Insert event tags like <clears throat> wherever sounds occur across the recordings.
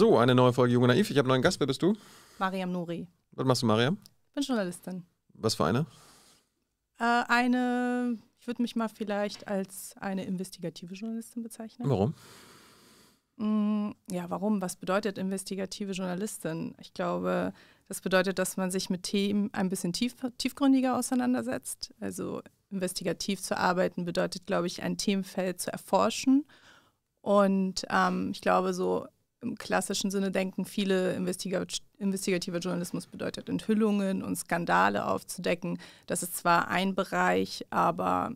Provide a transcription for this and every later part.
So, eine neue Folge Junge Naiv. Ich habe einen neuen Gast. Wer bist du? Mariam Nuri. Was machst du, Mariam? Ich bin Journalistin. Was für eine? Äh, eine, ich würde mich mal vielleicht als eine investigative Journalistin bezeichnen. Warum? Mm, ja, warum? Was bedeutet investigative Journalistin? Ich glaube, das bedeutet, dass man sich mit Themen ein bisschen tief, tiefgründiger auseinandersetzt. Also investigativ zu arbeiten bedeutet, glaube ich, ein Themenfeld zu erforschen. Und ähm, ich glaube, so im klassischen Sinne denken viele, investigativer Journalismus bedeutet Enthüllungen und Skandale aufzudecken. Das ist zwar ein Bereich, aber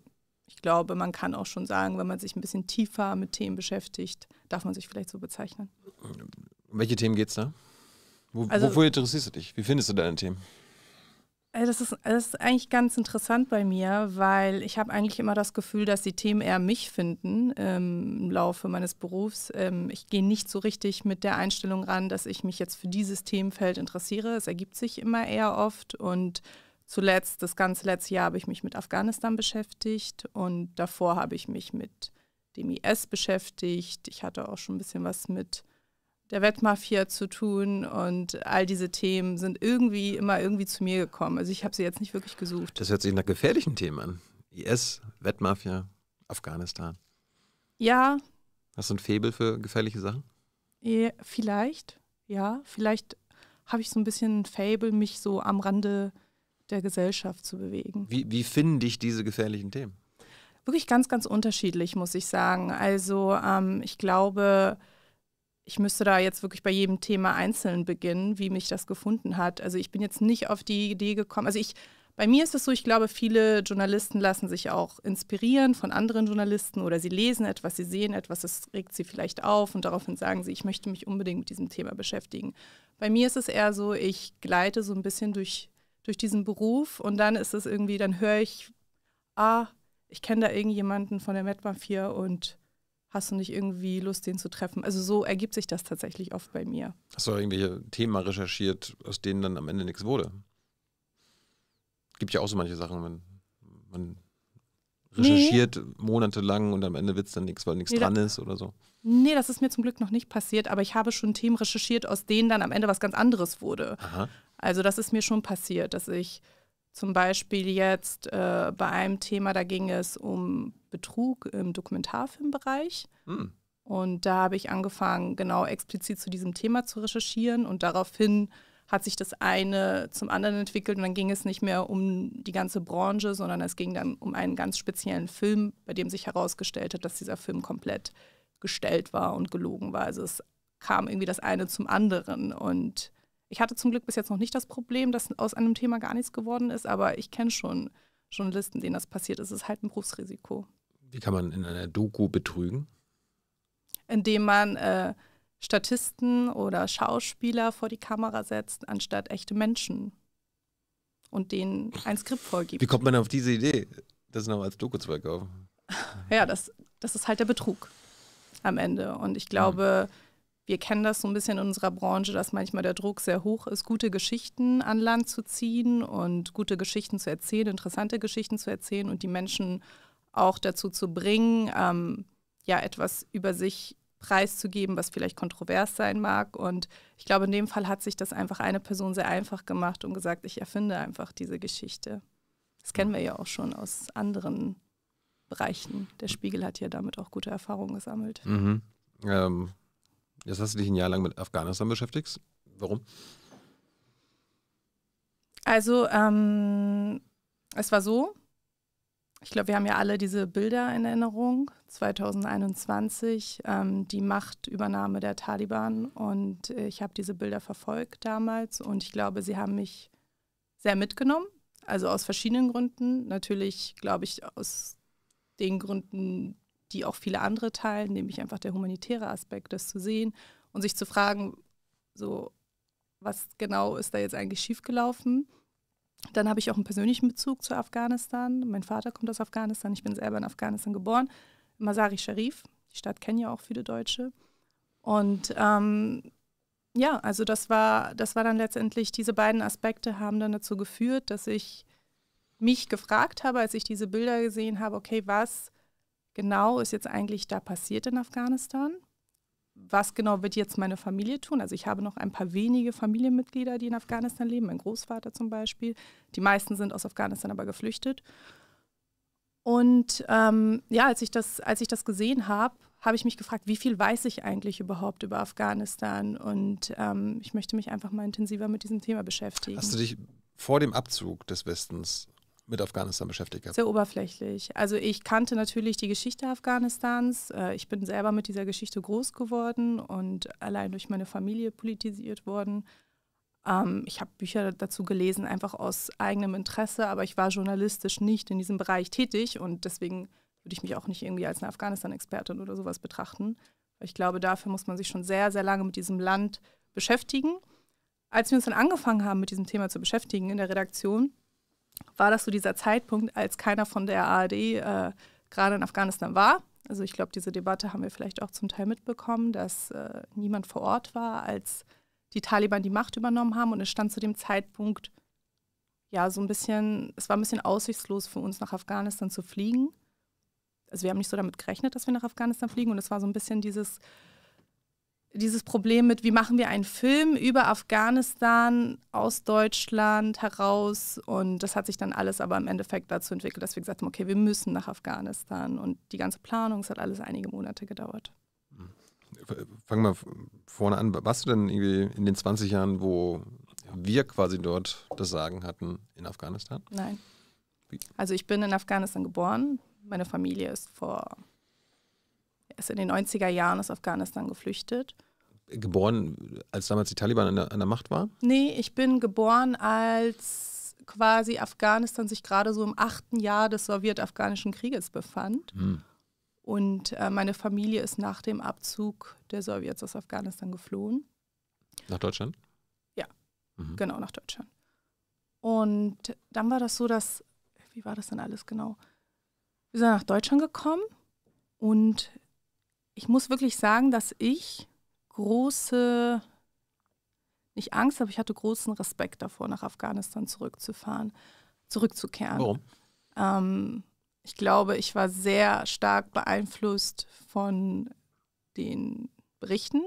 ich glaube, man kann auch schon sagen, wenn man sich ein bisschen tiefer mit Themen beschäftigt, darf man sich vielleicht so bezeichnen. Um welche Themen geht es da? Wo, also, wofür interessierst du dich? Wie findest du deine Themen? Äh, das, ist, äh, das ist, eigentlich ganz interessant bei mir, weil ich habe eigentlich immer das Gefühl, dass die Themen eher mich finden ähm, im Laufe meines Berufs. Ähm, ich gehe nicht so richtig mit der Einstellung ran, dass ich mich jetzt für dieses Themenfeld interessiere. Es ergibt sich immer eher oft. Und zuletzt, das ganze letzte Jahr, habe ich mich mit Afghanistan beschäftigt und davor habe ich mich mit dem IS beschäftigt. Ich hatte auch schon ein bisschen was mit der Wettmafia zu tun und all diese Themen sind irgendwie immer irgendwie zu mir gekommen. Also ich habe sie jetzt nicht wirklich gesucht. Das hört sich nach gefährlichen Themen an. IS, Wettmafia, Afghanistan. Ja. Hast du ein Febel für gefährliche Sachen? Ja, vielleicht, ja. Vielleicht habe ich so ein bisschen ein Fable, mich so am Rande der Gesellschaft zu bewegen. Wie, wie finden dich diese gefährlichen Themen? Wirklich ganz, ganz unterschiedlich, muss ich sagen. Also ähm, ich glaube, ich müsste da jetzt wirklich bei jedem Thema einzeln beginnen, wie mich das gefunden hat. Also ich bin jetzt nicht auf die Idee gekommen. Also ich, bei mir ist es so, ich glaube, viele Journalisten lassen sich auch inspirieren von anderen Journalisten oder sie lesen etwas, sie sehen etwas, das regt sie vielleicht auf und daraufhin sagen sie, ich möchte mich unbedingt mit diesem Thema beschäftigen. Bei mir ist es eher so, ich gleite so ein bisschen durch, durch diesen Beruf und dann ist es irgendwie, dann höre ich, ah, ich kenne da irgendjemanden von der Medmafia und hast du nicht irgendwie Lust, den zu treffen? Also so ergibt sich das tatsächlich oft bei mir. Hast du irgendwelche Themen recherchiert, aus denen dann am Ende nichts wurde? Gibt ja auch so manche Sachen, man, man recherchiert nee. monatelang und am Ende wird es dann nichts, weil nichts nee, dran ist oder so. Nee, das ist mir zum Glück noch nicht passiert, aber ich habe schon Themen recherchiert, aus denen dann am Ende was ganz anderes wurde. Aha. Also das ist mir schon passiert, dass ich zum Beispiel jetzt äh, bei einem Thema, da ging es um Betrug im Dokumentarfilmbereich. Hm. Und da habe ich angefangen, genau explizit zu diesem Thema zu recherchieren und daraufhin hat sich das eine zum anderen entwickelt und dann ging es nicht mehr um die ganze Branche, sondern es ging dann um einen ganz speziellen Film, bei dem sich herausgestellt hat, dass dieser Film komplett gestellt war und gelogen war. Also es kam irgendwie das eine zum anderen und ich hatte zum Glück bis jetzt noch nicht das Problem, dass aus einem Thema gar nichts geworden ist, aber ich kenne schon Journalisten, denen das passiert ist. Es ist halt ein Berufsrisiko. Wie kann man in einer Doku betrügen? Indem man äh, Statisten oder Schauspieler vor die Kamera setzt, anstatt echte Menschen und denen ein Skript vorgibt. Wie kommt man auf diese Idee, das noch als Doku zu verkaufen? <laughs> ja, das, das ist halt der Betrug am Ende. Und ich mhm. glaube. Mhm wir kennen das so ein bisschen in unserer Branche, dass manchmal der Druck sehr hoch ist, gute Geschichten an Land zu ziehen und gute Geschichten zu erzählen, interessante Geschichten zu erzählen und die Menschen auch dazu zu bringen, ähm, ja, etwas über sich preiszugeben, was vielleicht kontrovers sein mag. Und ich glaube, in dem Fall hat sich das einfach eine Person sehr einfach gemacht und gesagt, ich erfinde einfach diese Geschichte. Das kennen wir ja auch schon aus anderen Bereichen. Der Spiegel hat ja damit auch gute Erfahrungen gesammelt. Mhm. Ähm Jetzt hast du dich ein Jahr lang mit Afghanistan beschäftigt. Warum? Also, ähm, es war so, ich glaube, wir haben ja alle diese Bilder in Erinnerung, 2021, ähm, die Machtübernahme der Taliban. Und ich habe diese Bilder verfolgt damals und ich glaube, sie haben mich sehr mitgenommen, also aus verschiedenen Gründen. Natürlich, glaube ich, aus den Gründen, die auch viele andere teilen, nämlich einfach der humanitäre Aspekt, das zu sehen und sich zu fragen, so, was genau ist da jetzt eigentlich schiefgelaufen? Dann habe ich auch einen persönlichen Bezug zu Afghanistan. Mein Vater kommt aus Afghanistan, ich bin selber in Afghanistan geboren. Masari Sharif, die Stadt kennen ja auch viele Deutsche. Und ähm, ja, also das war, das war dann letztendlich, diese beiden Aspekte haben dann dazu geführt, dass ich mich gefragt habe, als ich diese Bilder gesehen habe, okay, was genau ist jetzt eigentlich da passiert in Afghanistan? Was genau wird jetzt meine Familie tun? Also ich habe noch ein paar wenige Familienmitglieder, die in Afghanistan leben, mein Großvater zum Beispiel. Die meisten sind aus Afghanistan aber geflüchtet. Und ähm, ja, als ich das, als ich das gesehen habe, habe ich mich gefragt, wie viel weiß ich eigentlich überhaupt über Afghanistan? Und ähm, ich möchte mich einfach mal intensiver mit diesem Thema beschäftigen. Hast du dich vor dem Abzug des Westens mit Afghanistan beschäftigt habt? Sehr oberflächlich. Also ich kannte natürlich die Geschichte Afghanistans. Äh, ich bin selber mit dieser Geschichte groß geworden und allein durch meine Familie politisiert worden. Ähm, ich habe Bücher dazu gelesen, einfach aus eigenem Interesse, aber ich war journalistisch nicht in diesem Bereich tätig und deswegen würde ich mich auch nicht irgendwie als eine Afghanistan-Expertin oder sowas betrachten. Ich glaube, dafür muss man sich schon sehr, sehr lange mit diesem Land beschäftigen. Als wir uns dann angefangen haben, mit diesem Thema zu beschäftigen in der Redaktion, war das so dieser Zeitpunkt, als keiner von der ARD äh, gerade in Afghanistan war. Also ich glaube, diese Debatte haben wir vielleicht auch zum Teil mitbekommen, dass äh, niemand vor Ort war, als die Taliban die Macht übernommen haben. Und es stand zu dem Zeitpunkt, ja, so ein bisschen, es war ein bisschen aussichtslos für uns, nach Afghanistan zu fliegen. Also wir haben nicht so damit gerechnet, dass wir nach Afghanistan fliegen. Und es war so ein bisschen dieses, dieses Problem mit, wie machen wir einen Film über Afghanistan aus Deutschland heraus. Und das hat sich dann alles aber im Endeffekt dazu entwickelt, dass wir gesagt haben, okay, wir müssen nach Afghanistan. Und die ganze Planung, es hat alles einige Monate gedauert. Fangen wir vorne an. Warst du denn irgendwie in den 20 Jahren, wo wir quasi dort das Sagen hatten, in Afghanistan? Nein. Also ich bin in Afghanistan geboren. Meine Familie ist vor ist in den 90er Jahren aus Afghanistan geflüchtet. Geboren, als damals die Taliban an der, an der Macht war? Nee, ich bin geboren, als quasi Afghanistan sich gerade so im achten Jahr des sowjet-afghanischen Krieges befand. Hm. Und äh, meine Familie ist nach dem Abzug der Sowjets aus Afghanistan geflohen. Nach Deutschland? Ja, mhm. genau, nach Deutschland. Und dann war das so, dass, wie war das denn alles genau? Wir sind nach Deutschland gekommen und ich muss wirklich sagen, dass ich große, nicht Angst, aber ich hatte großen Respekt davor, nach Afghanistan zurückzufahren, zurückzukehren. Warum? Ähm, ich glaube, ich war sehr stark beeinflusst von den Berichten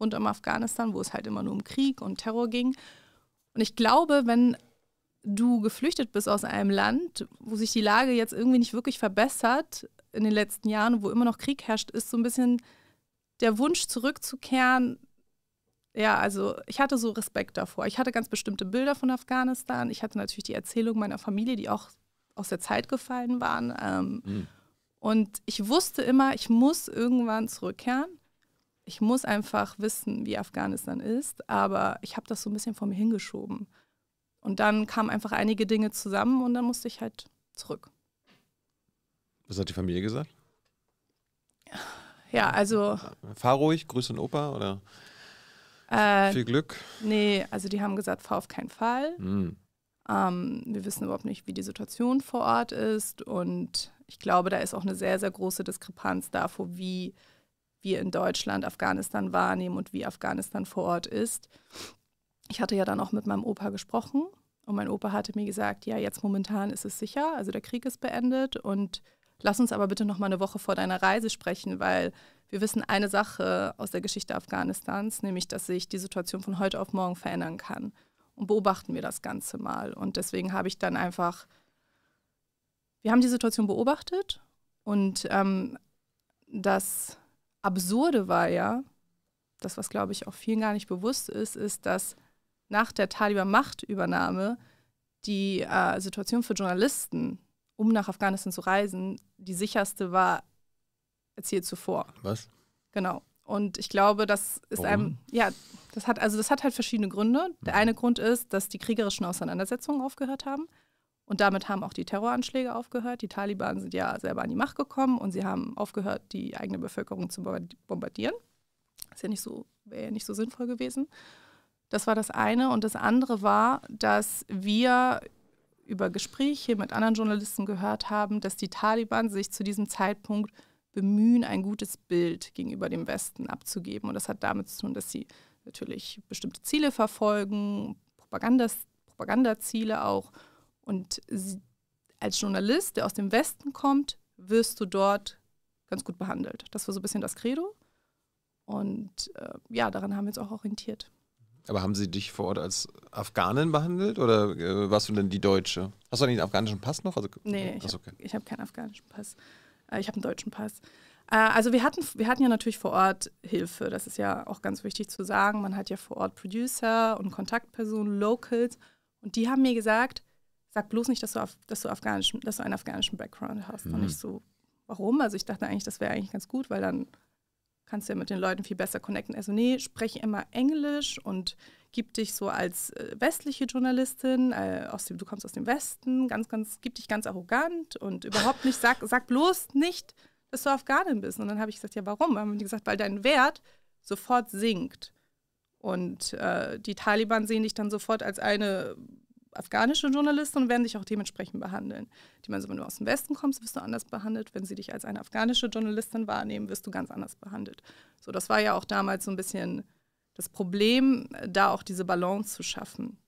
rund um Afghanistan, wo es halt immer nur um Krieg und Terror ging. Und ich glaube, wenn du geflüchtet bist aus einem Land, wo sich die Lage jetzt irgendwie nicht wirklich verbessert, in den letzten Jahren, wo immer noch Krieg herrscht, ist so ein bisschen der Wunsch zurückzukehren. Ja, also ich hatte so Respekt davor. Ich hatte ganz bestimmte Bilder von Afghanistan. Ich hatte natürlich die Erzählung meiner Familie, die auch aus der Zeit gefallen waren. Ähm, mhm. Und ich wusste immer, ich muss irgendwann zurückkehren. Ich muss einfach wissen, wie Afghanistan ist. Aber ich habe das so ein bisschen vor mir hingeschoben. Und dann kamen einfach einige Dinge zusammen und dann musste ich halt zurück. Was hat die Familie gesagt? Ja, also. Fahr ruhig, Grüße an Opa oder äh, viel Glück. Nee, also die haben gesagt, fahr auf keinen Fall. Mhm. Ähm, wir wissen überhaupt nicht, wie die Situation vor Ort ist. Und ich glaube, da ist auch eine sehr, sehr große Diskrepanz davor, wie wir in Deutschland Afghanistan wahrnehmen und wie Afghanistan vor Ort ist. Ich hatte ja dann auch mit meinem Opa gesprochen und mein Opa hatte mir gesagt, ja, jetzt momentan ist es sicher, also der Krieg ist beendet und Lass uns aber bitte noch mal eine Woche vor deiner Reise sprechen, weil wir wissen eine Sache aus der Geschichte Afghanistans, nämlich dass sich die Situation von heute auf morgen verändern kann. Und beobachten wir das Ganze mal. Und deswegen habe ich dann einfach, wir haben die Situation beobachtet und ähm, das Absurde war ja, das was glaube ich auch vielen gar nicht bewusst ist, ist, dass nach der Taliban-Machtübernahme die äh, Situation für Journalisten um nach Afghanistan zu reisen, die sicherste war als hier zuvor. Was? Genau. Und ich glaube, das ist Warum? einem, ja, das hat, also das hat halt verschiedene Gründe. Der mhm. eine Grund ist, dass die kriegerischen Auseinandersetzungen aufgehört haben. Und damit haben auch die Terroranschläge aufgehört. Die Taliban sind ja selber an die Macht gekommen und sie haben aufgehört, die eigene Bevölkerung zu bombardieren. Ist ja nicht so, wäre ja nicht so sinnvoll gewesen. Das war das eine. Und das andere war, dass wir über Gespräche mit anderen Journalisten gehört haben, dass die Taliban sich zu diesem Zeitpunkt bemühen, ein gutes Bild gegenüber dem Westen abzugeben. Und das hat damit zu tun, dass sie natürlich bestimmte Ziele verfolgen, Propagandas, Propagandaziele auch. Und sie, als Journalist, der aus dem Westen kommt, wirst du dort ganz gut behandelt. Das war so ein bisschen das Credo. Und äh, ja, daran haben wir uns auch orientiert. Aber haben sie dich vor Ort als Afghanin behandelt oder äh, warst du denn die Deutsche? Hast du denn den afghanischen Pass noch? Also, nee, ich habe okay. hab keinen afghanischen Pass. Äh, ich habe einen deutschen Pass. Äh, also wir hatten, wir hatten ja natürlich vor Ort Hilfe, das ist ja auch ganz wichtig zu sagen. Man hat ja vor Ort Producer und Kontaktpersonen, Locals. Und die haben mir gesagt, sag bloß nicht, dass du, dass du, afghanischen, dass du einen afghanischen Background hast. Mhm. Und ich so, warum? Also ich dachte eigentlich, das wäre eigentlich ganz gut, weil dann kannst du ja mit den Leuten viel besser connecten. Also nee, spreche immer Englisch und gib dich so als äh, westliche Journalistin, äh, aus dem, du kommst aus dem Westen, ganz, ganz, gib dich ganz arrogant und überhaupt nicht, sag, sag bloß nicht, dass du Afghanin bist. Und dann habe ich gesagt, ja, warum? dann haben die gesagt, weil dein Wert sofort sinkt. Und äh, die Taliban sehen dich dann sofort als eine afghanische Journalisten und werden dich auch dementsprechend behandeln. Die meinen wenn du aus dem Westen kommst, wirst du anders behandelt. Wenn sie dich als eine afghanische Journalistin wahrnehmen, wirst du ganz anders behandelt. So, das war ja auch damals so ein bisschen das Problem, da auch diese Balance zu schaffen.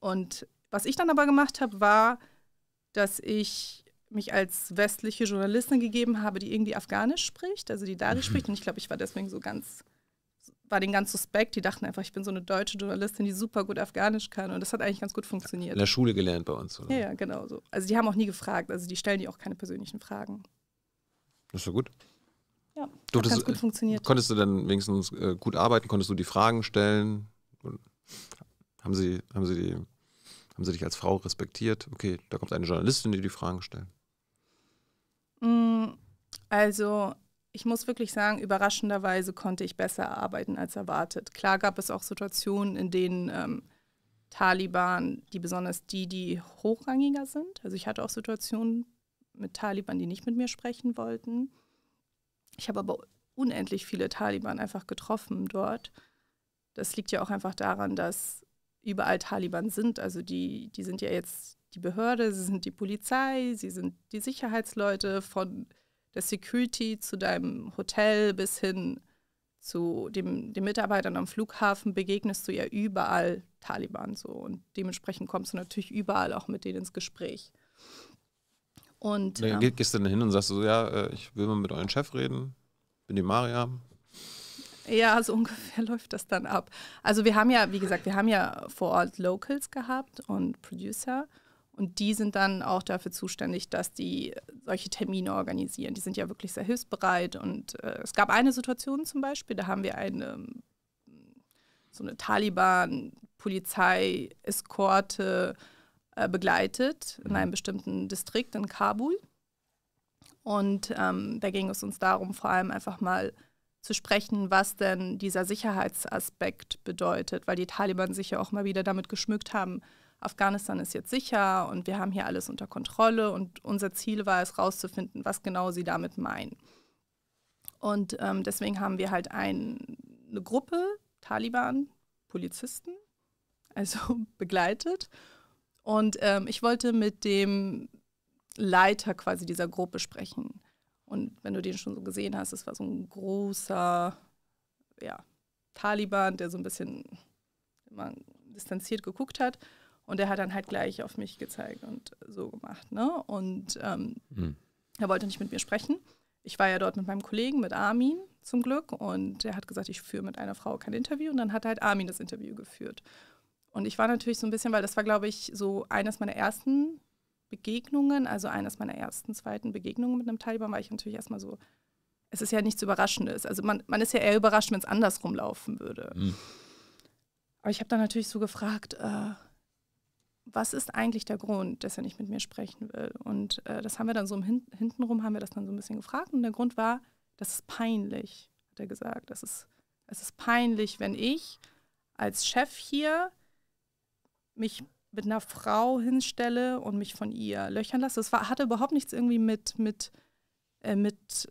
Und was ich dann aber gemacht habe, war, dass ich mich als westliche Journalistin gegeben habe, die irgendwie Afghanisch spricht, also die Dari mhm. spricht. Und ich glaube, ich war deswegen so ganz war denen ganz suspekt. Die dachten einfach, ich bin so eine deutsche Journalistin, die super gut Afghanisch kann. Und das hat eigentlich ganz gut funktioniert. In der Schule gelernt bei uns, oder? Ja, ja genau so. Also die haben auch nie gefragt. Also die stellen die auch keine persönlichen Fragen. Das ist ja gut. Ja, du, hat ganz gut äh, funktioniert. Konntest du dann wenigstens äh, gut arbeiten? Konntest du die Fragen stellen? haben sie, haben sie die haben sie dich als Frau respektiert? Okay, da kommt eine Journalistin, die die Fragen stellt. Mm, also ich muss wirklich sagen, überraschenderweise konnte ich besser arbeiten als erwartet. Klar gab es auch Situationen, in denen ähm, Taliban, die besonders die, die hochrangiger sind, also ich hatte auch Situationen mit Taliban, die nicht mit mir sprechen wollten. Ich habe aber unendlich viele Taliban einfach getroffen dort. Das liegt ja auch einfach daran, dass überall Taliban sind. Also die, die sind ja jetzt die Behörde, sie sind die Polizei, sie sind die Sicherheitsleute von der Security zu deinem Hotel bis hin zu dem, den Mitarbeitern am Flughafen begegnest du ja überall Taliban so und dementsprechend kommst du natürlich überall auch mit denen ins Gespräch. Und ja. gehst du dann hin und sagst so, ja, äh, ich will mal mit euren Chef reden, bin die Maria. Ja, so <laughs> ungefähr läuft das dann ab. Also wir haben ja, wie gesagt, wir haben ja vor Ort Locals gehabt und Producer und die sind dann auch dafür zuständig, dass die äh, solche Termine organisieren. Die sind ja wirklich sehr hilfsbereit. Und äh, es gab eine Situation zum Beispiel, da haben wir eine, ähm, so eine Taliban-Polizei-Eskorte äh, begleitet in mhm. einem bestimmten Distrikt in Kabul. Und ähm, da ging es uns darum, vor allem einfach mal zu sprechen, was denn dieser Sicherheitsaspekt bedeutet, weil die Taliban sich ja auch mal wieder damit geschmückt haben, Afghanistan ist jetzt sicher und wir haben hier alles unter Kontrolle und unser Ziel war es rauszufinden, was genau sie damit meinen. Und ähm, deswegen haben wir halt ein, eine Gruppe Taliban, Polizisten, also <laughs> begleitet. Und ähm, ich wollte mit dem Leiter quasi dieser Gruppe sprechen. Und wenn du den schon so gesehen hast, das war so ein großer ja, Taliban, der so ein bisschen distanziert geguckt hat. Und er hat dann halt gleich auf mich gezeigt und so gemacht. Ne? Und ähm, mhm. er wollte nicht mit mir sprechen. Ich war ja dort mit meinem Kollegen, mit Armin zum Glück. Und er hat gesagt, ich führe mit einer Frau kein Interview. Und dann hat halt Armin das Interview geführt. Und ich war natürlich so ein bisschen, weil das war, glaube ich, so eines meiner ersten Begegnungen, also eines meiner ersten, zweiten Begegnungen mit einem Taliban, war ich natürlich erstmal so, es ist ja nichts Überraschendes. Also man, man ist ja eher überrascht, wenn es andersrum laufen würde. Mhm. Aber ich habe dann natürlich so gefragt, äh, was ist eigentlich der Grund, dass er nicht mit mir sprechen will? Und äh, das haben wir dann so im Hin hintenrum haben wir das dann so ein bisschen gefragt und der Grund war, das ist peinlich, hat er gesagt. Das ist, es ist peinlich, wenn ich als Chef hier mich mit einer Frau hinstelle und mich von ihr löchern lasse. Das war, hatte überhaupt nichts irgendwie mit, mit, äh, mit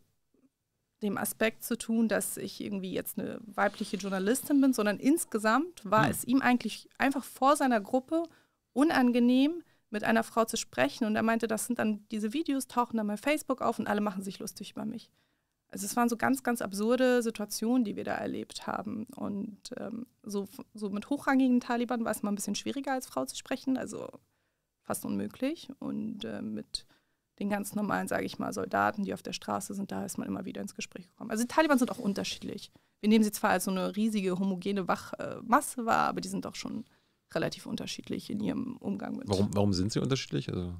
dem Aspekt zu tun, dass ich irgendwie jetzt eine weibliche Journalistin bin, sondern insgesamt war ja. Hm. es ihm eigentlich einfach vor seiner Gruppe unangenehm, mit einer Frau zu sprechen. Und er meinte, das sind dann diese Videos, tauchen dann bei Facebook auf und alle machen sich lustig über mich. Also es waren so ganz, ganz absurde Situationen, die wir da erlebt haben. Und ähm, so, so mit hochrangigen Taliban war es mal ein bisschen schwieriger, als Frau zu sprechen, also fast unmöglich. Und äh, mit den ganz normalen, sage ich mal, Soldaten, die auf der Straße sind, da ist man immer wieder ins Gespräch gekommen. Also die Taliban sind auch unterschiedlich. Wir nehmen sie zwar als so eine riesige homogene Wachmasse äh, wahr, aber die sind doch schon relativ unterschiedlich in ihrem Umgang mit. Warum, warum sind sie unterschiedlich? Also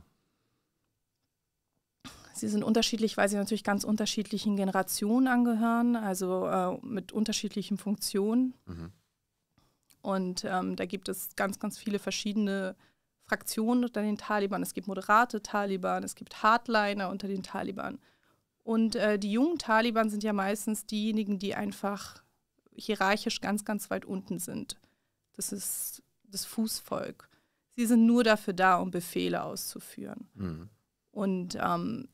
sie sind unterschiedlich, weil sie natürlich ganz unterschiedlichen Generationen angehören, also äh, mit unterschiedlichen Funktionen. Mhm. Und ähm, da gibt es ganz, ganz viele verschiedene Fraktionen unter den Taliban. Es gibt moderate Taliban, es gibt Hardliner unter den Taliban. Und äh, die jungen Taliban sind ja meistens diejenigen, die einfach hierarchisch ganz, ganz weit unten sind. Das ist das Fußvolk. Sie sind nur dafür da, um Befehle auszuführen. Mhm. Und ähm,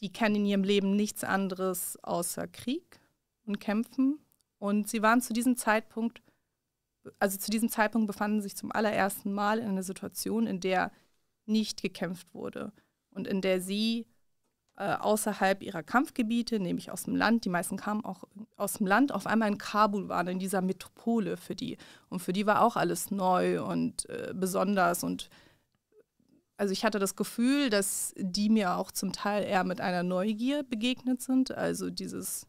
die kennen in ihrem Leben nichts anderes außer Krieg und Kämpfen. Und sie waren zu diesem Zeitpunkt, also zu diesem Zeitpunkt befanden sich zum allerersten Mal in einer Situation, in der nicht gekämpft wurde und in der sie äh, außerhalb ihrer Kampfgebiete, nämlich aus dem Land. Die meisten kamen auch aus dem Land, auf einmal in Kabul waren, in dieser Metropole für die. Und für die war auch alles neu und äh, besonders. Und also ich hatte das Gefühl, dass die mir auch zum Teil eher mit einer Neugier begegnet sind. Also dieses,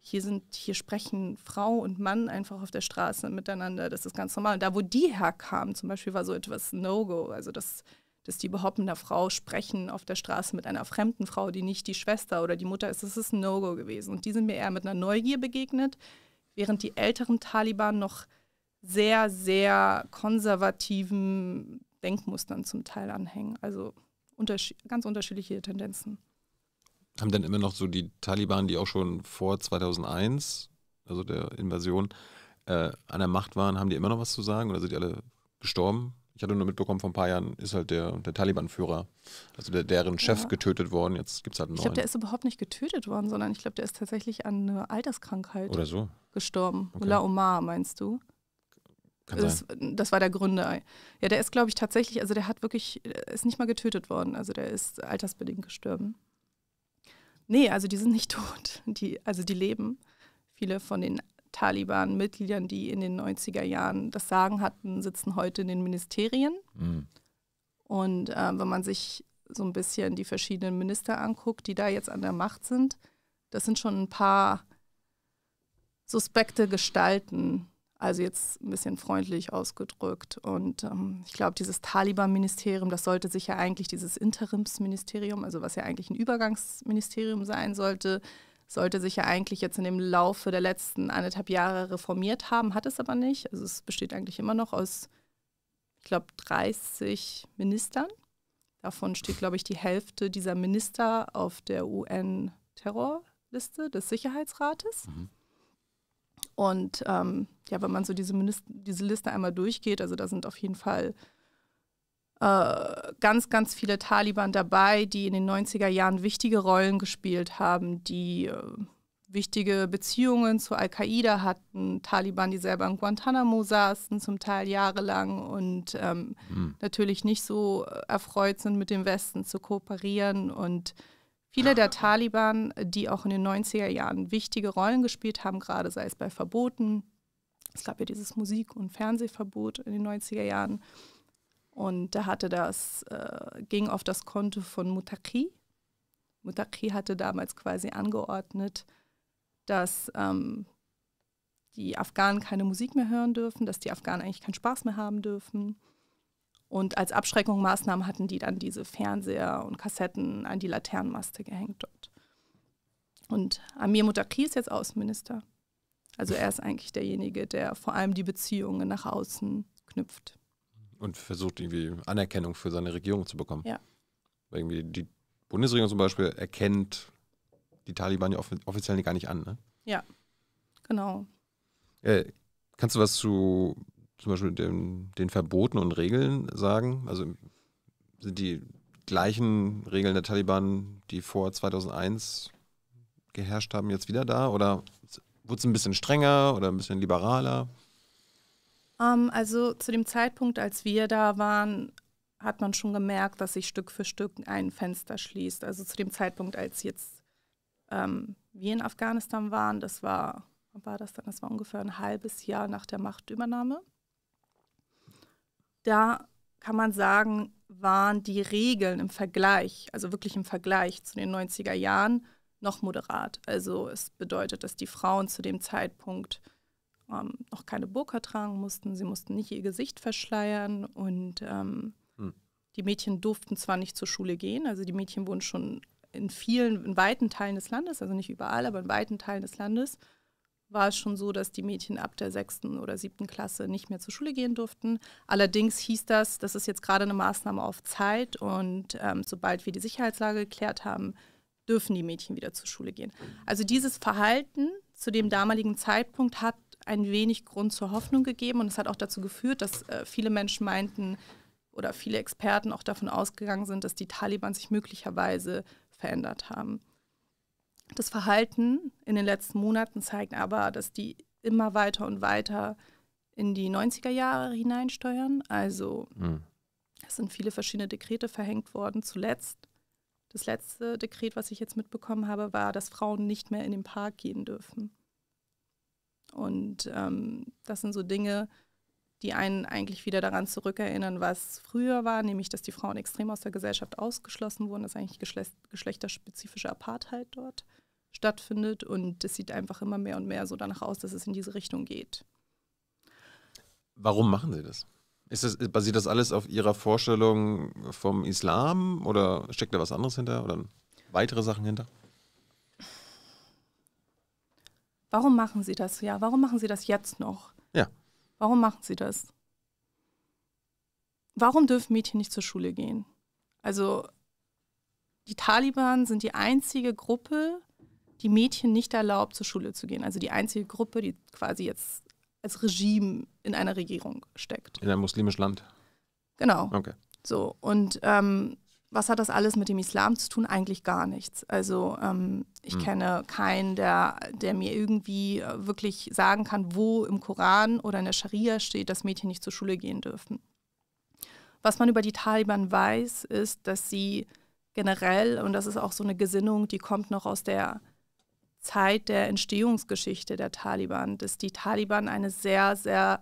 hier sind, hier sprechen Frau und Mann einfach auf der Straße miteinander. Das ist ganz normal. Und da, wo die herkamen, zum Beispiel, war so etwas No-Go. Also das dass die überhaupt mit einer Frau sprechen auf der Straße mit einer fremden Frau, die nicht die Schwester oder die Mutter ist. Das ist ein No-Go gewesen. Und die sind mir eher mit einer Neugier begegnet, während die älteren Taliban noch sehr, sehr konservativen Denkmustern zum Teil anhängen. Also unterschied ganz unterschiedliche Tendenzen. Haben denn immer noch so die Taliban, die auch schon vor 2001, also der Invasion, äh, an der Macht waren, haben die immer noch was zu sagen oder sind die alle gestorben? ich hatte nur mitbekommen, vor ein paar Jahren ist halt der, der Taliban-Führer, also der, deren Chef ja. getötet worden. Jetzt gibt es halt einen neuen. Ich glaube, der ist überhaupt nicht getötet worden, sondern ich glaube, der ist tatsächlich an einer Alterskrankheit Oder so. gestorben. Okay. Mullah Omar, meinst du? Kann das, sein. das war der Gründer. Ja, der ist, glaube ich, tatsächlich, also der hat wirklich, äh, ist nicht mal getötet worden. Also der ist altersbedingt gestorben. Nee, also die sind nicht <laughs> tot. Die, also die leben. Viele von den Taliban-Mitgliedern, die in den 90er Jahren das Sagen hatten, sitzen heute in den Ministerien. Mhm. Und äh, wenn man sich so ein bisschen die verschiedenen Minister anguckt, die da jetzt an der Macht sind, das sind schon ein paar suspekte Gestalten. Also jetzt ein bisschen freundlich ausgedrückt. Und ähm, ich glaube, dieses Taliban-Ministerium, das sollte sich ja eigentlich dieses Interimsministerium, also was ja eigentlich ein Übergangsministerium sein sollte, sollte sich ja eigentlich jetzt in dem Laufe der letzten anderthalb Jahre reformiert haben, hat es aber nicht. Also es besteht eigentlich immer noch aus, ich glaube, 30 Ministern. Davon steht, glaube ich, die Hälfte dieser Minister auf der UN-Terrorliste des Sicherheitsrates. Mhm. Und ähm, ja, wenn man so diese, Minister, diese Liste einmal durchgeht, also da sind auf jeden Fall äh, ganz, ganz viele Taliban dabei, die in den 90er Jahren wichtige Rollen gespielt haben, die äh, wichtige Beziehungen zu Al-Qaida hatten, Taliban, die selber in Guantanamo saßen, zum Teil jahrelang und ähm, mhm. natürlich nicht so erfreut sind, mit dem Westen zu kooperieren. Und viele der Taliban, die auch in den 90er Jahren wichtige Rollen gespielt haben, gerade sei es bei Verboten, es gab ja dieses Musik- und Fernsehverbot in den 90er Jahren, und da hatte das, äh, ging auf das Konto von Mutaki. Mutaki hatte damals quasi angeordnet, dass ähm, die Afghanen keine Musik mehr hören dürfen, dass die Afghanen eigentlich keinen Spaß mehr haben dürfen. Und als Abschreckungsmaßnahmen hatten die dann diese Fernseher und Kassetten an die Laternenmaste gehängt dort. Und Amir Mutaki ist jetzt Außenminister. Also er ist eigentlich derjenige, der vor allem die Beziehungen nach außen knüpft und versucht irgendwie Anerkennung für seine Regierung zu bekommen. Ja. Weil irgendwie die Bundesregierung zum Beispiel erkennt die Taliban ja offiziell gar nicht an, ne? Ja, genau. Äh, kannst du was zu zum Beispiel dem, den Verboten und Regeln sagen? Also sind die gleichen Regeln der Taliban, die vor 2001 geherrscht haben, jetzt wieder da? Oder wurde es ein bisschen strenger oder ein bisschen liberaler? Ähm, also zu dem Zeitpunkt, als wir da waren, hat man schon gemerkt, dass sich Stück für Stück ein Fenster schließt. Also zu dem Zeitpunkt, als jetzt ähm, wir in Afghanistan waren, das war, war das dann? Das war ungefähr ein halbes Jahr nach der Machtübernahme. Da kann man sagen, waren die Regeln im Vergleich, also wirklich im Vergleich zu den 90er Jahren, noch moderat. Also es bedeutet, dass die Frauen zu dem Zeitpunkt ähm, noch keine Burka tragen mussten, sie mussten nicht ihr Gesicht verschleiern und ähm, hm. die Mädchen durften zwar nicht zur Schule gehen, also die Mädchen wurden schon in vielen, in weiten Teilen des Landes, also nicht überall, aber in weiten Teilen des Landes, war es schon so, dass die Mädchen ab der sechsten oder siebten Klasse nicht mehr zur Schule gehen durften. Allerdings hieß das, das ist jetzt gerade eine Maßnahme auf Zeit und ähm, sobald wir die Sicherheitslage geklärt haben, dürfen die Mädchen wieder zur Schule gehen. Also dieses Verhalten zu dem damaligen Zeitpunkt hat ein wenig Grund zur Hoffnung gegeben und es hat auch dazu geführt, dass äh, viele Menschen meinten oder viele Experten auch davon ausgegangen sind, dass die Taliban sich möglicherweise verändert haben. Das Verhalten in den letzten Monaten zeigt aber, dass die immer weiter und weiter in die 90er Jahre hineinsteuern. Also mhm. es sind viele verschiedene Dekrete verhängt worden. Zuletzt, das letzte Dekret, was ich jetzt mitbekommen habe, war, dass Frauen nicht mehr in den Park gehen dürfen. Und ähm, das sind so Dinge, die einen eigentlich wieder daran zurückerinnern, was früher war, nämlich dass die Frauen extrem aus der Gesellschaft ausgeschlossen wurden, dass eigentlich geschlechterspezifische Apartheid dort stattfindet. Und es sieht einfach immer mehr und mehr so danach aus, dass es in diese Richtung geht. Warum machen Sie das? Das, basiert das alles auf Ihrer Vorstellung vom Islam oder steckt da was anderes hinter oder weitere Sachen hinter? Warum machen Sie das ja? Warum machen Sie das jetzt noch? Ja. Warum machen Sie das? Warum dürfen Mädchen nicht zur Schule gehen? Also die Taliban sind die einzige Gruppe, die Mädchen nicht erlaubt, zur Schule zu gehen. Also die einzige Gruppe, die quasi jetzt als Regime in einer Regierung steckt. In einem muslimischen Land. Genau. Okay. So, und ähm, was hat das alles mit dem Islam zu tun? Eigentlich gar nichts. Also ähm, ich mhm. kenne keinen, der, der mir irgendwie äh, wirklich sagen kann, wo im Koran oder in der Scharia steht, dass Mädchen nicht zur Schule gehen dürfen. Was man über die Taliban weiß, ist, dass sie generell, und das ist auch so eine Gesinnung, die kommt noch aus der Zeit der Entstehungsgeschichte der Taliban, dass die Taliban eine sehr, sehr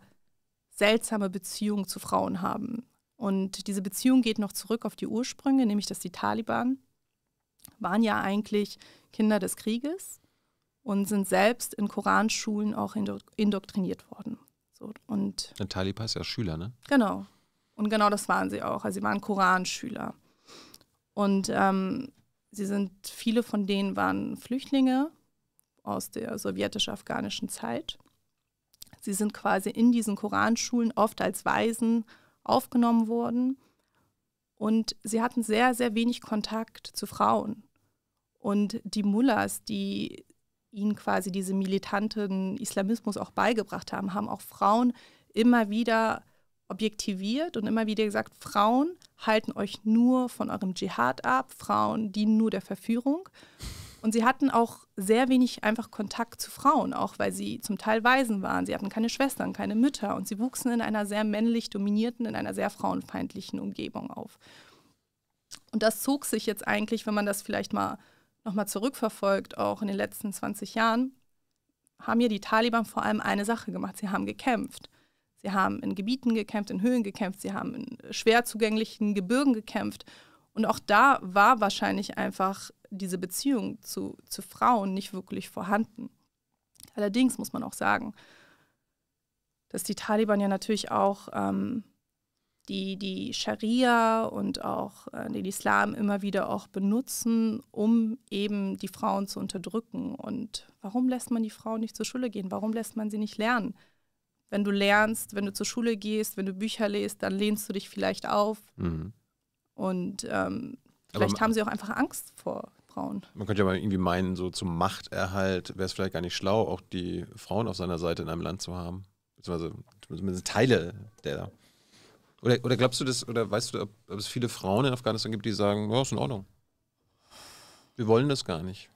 seltsame Beziehung zu Frauen haben. Und diese Beziehung geht noch zurück auf die Ursprünge, nämlich dass die Taliban waren ja eigentlich Kinder des Krieges und sind selbst in Koranschulen auch indoktriniert worden. So, und Der Taliban ist ja Schüler, ne? Genau. Und genau das waren sie auch. Also sie waren Koranschüler. Und ähm, sie sind, viele von denen waren Flüchtlinge aus der sowjetisch-afghanischen Zeit. Sie sind quasi in diesen Koranschulen oft als Waisen aufgenommen wurden. Und sie hatten sehr, sehr wenig Kontakt zu Frauen. Und die Mullahs, die ihnen quasi diesen militanten Islamismus auch beigebracht haben, haben auch Frauen immer wieder objektiviert und immer wieder gesagt, Frauen halten euch nur von eurem Dschihad ab, Frauen dienen nur der Verführung. Und sie hatten auch sehr wenig einfach Kontakt zu Frauen, auch weil sie zum Teil Waisen waren. Sie hatten keine Schwestern, keine Mütter und sie wuchsen in einer sehr männlich dominierten, in einer sehr frauenfeindlichen Umgebung auf. Und das zog sich jetzt eigentlich, wenn man das vielleicht mal nochmal zurückverfolgt, auch in den letzten 20 Jahren, haben ja die Taliban vor allem eine Sache gemacht. Sie haben gekämpft. Sie haben in Gebieten gekämpft, in Höhlen gekämpft, sie haben in schwer zugänglichen Gebirgen gekämpft. Und auch da war wahrscheinlich einfach diese Beziehung zu, zu Frauen nicht wirklich vorhanden. Allerdings muss man auch sagen, dass die Taliban ja natürlich auch ähm, die, die Scharia und auch äh, den Islam immer wieder auch benutzen, um eben die Frauen zu unterdrücken. Und warum lässt man die Frauen nicht zur Schule gehen? Warum lässt man sie nicht lernen? Wenn du lernst, wenn du zur Schule gehst, wenn du Bücher lest, dann lehnst du dich vielleicht auf. Mhm. Und ähm, vielleicht haben sie auch einfach Angst vor Frauen. Man könnte ja mal irgendwie meinen, so zum Machterhalt wäre es vielleicht gar nicht schlau, auch die Frauen auf seiner Seite in einem Land zu haben. Beziehungsweise zumindest Teile der. Oder, oder glaubst du das, oder weißt du, ob, ob es viele Frauen in Afghanistan gibt, die sagen, ja, ist in Ordnung. Wir wollen das gar nicht.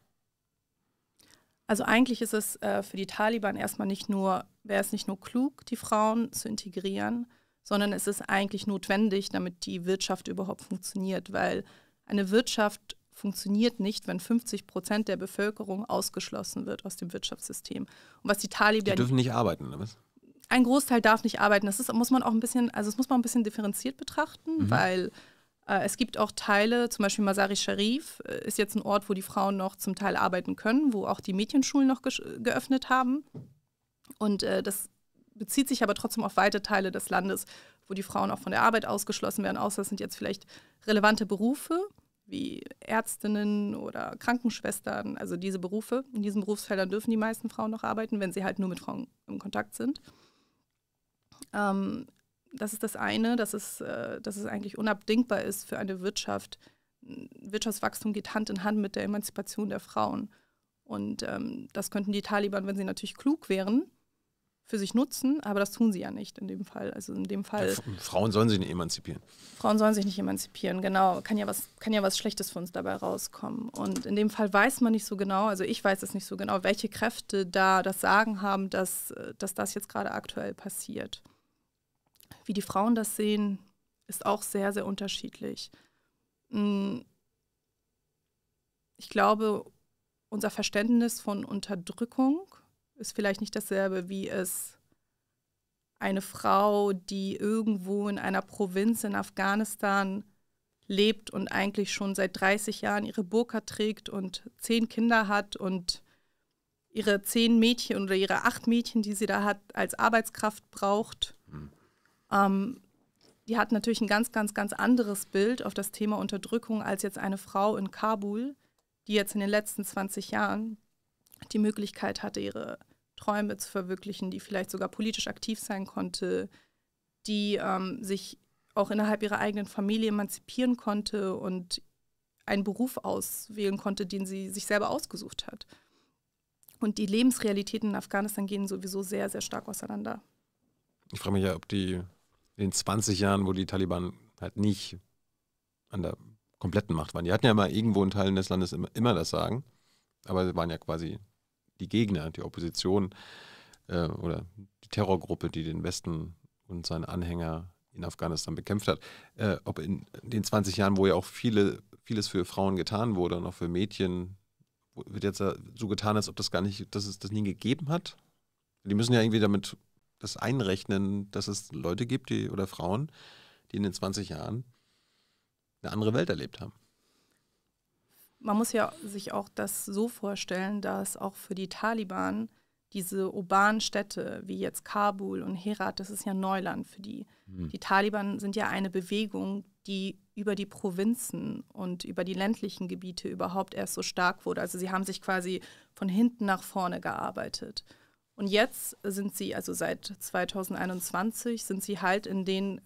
Also eigentlich ist es äh, für die Taliban erstmal nicht nur, wäre es nicht nur klug, die Frauen zu integrieren, sondern es ist eigentlich notwendig, damit die Wirtschaft überhaupt funktioniert, weil eine Wirtschaft funktioniert nicht, wenn 50 Prozent der Bevölkerung ausgeschlossen wird aus dem Wirtschaftssystem. Und was die Taliban. Die dürfen nicht arbeiten, oder was? Ein Großteil darf nicht arbeiten. Das ist, muss man auch ein bisschen, also das muss man ein bisschen differenziert betrachten, mhm. weil äh, es gibt auch Teile, zum Beispiel Masari Sharif äh, ist jetzt ein Ort, wo die Frauen noch zum Teil arbeiten können, wo auch die Mädchenschulen noch geöffnet haben. Und äh, das bezieht sich aber trotzdem auf weite Teile des Landes, wo die Frauen auch von der Arbeit ausgeschlossen werden, außer es sind jetzt vielleicht relevante Berufe wie Ärztinnen oder Krankenschwestern, also diese Berufe. In diesen Berufsfeldern dürfen die meisten Frauen noch arbeiten, wenn sie halt nur mit Frauen im Kontakt sind. Ähm, das ist das eine, dass es, äh, dass es eigentlich unabdingbar ist für eine Wirtschaft. Wirtschaftswachstum geht Hand in Hand mit der Emanzipation der Frauen. Und ähm, das könnten die Taliban, wenn sie natürlich klug wären, für sich nutzen, aber das tun sie ja nicht in dem Fall. Also in dem Fall. Ja, Frauen sollen sich nicht emanzipieren. Frauen sollen sich nicht emanzipieren, genau. Kann ja was, kann ja was Schlechtes für uns dabei rauskommen. Und in dem Fall weiß man nicht so genau, also ich weiß es nicht so genau, welche Kräfte da das Sagen haben, dass, äh, dass das jetzt gerade aktuell passiert. Wie die Frauen das sehen, ist auch sehr, sehr unterschiedlich. Hm. Ich glaube, unser Verständnis von Unterdrückung ist vielleicht nicht dasselbe, wie es eine Frau, die irgendwo in einer Provinz in Afghanistan lebt und eigentlich schon seit 30 Jahren ihre Burka trägt und zehn Kinder hat und ihre zehn Mädchen oder ihre acht Mädchen, die sie da hat, als Arbeitskraft braucht. Mhm. Ähm, die hat natürlich ein ganz, ganz, ganz anderes Bild auf das Thema Unterdrückung als jetzt eine Frau in Kabul, die jetzt in den letzten 20 Jahren die Möglichkeit hatte, ihre Träume zu verwirklichen, die vielleicht sogar politisch aktiv sein konnte, die ähm, sich auch innerhalb ihrer eigenen Familie emanzipieren konnte und einen Beruf auswählen konnte, den sie sich selber ausgesucht hat. Und die Lebensrealitäten in Afghanistan gehen sowieso sehr, sehr stark auseinander. Ich frage mich ja, ob die in den 20 Jahren, wo die Taliban halt nicht an der kompletten Macht waren, die hatten ja immer irgendwo in Teilen des Landes immer, immer das Sagen, aber sie waren ja quasi die Gegner, die Opposition äh, oder die Terrorgruppe, die den Westen und seine Anhänger in Afghanistan bekämpft hat. Äh, ob in den 20 Jahren, wo ja auch viele, vieles für Frauen getan wurde und auch für Mädchen, wird jetzt so getan, als ob das gar nicht, dass es das nie gegeben hat. Die müssen ja irgendwie damit das einrechnen, dass es Leute gibt, die oder Frauen, die in den 20 Jahren eine andere Welt erlebt haben man muss ja sich auch das so vorstellen, dass auch für die Taliban diese urbanen Städte wie jetzt Kabul und Herat, das ist ja Neuland für die. Mhm. Die Taliban sind ja eine Bewegung, die über die Provinzen und über die ländlichen Gebiete überhaupt erst so stark wurde. Also sie haben sich quasi von hinten nach vorne gearbeitet. Und jetzt sind sie, also seit 2021, sind sie halt in den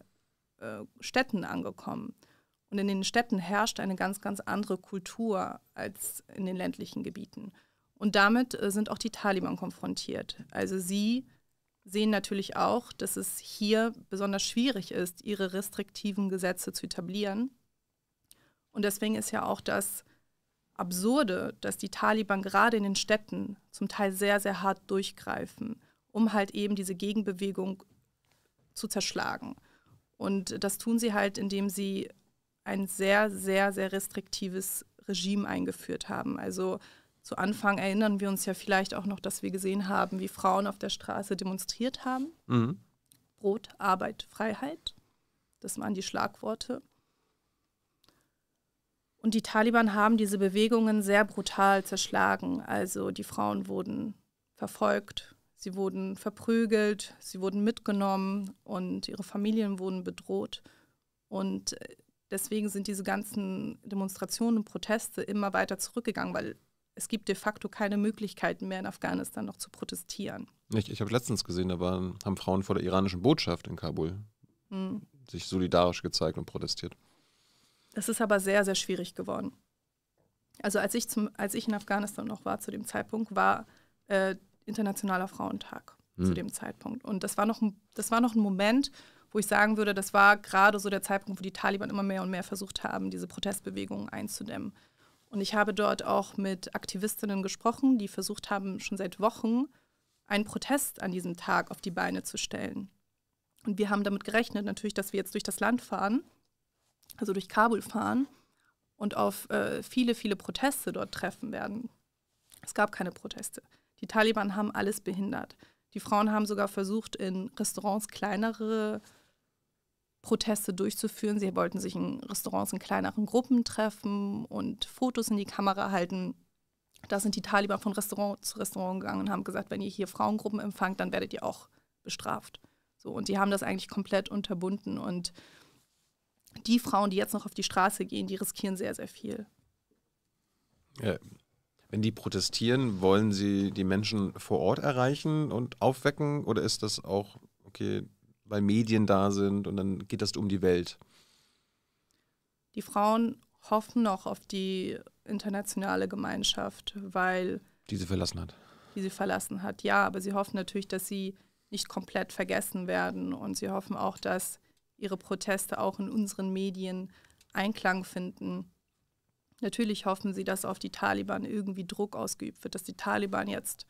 äh, Städten angekommen. Und in den Städten herrscht eine ganz, ganz andere Kultur als in den ländlichen Gebieten. Und damit äh, sind auch die Taliban konfrontiert. Also sie sehen natürlich auch, dass es hier besonders schwierig ist, ihre restriktiven Gesetze zu etablieren. Und deswegen ist ja auch das Absurde, dass die Taliban gerade in den Städten zum Teil sehr, sehr hart durchgreifen, um halt eben diese Gegenbewegung zu zerschlagen. Und das tun sie halt, indem sie ein sehr, sehr, sehr restriktives Regime eingeführt haben. Also zu Anfang erinnern wir uns ja vielleicht auch noch, dass wir gesehen haben, wie Frauen auf der Straße demonstriert haben. Mhm. Brot, Arbeit, Freiheit. Das waren die Schlagworte. Und die Taliban haben diese Bewegungen sehr brutal zerschlagen. Also die Frauen wurden verfolgt, sie wurden verprügelt, sie wurden mitgenommen und ihre Familien wurden bedroht. Und äh, Deswegen sind diese ganzen Demonstrationen und Proteste immer weiter zurückgegangen, weil es gibt de facto keine Möglichkeiten mehr in Afghanistan noch zu protestieren. Ich, ich habe letztens gesehen, da waren, haben Frauen vor der iranischen Botschaft in Kabul mhm. sich solidarisch gezeigt und protestiert. Das ist aber sehr, sehr schwierig geworden. Also als ich, zum, als ich in Afghanistan noch war zu dem Zeitpunkt, war äh, Internationaler Frauentag mhm. zu hm. dem Zeitpunkt. Und das war noch, das war noch ein Moment, wo ich sagen würde, das war gerade so der Zeitpunkt, wo die Taliban immer mehr und mehr versucht haben, diese Protestbewegungen einzudämmen. Und ich habe dort auch mit Aktivistinnen gesprochen, die versucht haben, schon seit Wochen einen Protest an diesem Tag auf die Beine zu stellen. Und wir haben damit gerechnet, natürlich, dass wir jetzt durch das Land fahren, also durch Kabul fahren und auf äh, viele, viele Proteste dort treffen werden. Es gab keine Proteste. Die Taliban haben alles behindert. Die Frauen haben sogar versucht, in Restaurants kleinere Proteste durchzuführen. Sie wollten sich in Restaurants in kleineren Gruppen treffen und Fotos in die Kamera halten. Da sind die Taliban von Restaurant zu Restaurant gegangen und haben gesagt, wenn ihr hier Frauengruppen empfangt, dann werdet ihr auch bestraft. So, und die haben das eigentlich komplett unterbunden. Und die Frauen, die jetzt noch auf die Straße gehen, die riskieren sehr, sehr viel. Ja, wenn die protestieren, wollen sie die Menschen vor Ort erreichen und aufwecken oder ist das auch, okay, weil Medien da sind und dann geht das um die Welt. Die Frauen hoffen noch auf die internationale Gemeinschaft, weil. Die sie verlassen hat. Die sie verlassen hat, ja, aber sie hoffen natürlich, dass sie nicht komplett vergessen werden und sie hoffen auch, dass ihre Proteste auch in unseren Medien Einklang finden. Natürlich hoffen sie, dass auf die Taliban irgendwie Druck ausgeübt wird, dass die Taliban jetzt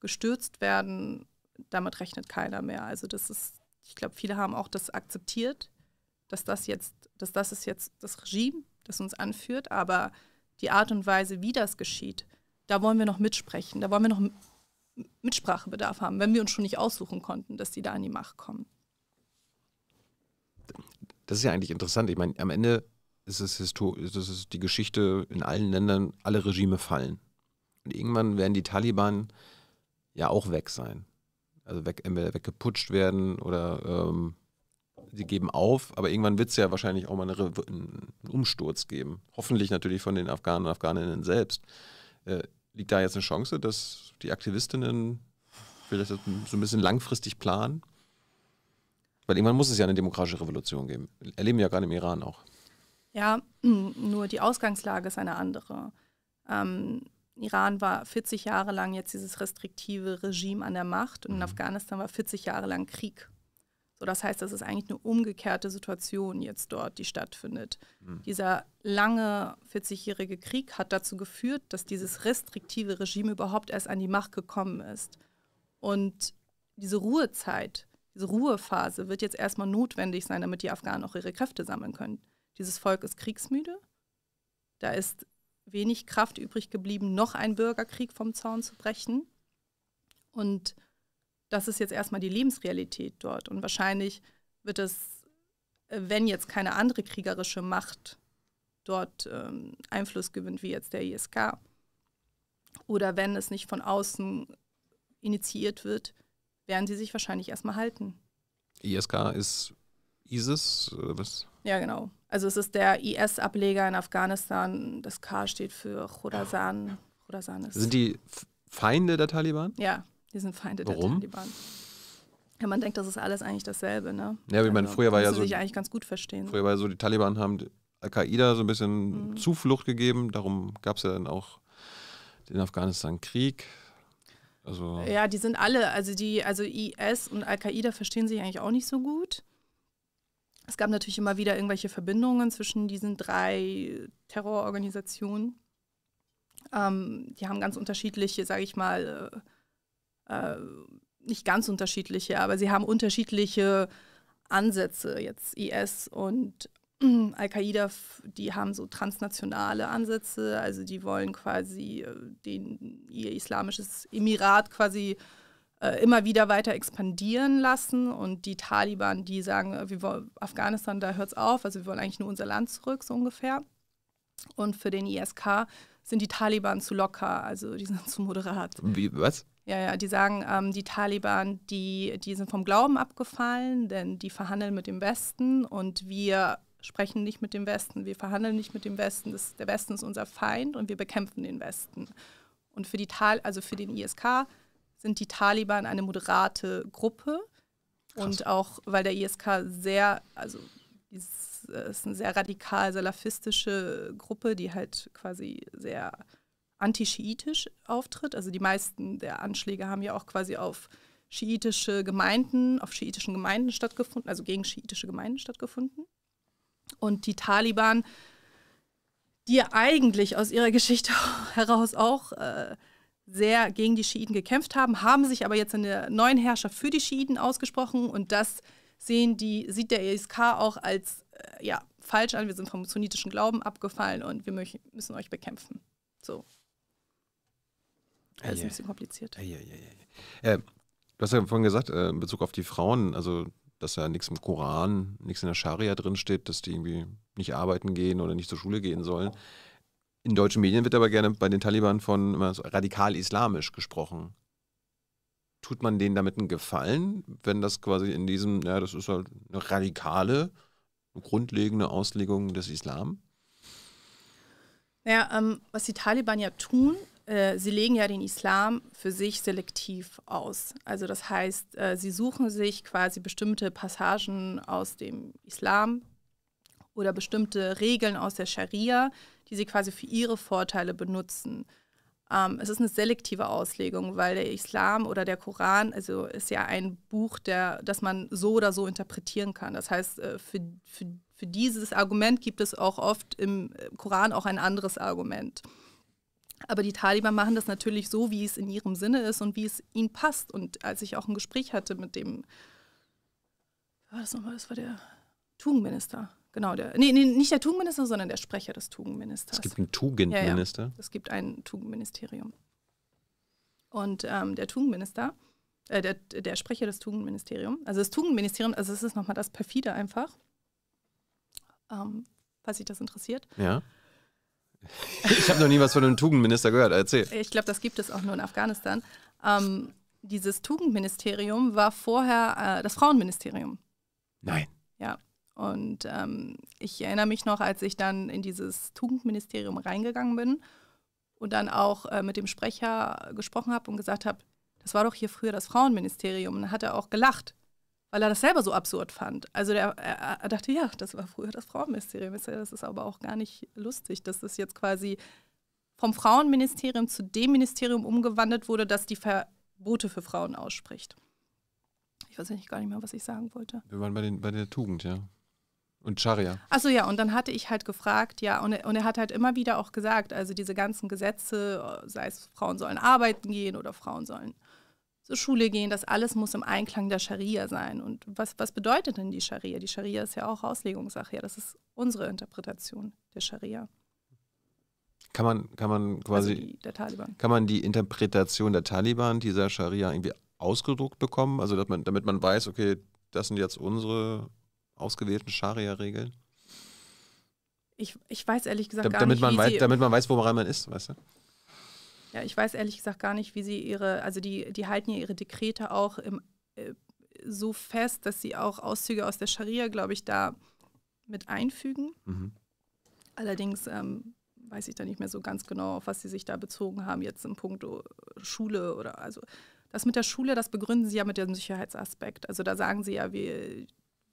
gestürzt werden. Damit rechnet keiner mehr. Also das ist ich glaube, viele haben auch das akzeptiert, dass das jetzt, dass das ist jetzt das Regime, das uns anführt, aber die Art und Weise, wie das geschieht, da wollen wir noch mitsprechen, da wollen wir noch Mitsprachebedarf haben, wenn wir uns schon nicht aussuchen konnten, dass die da an die Macht kommen. Das ist ja eigentlich interessant. Ich meine, am Ende ist es, Histo ist es die Geschichte in allen Ländern, alle Regime fallen. Und irgendwann werden die Taliban ja auch weg sein also weg, entweder weggeputscht werden oder ähm, sie geben auf, aber irgendwann wird es ja wahrscheinlich auch mal eine, einen Umsturz geben. Hoffentlich natürlich von den Afghanen und Afghaninnen selbst. Äh, liegt da jetzt eine Chance, dass die Aktivistinnen vielleicht so ein bisschen langfristig planen? Weil irgendwann muss es ja eine demokratische Revolution geben. Erleben wir ja gerade im Iran auch. Ja, <clears throat> nur die Ausgangslage ist eine andere. Ähm, Iran war 40 Jahre lang jetzt dieses restriktive Regime an der Macht und in mhm. Afghanistan war 40 Jahre lang Krieg. So, das heißt, das ist eigentlich eine umgekehrte Situation jetzt dort, die stattfindet. Mhm. Dieser lange 40-jährige Krieg hat dazu geführt, dass dieses restriktive Regime überhaupt erst an die Macht gekommen ist. Und diese Ruhezeit, diese Ruhephase wird jetzt erstmal notwendig sein, damit die Afghanen auch ihre Kräfte sammeln können. Dieses Volk ist kriegsmüde. Da ist wenig Kraft übrig geblieben, noch einen Bürgerkrieg vom Zaun zu brechen. Und das ist jetzt erstmal die Lebensrealität dort. Und wahrscheinlich wird es, äh, wenn jetzt keine andere kriegerische Macht dort ähm, Einfluss gewinnt, wie jetzt der ISK, oder wenn es nicht von außen initiiert wird, werden sie sich wahrscheinlich erstmal halten. ISK ist ISIS? Oder äh, was? Ja, genau. Also es ist der IS-Ableger in Afghanistan. Das K steht für Khorasan. Khorasan ist Sind die Feinde der Taliban? Ja, die sind Feinde Warum? der Taliban. Ja, man denkt, das ist alles eigentlich dasselbe, ne? Ja, also, man früher war ja so. sich eigentlich ganz gut verstehen. Früher war ja so, die Taliban haben Al-Qaida so ein bisschen mhm. Zuflucht gegeben. Darum gab es ja dann auch den Afghanistan-Krieg. Also ja, die sind alle, also die, also IS und Al-Qaida verstehen sich eigentlich auch nicht so gut. Es gab natürlich immer wieder irgendwelche Verbindungen zwischen diesen drei Terrororganisationen. Ähm, die haben ganz unterschiedliche, sage ich mal, äh, äh, nicht ganz unterschiedliche, aber sie haben unterschiedliche Ansätze. Jetzt IS und <clears throat> Al-Qaida, die haben so transnationale Ansätze, also die wollen quasi äh, den, ihr islamisches Emirat quasi äh, immer wieder weiter expandieren lassen und die Taliban, die sagen, äh, wir wollen, Afghanistan, da hört es auf, also wir wollen eigentlich nur unser Land zurück, so ungefähr. Und für den ISK sind die Taliban zu locker, also die sind zu moderat. Wie, was? Ja, ja, die sagen, ähm, die Taliban, die, die sind vom Glauben abgefallen, denn die verhandeln mit dem Westen und wir sprechen nicht mit dem Westen, wir verhandeln nicht mit dem Westen, das, der Westen ist unser Feind und wir bekämpfen den Westen. Und für, die Tal also für den ISK sind die Taliban eine moderate Gruppe. Krass. Und auch, weil der ISK sehr, also ist, ist eine sehr radikal salafistische Gruppe, die halt quasi sehr antischiitisch auftritt. Also die meisten der Anschläge haben ja auch quasi auf schiitische Gemeinden, auf schiitischen Gemeinden stattgefunden, also gegen schiitische Gemeinden stattgefunden. Und die Taliban, die ja eigentlich aus ihrer Geschichte <laughs> heraus auch äh, sehr gegen die Schiiten gekämpft haben, haben sich aber jetzt in der neuen Herrschaft für die Schiiten ausgesprochen und das sehen die, sieht der ESK auch als äh, ja, falsch an. Wir sind vom sunnitischen Glauben abgefallen und wir müssen euch bekämpfen. So. Das ist ein bisschen kompliziert. Äh, äh, du hast ja vorhin gesagt, äh, in Bezug auf die Frauen, also dass da ja nichts im Koran, nichts in der Scharia drinsteht, dass die irgendwie nicht arbeiten gehen oder nicht zur Schule gehen sollen. In deutschen Medien wird aber gerne bei den Taliban von so radikal islamisch gesprochen. Tut man denen damit einen Gefallen, wenn das quasi in diesem, ja, das ist halt eine radikale, grundlegende Auslegung des Islam? Naja, ähm, was die Taliban ja tun, äh, sie legen ja den Islam für sich selektiv aus. Also das heißt, äh, sie suchen sich quasi bestimmte Passagen aus dem Islam oder bestimmte Regeln aus der Scharia, die sie quasi für ihre Vorteile benutzen. Ähm, es ist eine selektive Auslegung, weil der Islam oder der Koran, also ist ja ein Buch, der, das man so oder so interpretieren kann. Das heißt, äh, für, für, für dieses Argument gibt es auch oft im Koran auch ein anderes Argument. Aber die Taliban machen das natürlich so, wie es in ihrem Sinne ist und wie es ihnen passt. Und als ich auch ein Gespräch hatte mit dem, war das nochmal, das war der Tugendminister. Genau, der, nee, nee, nicht der Tugendminister, sondern der Sprecher des Tugendministers. Es gibt einen Tugendminister? Ja, ja. Es gibt ein Tugendministerium. Und ähm, der Tugendminister, äh, der, der Sprecher des Tugendministeriums, also das Tugendministerium, also es ist nochmal das perfide einfach, ähm, falls sich das interessiert. Ja. <laughs> Ich habe noch nie was von einem Tugendminister gehört, erzähl. Ich glaube, das gibt es auch nur in Afghanistan. Ähm, dieses Tugendministerium war vorher äh, das Frauenministerium. Nein. Ja, und ähm, ich erinnere mich noch, als ich dann in dieses Tugendministerium reingegangen bin und dann auch äh, mit dem Sprecher gesprochen habe und gesagt habe, das war doch hier früher das Frauenministerium. Und dann hat er auch gelacht, weil er das selber so absurd fand. Also der, er, er, dachte, ja, das war früher das Frauenministerium. Das ist aber auch gar nicht lustig, dass das jetzt quasi vom Frauenministerium zu dem Ministerium umgewandelt wurde, das die Verbote für Frauen ausspricht. Ich weiß eigentlich gar nicht mehr, was ich sagen wollte. Wir waren bei, den, bei der Tugend, ja. Und Scharia. Achso, ja, und dann hatte ich halt gefragt, ja, und er, und er hat halt immer wieder auch gesagt, also diese ganzen Gesetze, sei es Frauen sollen arbeiten gehen oder Frauen sollen zur Schule gehen, das alles muss im Einklang der Scharia sein. Und was, was bedeutet denn die Scharia? Die Scharia ist ja auch Auslegungssache, ja, das ist unsere Interpretation der Scharia. Kann man, kann man also quasi, also die, kann man die Interpretation der Taliban dieser Scharia irgendwie ausgedruckt bekommen? Also, man, damit man weiß, okay, das sind jetzt unsere ausgewählten Scharia-Regeln? Ich, ich weiß ehrlich gesagt da, gar damit nicht, man wie weiß, sie, Damit man weiß, woran man ist, weißt du? Ja, ich weiß ehrlich gesagt gar nicht, wie sie ihre, also die, die halten ja ihre Dekrete auch im, äh, so fest, dass sie auch Auszüge aus der Scharia, glaube ich, da mit einfügen. Mhm. Allerdings ähm, weiß ich da nicht mehr so ganz genau, auf was sie sich da bezogen haben, jetzt im Punkt oh, Schule oder also. Das mit der Schule, das begründen sie ja mit dem Sicherheitsaspekt. Also da sagen sie ja, wir,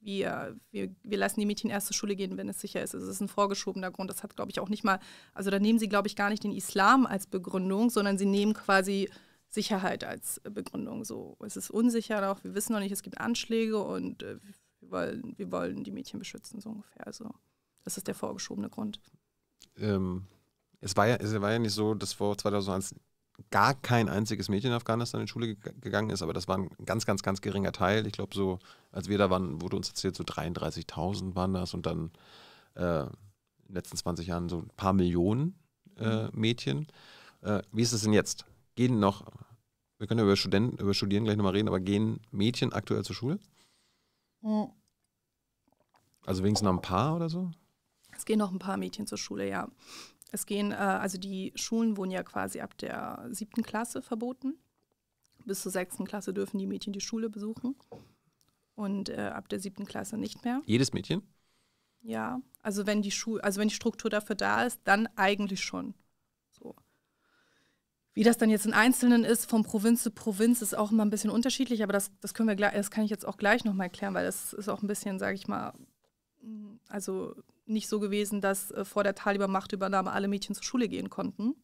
wir, wir, wir lassen die Mädchen erst zur Schule gehen, wenn es sicher ist. Also es ist ein vorgeschobener Grund. Das hat, glaube ich, auch nicht mal, also da nehmen sie, glaube ich, gar nicht den Islam als Begründung, sondern sie nehmen quasi Sicherheit als Begründung. So, es ist unsicher auch, wir wissen noch nicht, es gibt Anschläge und äh, wir, wollen, wir wollen die Mädchen beschützen, so ungefähr. Also, das ist der vorgeschobene Grund. Ähm, es, war ja, es war ja nicht so, dass vor 2001 gar kein einziges Mädchen in Afghanistan in die Schule gegangen ist, aber das war ein ganz, ganz, ganz geringer Teil. Ich glaube, so als wir da waren, wurde uns erzählt, so 33.000 waren das und dann äh, in den letzten 20 Jahren so ein paar Millionen äh, mhm. Mädchen. Äh, wie ist es denn jetzt? Gehen noch, wir können ja über, Studenten, über Studieren gleich nochmal reden, aber gehen Mädchen aktuell zur Schule? Mhm. Also wenigstens noch ein paar oder so? Es gehen noch ein paar Mädchen zur Schule, ja. Es gehen, äh, also die Schulen wurden ja quasi ab der siebten Klasse verboten. Bis zur sechsten Klasse dürfen die Mädchen die Schule besuchen und äh, ab der siebten Klasse nicht mehr. Jedes Mädchen? Ja, also wenn die Schu also wenn die Struktur dafür da ist, dann eigentlich schon. So. Wie das dann jetzt in Einzelnen ist, von Provinz zu Provinz, ist auch immer ein bisschen unterschiedlich, aber das, das können wir das kann ich jetzt auch gleich nochmal erklären, weil das ist auch ein bisschen, sage ich mal, mm, also nicht so gewesen, dass äh, vor der Taliban-Machtübernahme alle Mädchen zur Schule gehen konnten.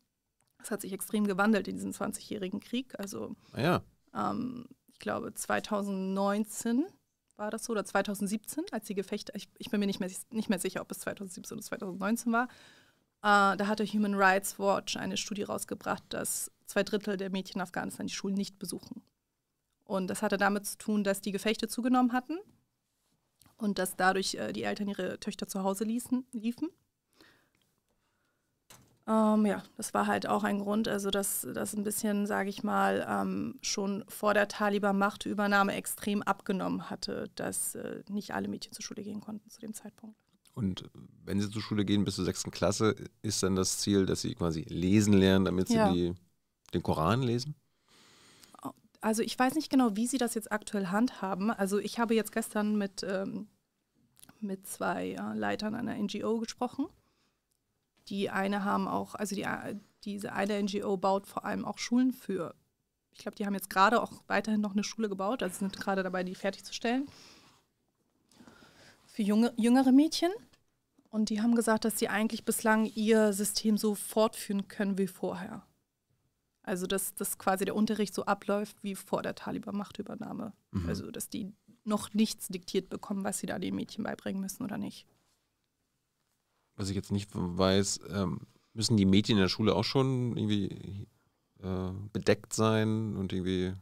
Das hat sich extrem gewandelt in diesem 20-jährigen Krieg. Also ah ja. ähm, ich glaube 2019 war das so, oder 2017, als die Gefechte, ich, ich bin mir nicht mehr, nicht mehr sicher, ob es 2017 oder 2019 war, äh, da hatte Human Rights Watch eine Studie rausgebracht, dass zwei Drittel der Mädchen in Afghanistan die Schulen nicht besuchen. Und das hatte damit zu tun, dass die Gefechte zugenommen hatten und dass dadurch äh, die Eltern ihre Töchter zu Hause ließen, liefen ähm, ja, das war halt auch ein Grund, also dass das ein bisschen, sage ich mal, ähm, schon vor der Taliban-Machtübernahme extrem abgenommen hatte, dass äh, nicht alle Mädchen zur Schule gehen konnten zu dem Zeitpunkt. Und wenn sie zur Schule gehen bis zur sechsten Klasse, ist dann das Ziel, dass sie quasi lesen lernen, damit sie ja. die, den Koran lesen? Also ich weiß nicht genau, wie sie das jetzt aktuell handhaben. Also ich habe jetzt gestern mit, ähm, mit zwei äh, Leitern einer NGO gesprochen die eine haben auch, also die, diese eine NGO baut vor allem auch Schulen für. Ich glaube, die haben jetzt gerade auch weiterhin noch eine Schule gebaut, also sind gerade dabei, die fertigzustellen. Für junge, jüngere Mädchen. Und die haben gesagt, dass sie eigentlich bislang ihr System so fortführen können wie vorher. Also, dass, dass quasi der Unterricht so abläuft wie vor der Taliban-Machtübernahme. Mhm. Also, dass die noch nichts diktiert bekommen, was sie da den Mädchen beibringen müssen oder nicht was ich jetzt nicht weiß, ähm, müssen die Medien in der Schule auch schon irgendwie äh, bedeckt sein und irgendwie.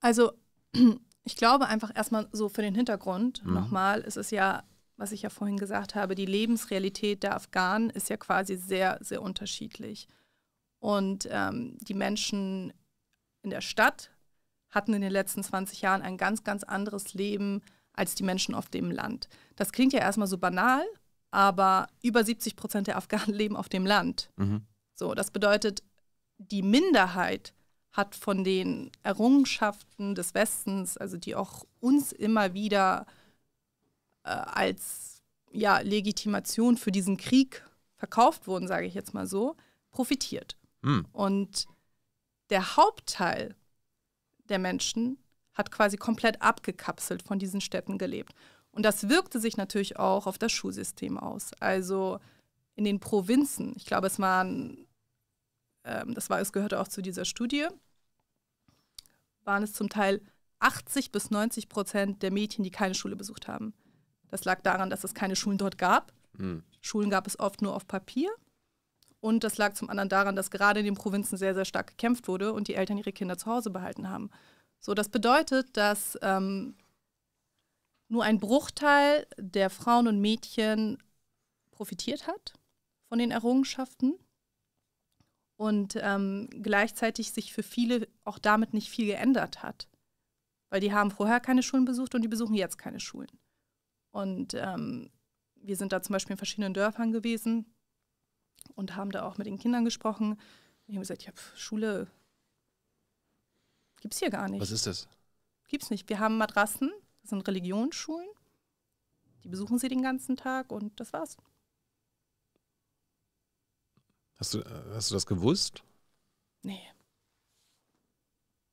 Also, <clears throat> ich glaube einfach erstmal so für den Hintergrund mhm. nochmal, es ist ja, was ich ja vorhin gesagt habe, die Lebensrealität der Afghanen ist ja quasi sehr, sehr unterschiedlich. Und ähm, die Menschen in der Stadt hatten in den letzten 20 Jahren ein ganz, ganz anderes Leben als die Menschen auf dem Land. Das klingt ja erstmal so banal, aber über 70 Prozent der Afghanen <laughs> leben auf dem Land. Mhm. So, das bedeutet, die Minderheit hat von den Errungenschaften des Westens, also die auch uns immer wieder äh, als ja, Legitimation für diesen Krieg verkauft wurden, sage ich jetzt mal so, profitiert. Mhm. Und der Hauptteil der Menschen hat quasi komplett abgekapselt von diesen Städten gelebt. Und das wirkte sich natürlich auch auf das Schulsystem aus. Also in den Provinzen, ich glaube, es waren, ähm, das war, es gehörte auch zu dieser Studie, waren es zum Teil 80 bis 90 Prozent der Mädchen, die keine Schule besucht haben. Das lag daran, dass es keine Schulen dort gab. Mhm. Schulen gab es oft nur auf Papier. Und das lag zum anderen daran, dass gerade in den Provinzen sehr, sehr stark gekämpft wurde und die Eltern ihre Kinder zu Hause behalten haben. So, das bedeutet, dass ähm, nur ein Bruchteil der Frauen und Mädchen profitiert hat von den Errungenschaften und ähm, gleichzeitig sich für viele auch damit nicht viel geändert hat. Weil die haben vorher keine Schulen besucht und die besuchen jetzt keine Schulen. Und ähm, wir sind da zum Beispiel in verschiedenen Dörfern gewesen und haben da auch mit den Kindern gesprochen. Ich habe gesagt, ich habe Schule Gibt es hier gar nicht. Was ist das? Gibt es nicht. Wir haben Madrassen, das sind Religionsschulen. Die besuchen sie den ganzen Tag und das war's. Hast du, äh, hast du das gewusst? Nee.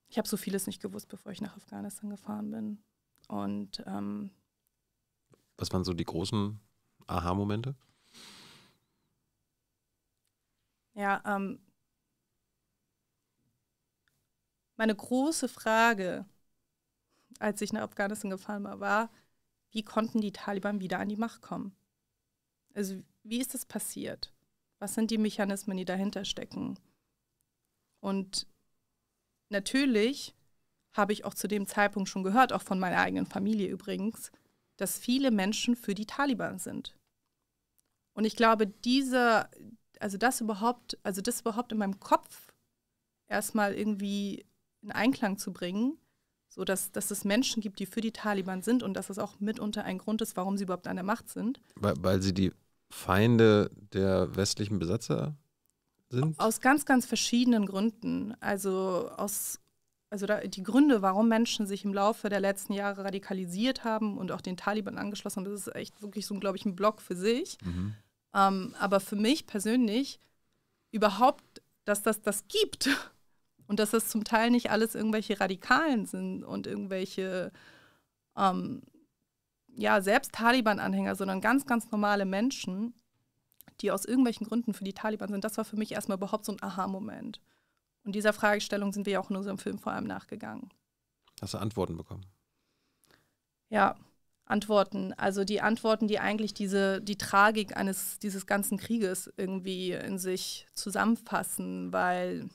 Ich habe so vieles nicht gewusst, bevor ich nach Afghanistan gefahren bin. Und ähm, was waren so die großen Aha-Momente? Ja, ähm, meine große Frage, als ich nach Afghanistan gefahren war, war, wie konnten die Taliban wieder an die Macht kommen? Also wie ist das passiert? Was sind die Mechanismen, die dahinter stecken? Und natürlich habe ich auch zu dem Zeitpunkt schon gehört, auch von meiner eigenen Familie übrigens, dass viele Menschen für die Taliban sind. Und ich glaube, diese, also das überhaupt, also das überhaupt in meinem Kopf erstmal irgendwie in Einklang zu bringen, sodass dass es Menschen gibt, die für die Taliban sind und dass es auch mitunter ein Grund ist, warum sie überhaupt an der Macht sind. Weil, weil sie die Feinde der westlichen Besatzer sind? Aus ganz, ganz verschiedenen Gründen. Also aus also da, die Gründe, warum Menschen sich im Laufe der letzten Jahre radikalisiert haben und auch den Taliban angeschlossen haben, das ist echt wirklich so, glaube ich, ein Block für sich. Mhm. Ähm, aber für mich persönlich überhaupt, dass das das gibt und dass das zum Teil nicht alles irgendwelche Radikalen sind und irgendwelche ähm, ja, selbst Taliban-Anhänger, sondern ganz, ganz normale Menschen, die aus irgendwelchen Gründen für die Taliban sind, das war für mich erstmal überhaupt so ein Aha-Moment. Und dieser Fragestellung sind wir ja auch in unserem Film vor allem nachgegangen. Hast du Antworten bekommen? Ja, Antworten. Also die Antworten, die eigentlich diese, die Tragik eines, dieses ganzen Krieges irgendwie in sich zusammenfassen, weil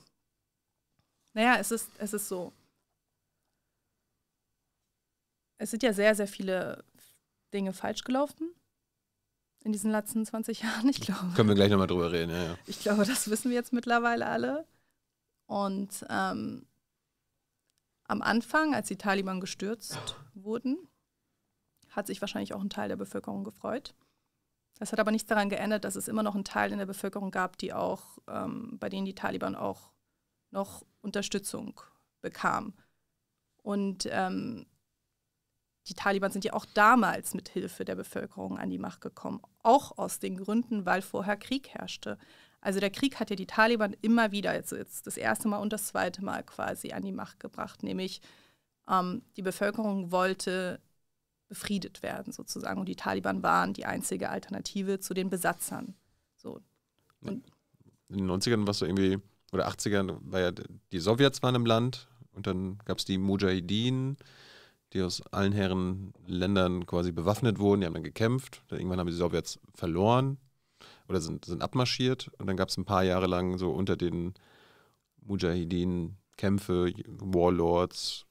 naja, es ist, es ist so. Es sind ja sehr, sehr viele Dinge falsch gelaufen in diesen letzten 20 Jahren, ich glaube. Können wir gleich nochmal drüber reden, ja, ja. Ich glaube, das wissen wir jetzt mittlerweile alle. Und ähm, am Anfang, als die Taliban gestürzt wurden, hat sich wahrscheinlich auch ein Teil der Bevölkerung gefreut. Das hat aber nichts daran geändert, dass es immer noch einen Teil in der Bevölkerung gab, die auch, ähm, bei denen die Taliban auch noch Unterstützung bekam. Und ähm, die Taliban sind ja auch damals mit Hilfe der Bevölkerung an die Macht gekommen, auch aus den Gründen, weil vorher Krieg herrschte. Also der Krieg hat ja die Taliban immer wieder, also jetzt das erste Mal und das zweite Mal quasi an die Macht gebracht, nämlich ähm, die Bevölkerung wollte befriedet werden sozusagen und die Taliban waren die einzige Alternative zu den Besatzern. So. Und in den 90ern war es irgendwie oder 80ern war ja, die Sowjets waren im Land und dann gab es die Mujahideen, die aus allen Herren Ländern quasi bewaffnet wurden, die haben dann gekämpft. Dann irgendwann haben die Sowjets verloren oder sind, sind abmarschiert und dann gab es ein paar Jahre lang so unter den Mujahideen Kämpfe, Warlords,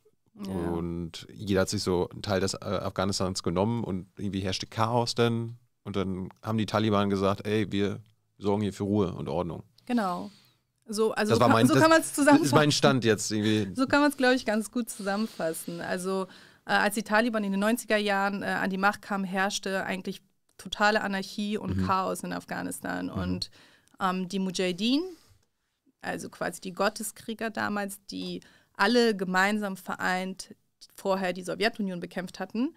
ja. Und jeder hat sich so einen Teil des äh, Afghanistans genommen und irgendwie herrschte Chaos dann. Und dann haben die Taliban gesagt, ey, wir sorgen hier für Ruhe und Ordnung. Genau. So, also das so, war mein, so kann man es zusammenfassen. ist mein Stand jetzt irgendwie. So kann man es, glaube ich, ganz gut zusammenfassen. Also äh, als die Taliban in den 90er Jahren äh, an die Macht kamen, herrschte eigentlich totale Anarchie und mhm. Chaos in Afghanistan. Mhm. Und ähm, die Mujahideen, also quasi die Gotteskrieger damals, die alle gemeinsam vereint vorher die Sowjetunion bekämpft hatten,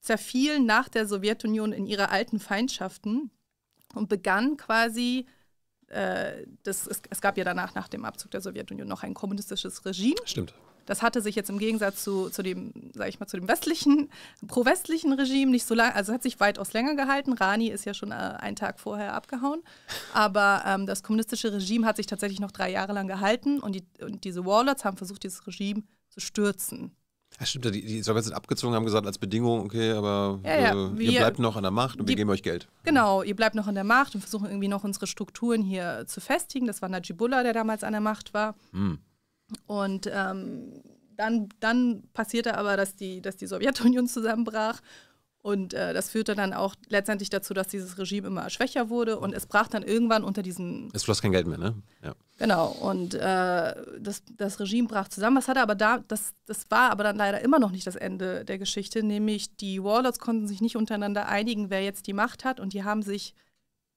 zerfielen nach der Sowjetunion in ihre alten Feindschaften und begannen quasi äh, das, es, es, gab ja danach, nach dem Abzug der Sowjetunion, noch ein kommunistisches Regime. Stimmt. Das hatte sich jetzt im Gegensatz zu, zu dem, sag ich mal, zu dem westlichen, pro-westlichen Regime nicht so lange, also hat sich weitaus länger gehalten. Rani ist ja schon äh, einen Tag vorher abgehauen. Aber ähm, das kommunistische Regime hat sich tatsächlich noch drei Jahre lang gehalten und, die, und diese Warlords haben versucht, dieses Regime zu stürzen. Ja, stimmt, die, die Insolvenz sind abgezogen, haben gesagt, als Bedingung, okay, aber ja, ja. Äh, wir, ihr bleibt noch an der Macht und die, wir geben euch Geld. Genau, ihr bleibt noch an der Macht und versuchen irgendwie noch unsere Strukturen hier zu festigen. Das war Najibullah, der damals an der Macht war. Hm. Und ähm, dann, dann passierte aber, dass die, dass die Sowjetunion zusammenbrach und äh, das führte dann auch letztendlich dazu, dass dieses Regime immer schwächer wurde und es brach dann irgendwann unter diesen. Es floss kein Geld mehr, ne? Ja. Genau. Und äh, das, das Regime brach zusammen. Was hatte aber da, das, das war aber dann leider immer noch nicht das Ende der Geschichte, nämlich die Warlords konnten sich nicht untereinander einigen, wer jetzt die Macht hat. Und die haben sich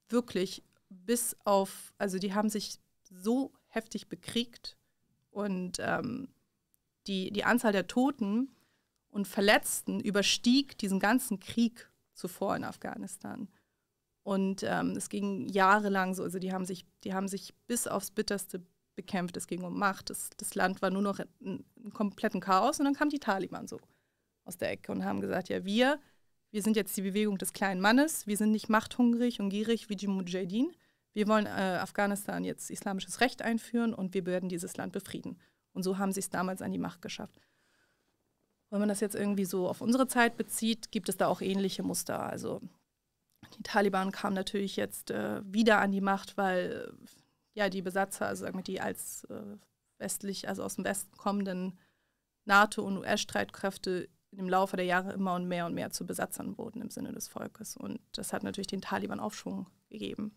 wirklich bis auf, also die haben sich so heftig bekriegt und ähm, die, die Anzahl der Toten und Verletzten überstieg diesen ganzen Krieg zuvor in Afghanistan. Und ähm, es ging jahrelang so, also die haben sich, die haben sich bis aufs Bitterste bekämpft, es ging um Macht, das, das Land war nur noch in, in kompletten Chaos und dann kamen die Taliban so aus der Ecke und haben gesagt, ja, wir, wir sind jetzt die Bewegung des kleinen Mannes, wir sind nicht machthungrig und gierig wie die Mujahideen, wir wollen äh, Afghanistan jetzt islamisches Recht einführen und wir werden dieses Land befrieden. Und so haben sie es damals an die Macht geschafft. Wenn man das jetzt irgendwie so auf unsere Zeit bezieht, gibt es da auch ähnliche Muster. Also die Taliban kamen natürlich jetzt äh, wieder an die Macht, weil äh, ja die Besatzer, also sagen wir die als äh, westlich, also aus dem Westen kommenden NATO- und US-Streitkräfte im Laufe der Jahre immer und mehr und mehr zu Besatzern wurden im Sinne des Volkes. Und das hat natürlich den Taliban Aufschwung gegeben.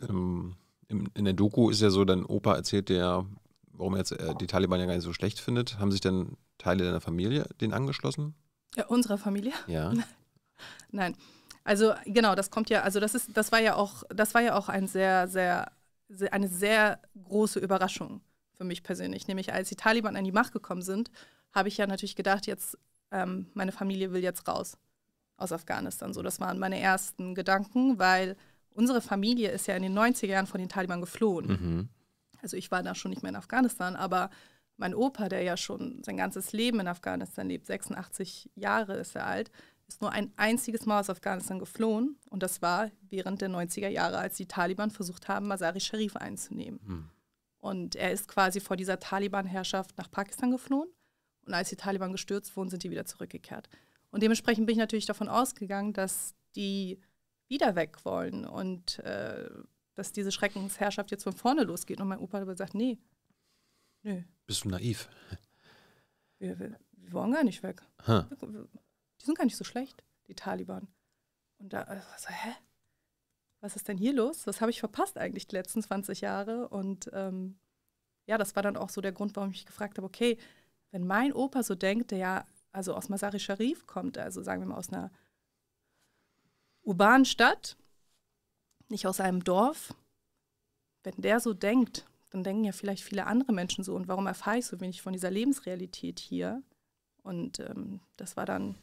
Ähm, in, der Doku ist ja so, dein Opa erzählt dir ja warum jetzt äh, die Taliban ja gar nicht so schlecht findet, haben sich dann Teile deiner Familie den angeschlossen? Ja, unserer Familie? Ja. <laughs> Nein. Also genau, das kommt ja, also das ist, das war ja auch, das war ja auch ein sehr, sehr, sehr eine sehr große Überraschung für mich persönlich. Nämlich als die Taliban an die Macht gekommen sind, habe ich ja natürlich gedacht, jetzt ähm, meine Familie will jetzt raus aus Afghanistan. So, das waren meine ersten Gedanken, weil unsere Familie ist ja in den 90er Jahren von den Taliban geflohen. Mhm also ich war da schon nicht mehr in Afghanistan, aber mein Opa, der ja schon sein ganzes Leben in Afghanistan lebt, 86 Jahre ist er alt, ist nur ein einziges Mal aus Afghanistan geflohen und das war während der 90er Jahre, als die Taliban versucht haben, Masari Sharif einzunehmen. Hm. Und er ist quasi vor dieser Taliban-Herrschaft nach Pakistan geflohen und als die Taliban gestürzt wurden, sind die wieder zurückgekehrt. Und dementsprechend bin ich natürlich davon ausgegangen, dass die wieder weg wollen und äh, dass diese Schreckensherrschaft jetzt von vorne losgeht. Und mein Opa hat aber gesagt, nee, nö. Bist du naiv? Wir, wir, wir wollen gar nicht weg. Huh. die sind gar nicht so schlecht, die Taliban. Und da, äh, war also, hä? Was ist denn hier los? Was habe ich verpasst eigentlich die letzten 20 Jahre? Und ähm, ja, das war dann auch so der Grund, warum ich mich gefragt habe, okay, wenn mein Opa so denkt, der ja also aus Masari Sharif kommt, also sagen wir mal aus einer urbanen Stadt, nicht aus einem Dorf. Wenn der so denkt, dann denken ja vielleicht viele andere Menschen so. Und warum erfahre ich so wenig von dieser Lebensrealität hier? Und ähm, das war dann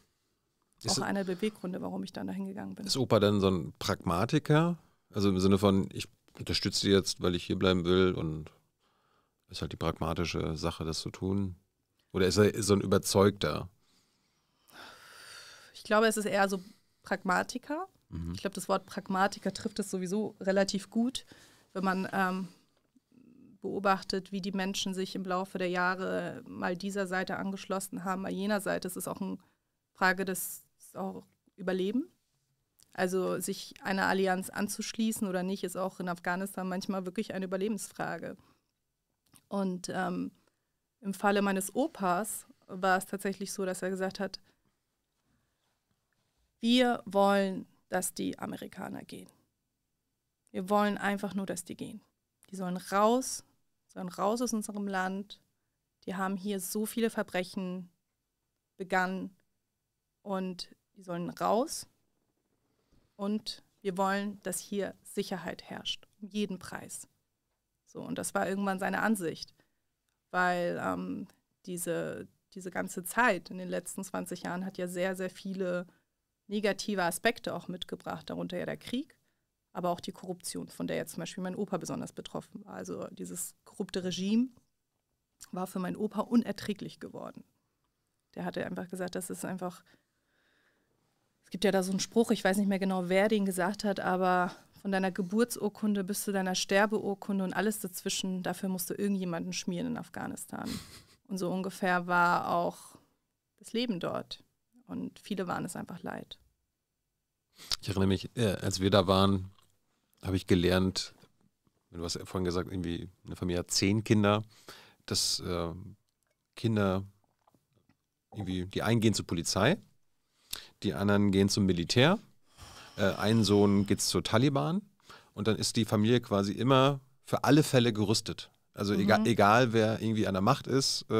ist auch einer der Beweggründe, warum ich dann dahin gegangen bin. Ist Opa denn so ein Pragmatiker? Also im Sinne von, ich unterstütze dich jetzt, weil ich hier bleiben will und ist halt die pragmatische Sache, das zu tun? Oder ist er so ein Überzeugter? Ich glaube, es ist eher so Pragmatiker. Mhm. Ich glaube, das Wort Pragmatiker trifft es sowieso relativ gut, wenn man ähm, beobachtet, wie die Menschen sich im Laufe der Jahre mal dieser Seite angeschlossen haben, mal jener Seite. Es ist auch eine Frage des auch Überleben. Also sich einer Allianz anzuschließen oder nicht, ist auch in Afghanistan manchmal wirklich eine Überlebensfrage. Und ähm, im Falle meines Opas war es tatsächlich so, dass er gesagt hat, wir wollen dass die Amerikaner gehen. Wir wollen einfach nur, dass die gehen. Die sollen raus, sollen raus aus unserem Land. Die haben hier so viele Verbrechen begangen und die sollen raus. Und wir wollen, dass hier Sicherheit herrscht, um jeden Preis. So, und das war irgendwann seine Ansicht, weil ähm, diese, diese ganze Zeit in den letzten 20 Jahren hat ja sehr, sehr viele negative Aspekte auch mitgebracht, darunter ja der Krieg, aber auch die Korruption, von der jetzt ja zum Beispiel mein Opa besonders betroffen war. Also dieses korrupte Regime war für meinen Opa unerträglich geworden. Der hatte einfach gesagt, das ist einfach, es gibt ja da so einen Spruch, ich weiß nicht mehr genau, wer den gesagt hat, aber von deiner Geburtsurkunde bis zu deiner Sterbeurkunde und alles dazwischen, dafür musst du irgendjemanden schmieren in Afghanistan. Und so ungefähr war auch das Leben dort. Und viele waren es einfach leid. Ich erinnere mich, äh, als wir da waren, habe ich gelernt, du hast vorhin gesagt, irgendwie eine Familie hat zehn Kinder, dass äh, Kinder irgendwie, die einen gehen zur Polizei, die anderen gehen zum Militär, äh, ein Sohn geht zur Taliban und dann ist die Familie quasi immer für alle Fälle gerüstet. Also mhm. egal, egal, wer irgendwie an der Macht ist, äh,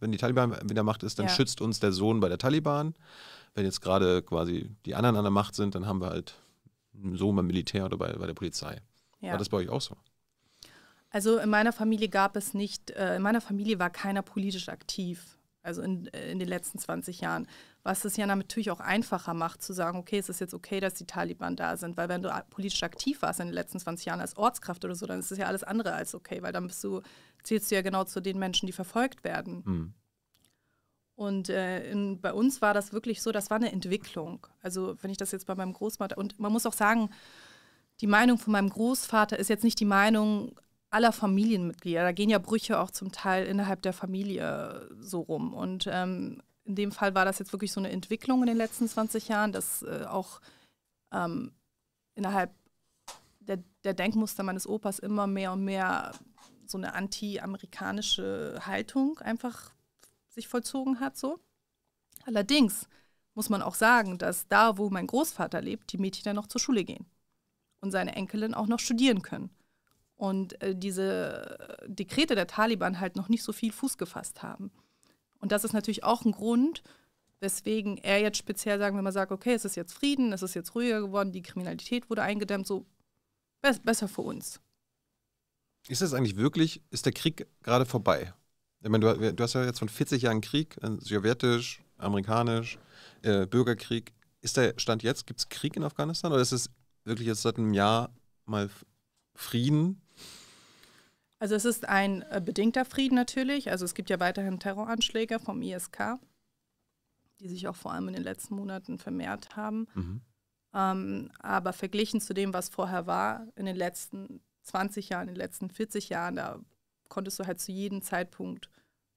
wenn die Taliban wieder Macht ist, dann ja. schützt uns der Sohn bei der Taliban. Wenn jetzt gerade quasi die anderen an der Macht sind, dann haben wir halt so beim Militär oder bei, bei der Polizei. Ja. War das bei euch auch so? Also in meiner Familie gab es nicht, äh, in meiner Familie war keiner politisch aktiv, also in, äh, in den letzten 20 Jahren. Was es ja natürlich auch einfacher macht, zu sagen, okay, es ist jetzt okay, dass die Taliban da sind, weil wenn du politisch aktiv warst in den letzten 20 Jahren als Ortskraft oder so, dann ist es ja alles andere als okay, weil dann bist du, zählst du ja genau zu den Menschen, die verfolgt werden. Mhm. Und äh, in, bei uns war das wirklich so, das war eine Entwicklung. Also wenn ich das jetzt bei meinem Großvater, und man muss auch sagen, die Meinung von meinem Großvater ist jetzt nicht die Meinung aller Familienmitglieder. Da gehen ja Brüche auch zum Teil innerhalb der Familie so rum. Und ähm, in dem Fall war das jetzt wirklich so eine Entwicklung in den letzten 20 Jahren, dass äh, auch ähm, innerhalb der, der Denkmuster meines Opas immer mehr und mehr so eine anti-amerikanische Haltung einfach sich vollzogen hat. So. Allerdings muss man auch sagen, dass da, wo mein Großvater lebt, die Mädchen dann noch zur Schule gehen und seine Enkelin auch noch studieren können. Und äh, diese äh, Dekrete der Taliban halt noch nicht so viel Fuß gefasst haben. Und das ist natürlich auch ein Grund, weswegen er jetzt speziell sagen, wenn man sagt, okay, es ist jetzt Frieden, es ist jetzt ruhiger geworden, die Kriminalität wurde eingedämmt, so besser für uns. Ist das eigentlich wirklich, ist der Krieg gerade vorbei? Ich meine, du, du hast ja jetzt von 40 Jahren Krieg, äh, sowjetisch, amerikanisch, äh, Bürgerkrieg. Ist der Stand jetzt, gibt es Krieg in Afghanistan oder ist es wirklich jetzt seit einem Jahr mal Frieden? Also es ist ein äh, bedingter Frieden natürlich. Also es gibt ja weiterhin Terroranschläge vom ISK, die sich auch vor allem in den letzten Monaten vermehrt haben. Mhm. Ähm, aber verglichen zu dem, was vorher war, in den letzten 20 Jahren, in den letzten 40 Jahren, da konntest du halt zu jedem Zeitpunkt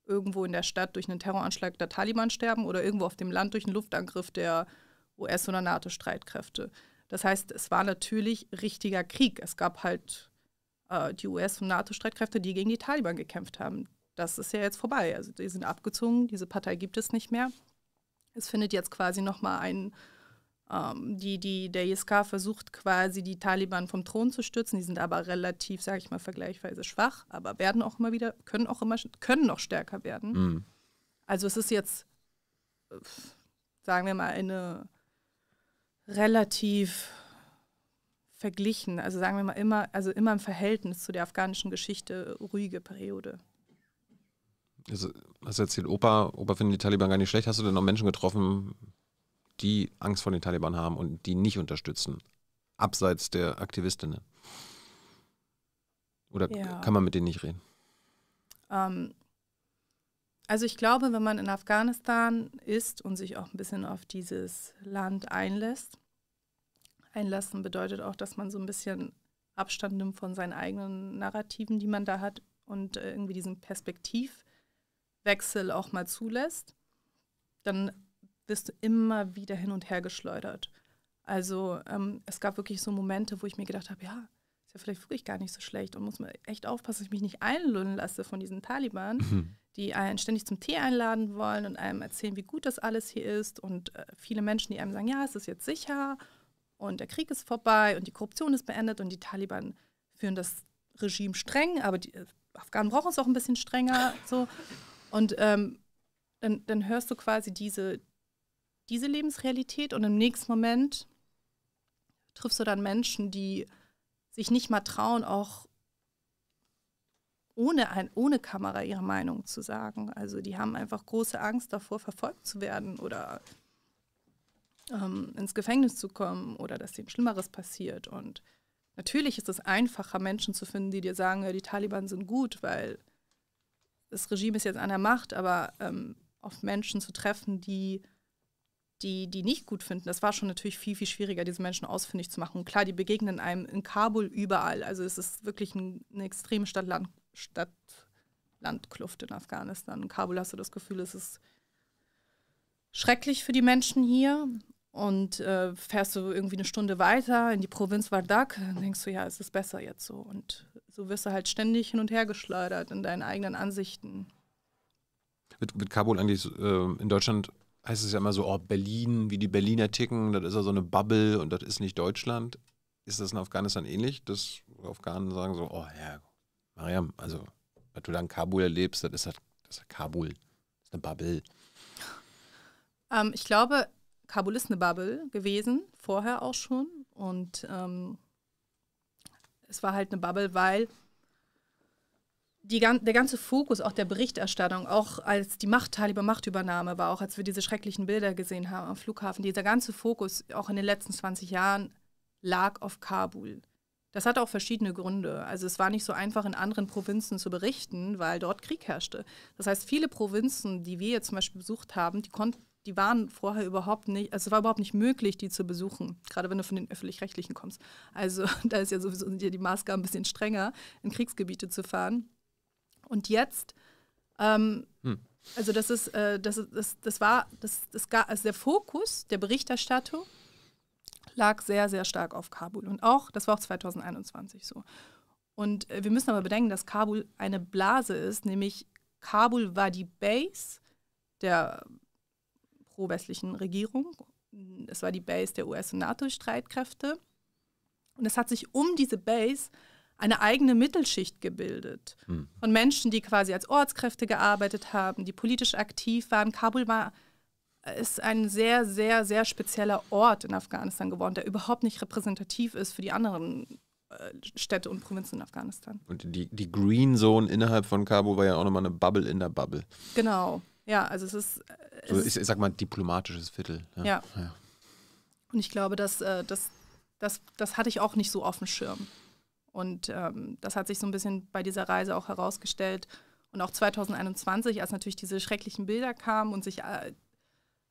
irgendwo in der Stadt durch einen Terroranschlag der Taliban sterben oder irgendwo auf dem Land durch einen Luftangriff der US- oder NATO-Streitkräfte. Das heißt, es war natürlich richtiger Krieg. Es gab halt äh, die US- und NATO-Streitkräfte, die gegen die Taliban gekämpft haben. Das ist ja jetzt vorbei. Also die sind abgezogen, diese Partei gibt es nicht mehr. Es findet jetzt quasi nochmal ein ähm, die, die, der ISK versucht quasi die Taliban vom Thron zu stürzen. Die sind aber relativ, sage ich mal, vergleichsweise schwach, aber werden auch immer wieder, können auch immer, können noch stärker werden. Mhm. Also es ist jetzt, sagen wir mal, eine relativ verglichen, also sagen wir mal immer, also immer im Verhältnis zu der afghanischen Geschichte ruhige Periode. Also, hast du jetzt Opa, Opa findet die Taliban gar nicht schlecht. Hast du denn noch Menschen getroffen, die Angst vor den Taliban haben und die nicht unterstützen, abseits der Aktivistinnen? Oder ja. kann man mit denen nicht reden? Ähm, also ich glaube, wenn man in Afghanistan ist und sich auch ein bisschen auf dieses Land einlässt, einlassen bedeutet auch, dass man so ein bisschen Abstand nimmt von seinen eigenen Narrativen, die man da hat und äh, irgendwie diesen Perspektivwechsel auch mal zulässt, dann wirst du immer wieder hin und her geschleudert. Also ähm, es gab wirklich so Momente, wo ich mir gedacht habe, ja, ist ja vielleicht wirklich gar nicht so schlecht und muss man echt aufpassen, dass ich mich nicht einlullen lasse von diesen Taliban, mhm. die einen ständig zum Tee einladen wollen und einem erzählen, wie gut das alles hier ist und äh, viele Menschen, die einem sagen, ja, es ist jetzt sicher und der Krieg ist vorbei und die Korruption ist beendet und die Taliban führen das Regime streng, aber die äh, Afghanen brauchen es auch ein bisschen strenger. So. Und ähm, dann, dann hörst du quasi diese, diese Lebensrealität und im nächsten Moment triffst du dann Menschen, die sich nicht mal trauen, auch ohne, ein, ohne Kamera ihre Meinung zu sagen. Also die haben einfach große Angst davor, verfolgt zu werden oder ähm, ins Gefängnis zu kommen oder dass ihnen Schlimmeres passiert. Und natürlich ist es einfacher, Menschen zu finden, die dir sagen, die Taliban sind gut, weil das Regime ist jetzt an der Macht, aber ähm, auf Menschen zu treffen, die die, die nicht gut finden. Das war schon natürlich viel, viel schwieriger, diese Menschen ausfindig zu machen. Und klar, die begegnen einem in Kabul überall. Also es ist wirklich ein, eine extreme Stadt-Land- Stadt in Afghanistan. In Kabul hast du das Gefühl, es ist schrecklich für die Menschen hier. Und äh, fährst du irgendwie eine Stunde weiter in die Provinz Wardak, dann denkst du, ja, es ist besser jetzt so. Und so wirst du halt ständig hin und her geschleudert in deinen eigenen Ansichten. Wird, wird Kabul eigentlich äh, in Deutschland heißt es ja immer so, oh, Berlin, wie die Berliner ticken, das ist ja so eine Bubble und das ist nicht Deutschland. Ist das in Afghanistan ähnlich, dass Afghanen sagen so, oh ja, Mariam, also, dass du da in Kabul erlebst, das ist das, halt, das ist halt Kabul, das ist eine Bubble. Ähm, ich glaube, Kabul ist eine Bubble gewesen, vorher auch schon. Und ähm, es war halt eine Bubble, weil die, der ganze Fokus auch der Berichterstattung, auch als die Macht über machtübernahme war, auch als wir diese schrecklichen Bilder gesehen haben am Flughafen, dieser ganze Fokus auch in den letzten 20 Jahren lag auf Kabul. Das hatte auch verschiedene Gründe. Also es war nicht so einfach, in anderen Provinzen zu berichten, weil dort Krieg herrschte. Das heißt, viele Provinzen, die wir jetzt zum Beispiel besucht haben, die die waren vorher überhaupt nicht, also es war überhaupt nicht möglich, die zu besuchen, gerade wenn du von den öffentlich-rechtlichen kommst. Also <laughs> da ist ja sowieso die Maßgaben ein bisschen strenger, in Kriegsgebiete zu fahren. Und jetzt, ähm, hm. also das ist, äh, das, das, das war, das, das gar, also der Fokus der Berichterstattung lag sehr, sehr stark auf Kabul. Und auch, das war auch 2021 so. Und äh, wir müssen aber bedenken, dass Kabul eine Blase ist, nämlich Kabul war die Base der pro-westlichen Regierung. Es war die Base der US- und NATO-Streitkräfte. Und es hat sich um diese Base eine eigene Mittelschicht gebildet. Mhm. Von Menschen, die quasi als Ortskräfte gearbeitet haben, die politisch aktiv waren. Kabul war, äh, ist ein sehr, sehr, sehr spezieller Ort in Afghanistan geworden, der überhaupt nicht repräsentativ ist für die anderen äh, Städte und Provinzen in Afghanistan. Und die, die Green Zone innerhalb von Kabul war ja auch nochmal eine Bubble in der Bubble. Genau, ja, also es ist. Äh, also es so, ich, ich, sag mal, diplomatisches Viertel. Ja. ja. ja. Und ich glaube, dass, dass, dass, das hatte ich auch nicht so auf dem Schirm. Und ähm, das hat sich so ein bisschen bei dieser Reise auch herausgestellt. Und auch 2021, als natürlich diese schrecklichen Bilder kamen und sich äh,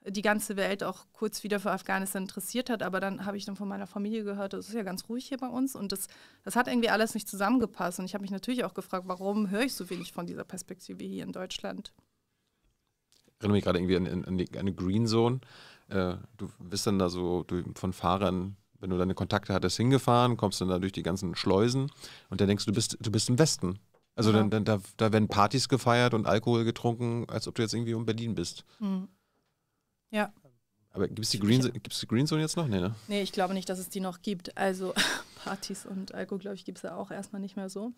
die ganze Welt auch kurz wieder für Afghanistan interessiert hat. Aber dann habe ich dann von meiner Familie gehört, es ist ja ganz ruhig hier bei uns. Und das, das hat irgendwie alles nicht zusammengepasst. Und ich habe mich natürlich auch gefragt, warum höre ich so wenig von dieser Perspektive hier in Deutschland? Ich erinnere mich gerade irgendwie an, an, an, die, Green Zone. Äh, du bist dann da so du, von Fahrern wenn du deine Kontakte hattest, hingefahren, kommst dann da durch die ganzen Schleusen und dann denkst du, du bist, du bist im Westen. Also ja. dann, dann da, da, werden Partys gefeiert und Alkohol getrunken, als ob du jetzt irgendwie um Berlin bist. Mhm. Ja. Aber gibt es die, Green, die Green Zone jetzt noch? Nee, ne? nee, ich glaube nicht, dass es die noch gibt. Also <laughs> Partys und Alkohol, glaube ich, gibt es ja auch erstmal nicht mehr so.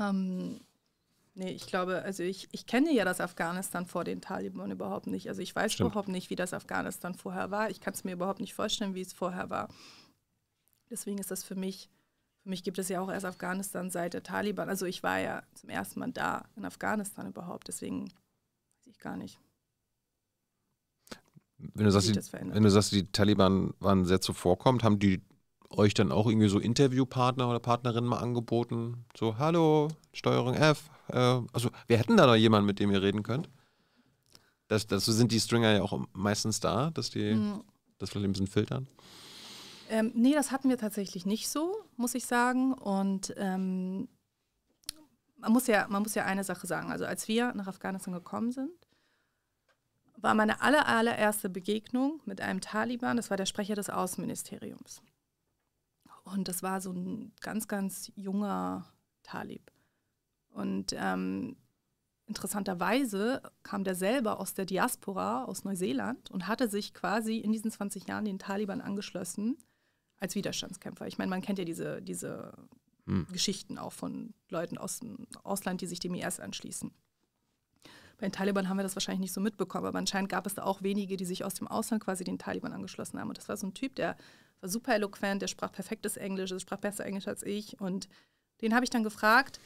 Ähm, Nee, ich glaube, also ich, ich kenne ja das Afghanistan vor den Taliban überhaupt nicht. Also ich weiß Stimmt. überhaupt nicht, wie das Afghanistan vorher war. Ich kann es mir überhaupt nicht vorstellen, wie es vorher war. Deswegen ist das für mich, für mich gibt es ja auch erst Afghanistan seit der Taliban. Also ich war ja zum ersten Mal da in Afghanistan überhaupt, deswegen weiß ich gar nicht. Wenn du, sagst, die, wenn du sagst, die Taliban waren sehr zuvorkommend, haben die euch dann auch irgendwie so Interviewpartner oder Partnerinnen mal angeboten? So, hallo, Steuerung F, äh, also, wir hätten da noch jemanden, mit dem ihr reden könnt. Das, dazu sind die Stringer ja auch meistens da, dass die mhm. das vielleicht ein bisschen filtern. Ähm, nee, das hatten wir tatsächlich nicht so, muss ich sagen. Und ähm, man, muss ja, man muss ja eine Sache sagen. Also als wir nach Afghanistan gekommen sind, war meine aller, allererste Begegnung mit einem Taliban, das war der Sprecher des Außenministeriums. Und das war so ein ganz, ganz junger Talib. Und ähm, interessanterweise kam der selber aus der Diaspora, aus Neuseeland und hatte sich quasi in diesen 20 Jahren den Taliban angeschlossen als Widerstandskämpfer. Ich meine, man kennt ja diese, diese hm. Geschichten auch von Leuten aus dem Ausland, die sich dem IS anschließen. Bei den Taliban haben wir das wahrscheinlich nicht so mitbekommen, aber anscheinend gab es da auch wenige, die sich aus dem Ausland quasi den Taliban angeschlossen haben. Und das war so ein Typ, der war super eloquent, der sprach perfektes Englisch, der sprach besser Englisch als ich. Und den habe ich dann gefragt,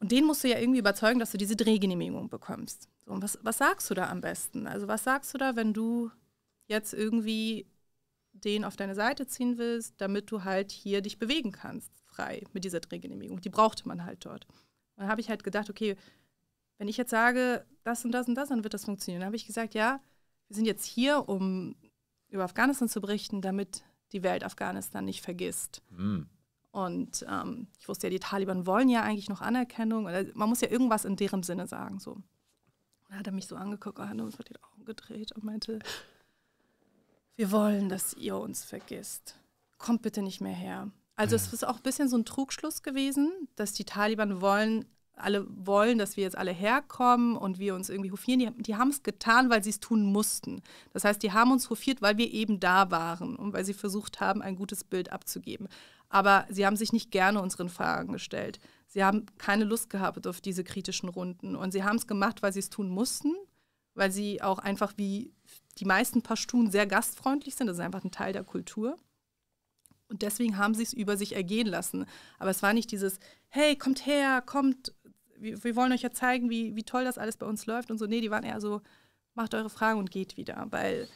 und den musst du ja irgendwie überzeugen, dass du diese Drehgenehmigung bekommst. So, und was, was sagst du da am besten? Also was sagst du da, wenn du jetzt irgendwie den auf deine Seite ziehen willst, damit du halt hier dich bewegen kannst, frei mit dieser Drehgenehmigung. Die brauchte man halt dort. Und dann habe ich halt gedacht, okay, wenn ich jetzt sage, das und das und das, dann wird das funktionieren. Dann habe ich gesagt, ja, wir sind jetzt hier, um über Afghanistan zu berichten, damit die Welt Afghanistan nicht vergisst. Mhm. Und ähm, ich wusste ja, die Taliban wollen ja eigentlich noch Anerkennung. Oder man muss ja irgendwas in deren Sinne sagen. So. Dann hat er mich so angeguckt, hat uns mit den Augen gedreht und meinte, wir wollen, dass ihr uns vergisst. Kommt bitte nicht mehr her. Also ja. es ist auch ein bisschen so ein Trugschluss gewesen, dass die Taliban wollen, alle wollen, dass wir jetzt alle herkommen und wir uns irgendwie hofieren. Die, die haben es getan, weil sie es tun mussten. Das heißt, die haben uns hofiert, weil wir eben da waren und weil sie versucht haben, ein gutes Bild abzugeben. Aber sie haben sich nicht gerne unseren Fragen gestellt. Sie haben keine Lust gehabt auf diese kritischen Runden. Und sie haben es gemacht, weil sie es tun mussten, weil sie auch einfach wie die meisten Pashtun sehr gastfreundlich sind. Das ist einfach ein Teil der Kultur. Und deswegen haben sie es über sich ergehen lassen. Aber es war nicht dieses, hey, kommt her, kommt, wir, wir wollen euch ja zeigen, wie, wie toll das alles bei uns läuft und so. Nee, die waren eher so, macht eure Fragen und geht wieder. Weil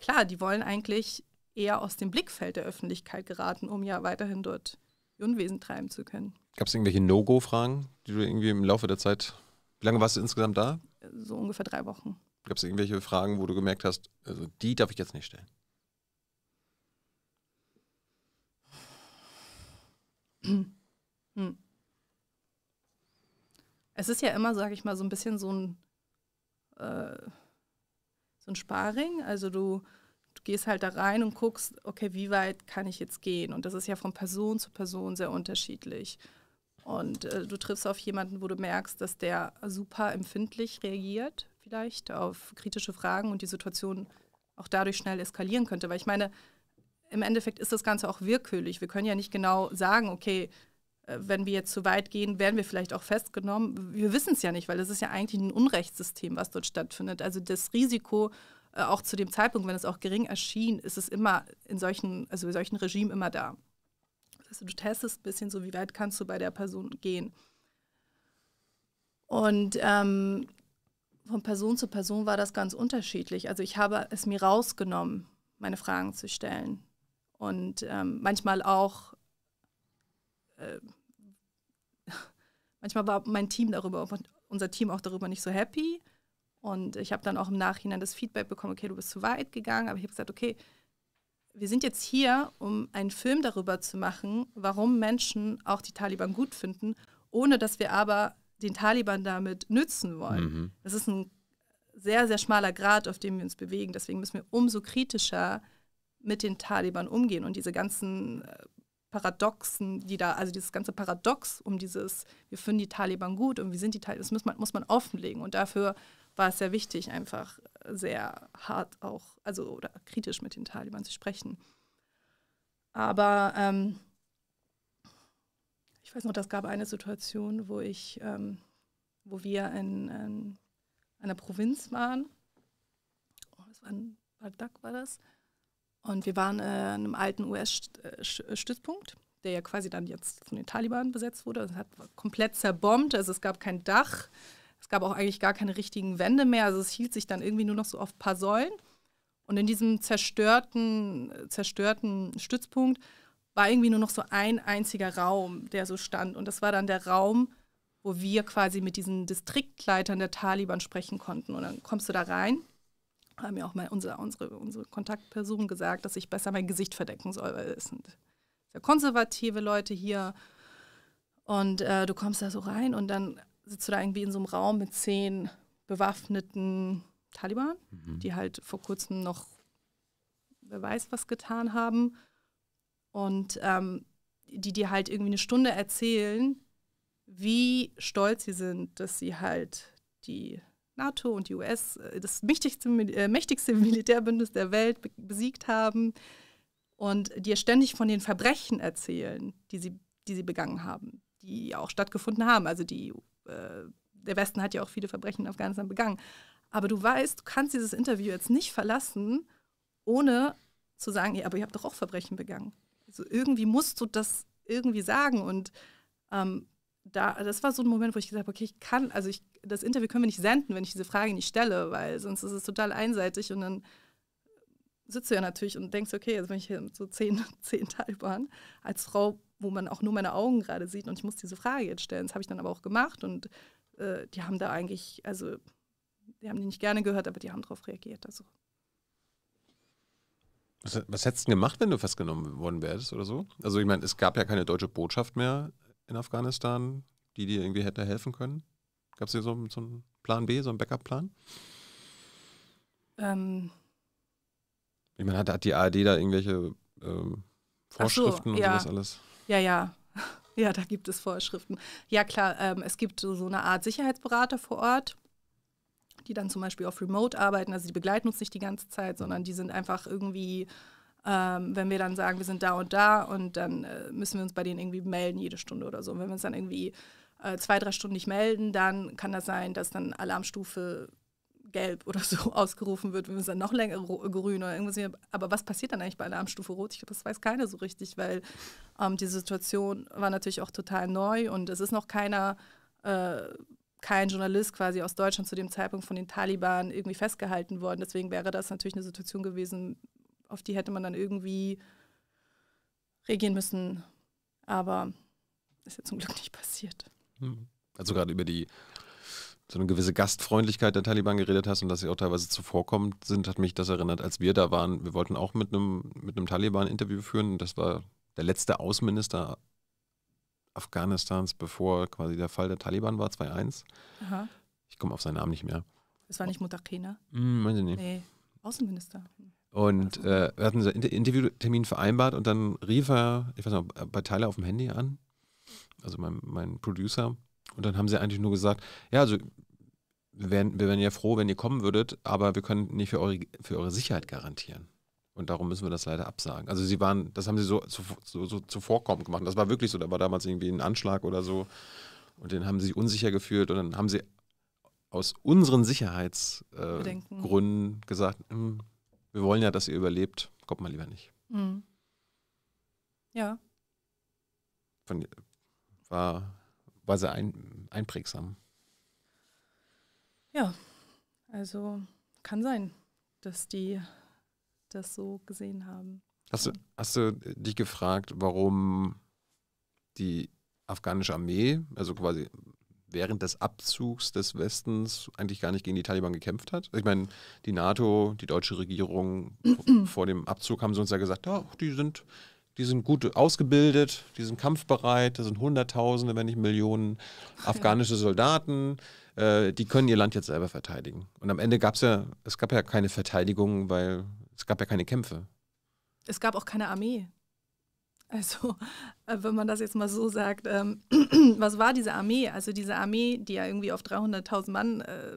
klar, die wollen eigentlich eher aus dem Blickfeld der Öffentlichkeit geraten, um ja weiterhin dort ihr Unwesen treiben zu können. Gab es irgendwelche No-Go-Fragen, die du irgendwie im Laufe der Zeit. Wie lange warst du insgesamt da? So ungefähr drei Wochen. Gab es irgendwelche Fragen, wo du gemerkt hast, also die darf ich jetzt nicht stellen? Es ist ja immer, sag ich mal, so ein bisschen so ein, äh, so ein Sparring. Also du du gehst halt da rein und guckst, okay, wie weit kann ich jetzt gehen? Und das ist ja von Person zu Person sehr unterschiedlich. Und äh, du triffst auf jemanden, wo du merkst, dass der super empfindlich reagiert, vielleicht auf kritische Fragen und die Situation auch dadurch schnell eskalieren könnte. Weil ich meine, im Endeffekt ist das Ganze auch willkürlich. Wir können ja nicht genau sagen, okay, äh, wenn wir jetzt zu weit gehen, werden wir vielleicht auch festgenommen. Wir wissen es ja nicht, weil es ist ja eigentlich ein Unrechtssystem, was dort stattfindet. Also das Risiko äh, auch zu dem Zeitpunkt, wenn es auch gering erschien, ist es immer in solchen, also in solchen Regimen immer da. Also du testest ein bisschen so, wie weit kannst du bei der Person gehen. Und ähm, von Person zu Person war das ganz unterschiedlich. Also ich habe es mir rausgenommen, meine Fragen zu stellen. Und ähm, manchmal auch, äh, <laughs> manchmal war mein Team darüber, unser Team auch darüber nicht so happy. Und ich habe dann auch im Nachhinein das Feedback bekommen, okay, du bist zu weit gegangen, aber ich habe gesagt, okay, wir sind jetzt hier, um einen Film darüber zu machen, warum Menschen auch die Taliban gut finden, ohne dass wir aber den Taliban damit nützen wollen. Mhm. Das ist ein sehr, sehr schmaler Grad, auf dem wir uns bewegen. Deswegen müssen wir umso kritischer mit den Taliban umgehen und diese ganzen äh, Paradoxen, die da, also dieses ganze Paradox um dieses, wir finden die Taliban gut und wir sind die Taliban, das muss man, muss man offenlegen. Und dafür war es sehr wichtig, einfach sehr hart auch, also oder kritisch mit den Taliban zu sprechen. Aber ähm, ich weiß noch, das gab eine Situation, wo ich, ähm, wo wir in, in, einer Provinz waren. Oh, das war in Bardak war das. Und wir waren äh, an einem alten US-Stützpunkt, der ja quasi dann jetzt von den Taliban besetzt wurde. Es hat komplett zerbombt, also es gab kein Dach. Es gab auch eigentlich gar keine richtigen Wände mehr. Also es hielt sich dann irgendwie nur noch so auf ein paar Säulen. Und in diesem zerstörten, zerstörten Stützpunkt war irgendwie nur noch so ein einziger Raum, der so stand. Und das war dann der Raum, wo wir quasi mit diesen Distriktleitern der Taliban sprechen konnten. Und dann kommst du da rein, haben mir ja auch mal unsere, unsere, unsere Kontaktperson gesagt, dass ich besser mein Gesicht verdecken soll, weil es sind sehr konservative Leute hier. Und äh, du kommst da so rein und dann sitzt du da irgendwie in so einem Raum mit zehn bewaffneten Taliban, mhm. die halt vor kurzem noch wer weiß was getan haben und ähm, die dir halt irgendwie eine Stunde erzählen, wie stolz sie sind, dass sie halt die NATO und die US, äh, das mächtigste, äh, mächtigste <laughs> Militärbündnis der Welt, besiegt haben und dir ständig von den Verbrechen erzählen, die sie, die sie begangen haben, die auch stattgefunden haben. Also die äh, der Westen hat ja auch viele Verbrechen in Afghanistan begangen. Aber du weißt, du kannst dieses Interview jetzt nicht verlassen, ohne zu sagen, ja, aber ihr habt doch auch Verbrechen begangen. Also irgendwie musst du das irgendwie sagen. Und ähm, da, das war so ein Moment, wo ich gesagt habe, okay, ich kann, also ich, das Interview können wir nicht senden, wenn ich diese Frage nicht stelle, weil sonst ist es total einseitig und dann sitzt du ja natürlich und denkst, okay, jetzt also bin ich hier so zehn, <laughs> zehn Taliban. Als Frau wo man auch nur meine Augen gerade sieht und ich muss diese Frage jetzt stellen. Das habe ich dann aber auch gemacht und äh, die haben da eigentlich, also die haben die nicht gerne gehört, aber die haben darauf reagiert. Also. Was, was hättest du denn gemacht, wenn du festgenommen worden wärst oder so? Also ich meine, es gab ja keine deutsche Botschaft mehr in Afghanistan, die dir irgendwie hätte helfen können. Gab es hier so, so einen Plan B, so einen Backup-Plan? Ähm, ich meine, hat, hat, die ARD da irgendwelche ähm, Vorschriften so, und ja. sowas alles? Ja, ja. <laughs> Ja, da gibt es Vorschriften. Ja, klar, ähm, es gibt so eine Art Sicherheitsberater vor Ort, die dann zum Beispiel auf Remote arbeiten. Also die begleiten uns nicht die ganze Zeit, sondern die sind einfach irgendwie, ähm, wenn wir dann sagen, wir sind da und da und dann äh, müssen wir uns bei denen irgendwie melden, jede Stunde oder so. Und wenn wir uns dann irgendwie äh, zwei, drei Stunden nicht melden, dann kann das sein, dass dann Alarmstufe gelb oder so <laughs> ausgerufen wird, wenn es dann noch länger grün oder irgendwas. Aber was passiert dann eigentlich bei Alarmstufe Rot? Ich glaube, das weiß keiner so richtig, weil ähm, die Situation war natürlich auch total neu und es ist noch keiner, äh, kein Journalist quasi aus Deutschland zu dem Zeitpunkt von den Taliban irgendwie festgehalten worden. Deswegen wäre das natürlich eine Situation gewesen, auf die hätte man dann irgendwie regieren müssen. Aber ist ja zum Glück nicht passiert. Hm. Also gerade über die so eine gewisse Gastfreundlichkeit der Taliban geredet hast und dass sie auch teilweise zuvorkommend sind, hat mich das erinnert, als wir da waren. Wir wollten auch mit einem, mit einem Taliban-Interview führen. Das war der letzte Außenminister Afghanistans, bevor quasi der Fall der Taliban war, 2-1. Ich komme auf seinen Namen nicht mehr. Das war nicht Mutakena? Hm, meine nicht. Nee, Außenminister. Und äh, wir hatten einen Interviewtermin vereinbart und dann rief er, ich weiß nicht, bei Tyler auf dem Handy an, also mein, mein Producer, und dann haben sie eigentlich nur gesagt, ja, also wir wären, wir wären ja froh, wenn ihr kommen würdet, aber wir können nicht für eure, für eure Sicherheit garantieren. Und darum müssen wir das leider absagen. Also sie waren, das haben sie so, so, so, so zuvorkommend gemacht. Das war wirklich so, da war damals irgendwie ein Anschlag oder so. Und den haben sie unsicher gefühlt und dann haben sie aus unseren Sicherheitsgründen äh, gesagt, hm, wir wollen ja, dass ihr überlebt, kommt mal lieber nicht. Mhm. Ja. Von, war war sehr ein, einprägsam. Ja, also kann sein, dass die das so gesehen haben. Hast du, hast du dich gefragt, warum die afghanische Armee, also quasi während des Abzugs des Westens, eigentlich gar nicht gegen die Taliban gekämpft hat? Ich meine, die NATO, die deutsche Regierung vor dem Abzug haben sie uns ja gesagt, ja, die sind die sind gut ausgebildet, die sind kampfbereit, da sind Hunderttausende, wenn nicht Millionen afghanische <laughs> Soldaten, äh, die können ihr Land jetzt selber verteidigen. Und am Ende gab es ja, es gab ja keine Verteidigung, weil es gab ja keine Kämpfe. Es gab auch keine Armee. Also, äh, wenn man das jetzt mal so sagt, ähm, <clears throat> was war diese Armee? Also diese Armee, die ja irgendwie auf 300.000 Mann äh,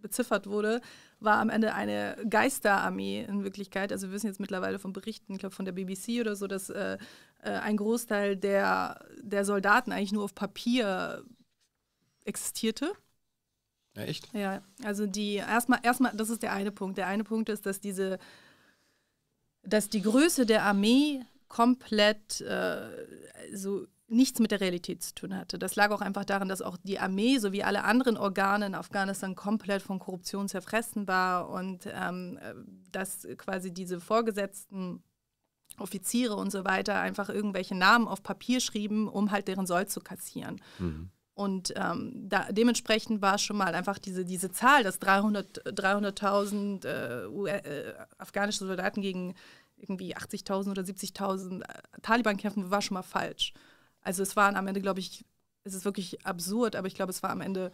beziffert wurde, war am Ende eine Geisterarmee in Wirklichkeit. Also wir wissen jetzt mittlerweile von Berichten, ich glaube von der BBC oder so, dass äh, äh, ein Großteil der, der Soldaten eigentlich nur auf Papier existierte. Ja, echt? Ja, also die erstmal erstmal das ist der eine Punkt. Der eine Punkt ist, dass diese dass die Größe der Armee komplett äh, so nichts mit der Realität zu tun hatte. Das lag auch einfach daran, dass auch die Armee sowie alle anderen Organe in Afghanistan komplett von Korruption zerfressen war und ähm, dass quasi diese Vorgesetzten Offiziere und so weiter einfach irgendwelche Namen auf Papier schrieben, um halt deren Soll zu kassieren. Mhm. Und ähm, da, dementsprechend war schon mal einfach diese, diese Zahl, dass 300.000 300 äh, äh, afghanische Soldaten gegen irgendwie 80.000 oder 70.000 äh, Taliban kämpfen, war schon mal falsch. Also es waren am Ende, glaube ich, es ist wirklich absurd, aber ich glaube, es war am Ende,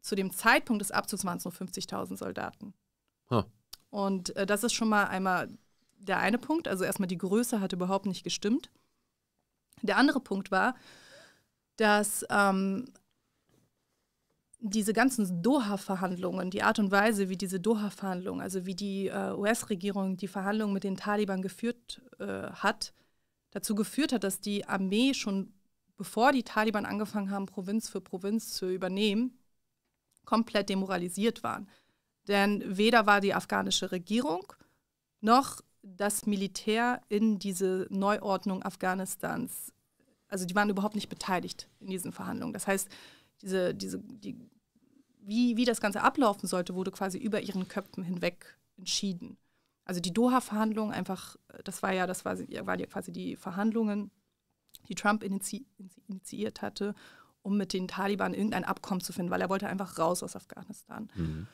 zu dem Zeitpunkt des Abzugs waren es nur 50.000 Soldaten. Huh. Und äh, das ist schon mal einmal der eine Punkt. Also erstmal die Größe hat überhaupt nicht gestimmt. Der andere Punkt war, dass ähm, diese ganzen Doha-Verhandlungen, die Art und Weise, wie diese Doha-Verhandlungen, also wie die äh, US-Regierung die Verhandlungen mit den Taliban geführt äh, hat, dazu geführt hat, dass die Armee schon bevor die Taliban angefangen haben, Provinz für Provinz zu übernehmen, komplett demoralisiert waren. Denn weder war die afghanische Regierung noch das Militär in diese Neuordnung Afghanistans, also die waren überhaupt nicht beteiligt in diesen Verhandlungen. Das heißt, diese, diese, die, wie, wie das Ganze ablaufen sollte, wurde quasi über ihren Köpfen hinweg entschieden also die Doha-Verhandlungen einfach, äh, das war ja, das war, waren quasi die Verhandlungen, die Trump initi initiiert hatte, um mit den Taliban irgendein Abkommen zu finden, weil er wollte einfach raus aus Afghanistan. Mhm.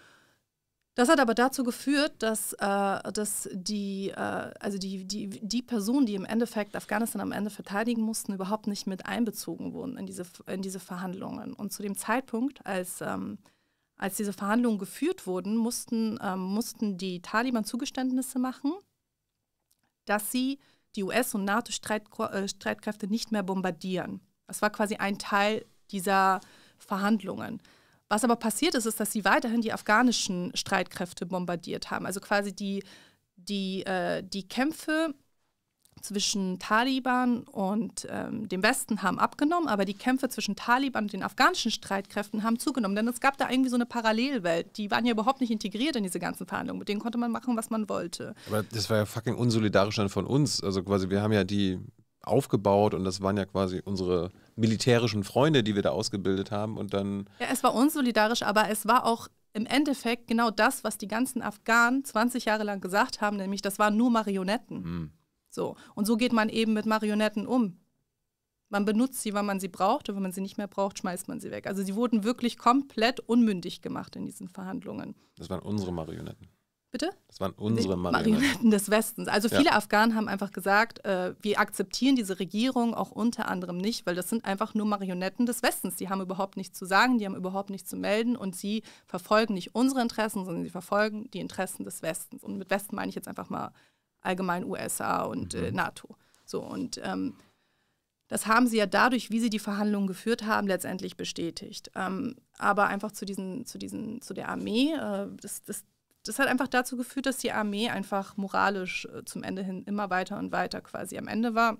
Das hat aber dazu geführt, dass, äh, dass die, äh, also die, die, die Personen, die im Endeffekt Afghanistan am Ende verteidigen mussten, überhaupt nicht mit einbezogen wurden in diese, in diese Verhandlungen. Und zu dem Zeitpunkt, als ähm, als diese Verhandlungen geführt wurden, mussten, ähm, mussten die Taliban Zugeständnisse machen, dass sie die US- und NATO-Streitkräfte äh, nicht mehr bombardieren. Das war quasi ein Teil dieser Verhandlungen. Was aber passiert ist, ist, dass sie weiterhin die afghanischen Streitkräfte bombardiert haben. Also quasi die, die, äh, die Kämpfe zwischen Taliban und ähm, dem Westen haben abgenommen, aber die Kämpfe zwischen Taliban und den afghanischen Streitkräften haben zugenommen. Denn es gab da irgendwie so eine Parallelwelt. Die waren ja überhaupt nicht integriert in diese ganzen Verhandlungen. Mit denen konnte man machen, was man wollte. Aber das war ja fucking unsolidarisch dann von uns. Also quasi, wir haben ja die aufgebaut und das waren ja quasi unsere militärischen Freunde, die wir da ausgebildet haben und dann... Ja, es war unsolidarisch, aber es war auch im Endeffekt genau das, was die ganzen Afghanen 20 Jahre lang gesagt haben, nämlich das waren nur Marionetten. Mhm. So. Und so geht man eben mit Marionetten um. Man benutzt sie, wann man sie braucht und wenn man sie nicht mehr braucht, schmeißt man sie weg. Also sie wurden wirklich komplett unmündig gemacht in diesen Verhandlungen. Das waren unsere Marionetten. Bitte? Das waren unsere Marionetten. Marionetten des Westens. Also viele ja. Afghanen haben einfach gesagt, äh, wir akzeptieren diese Regierung auch unter anderem nicht, weil das sind einfach nur Marionetten des Westens. Die haben überhaupt nichts zu sagen, die haben überhaupt nichts zu melden und sie verfolgen nicht unsere Interessen, sondern sie verfolgen die Interessen des Westens. Und mit Westen meine ich jetzt einfach mal allgemein USA und äh, mhm. äh, NATO. So, und ähm, das haben sie ja dadurch, wie sie die Verhandlungen geführt haben, letztendlich bestätigt. Ähm, aber einfach zu, diesen, zu, diesen, zu der Armee, äh, das, das, das hat einfach dazu geführt, dass die Armee einfach moralisch äh, zum Ende hin immer weiter und weiter quasi am Ende war.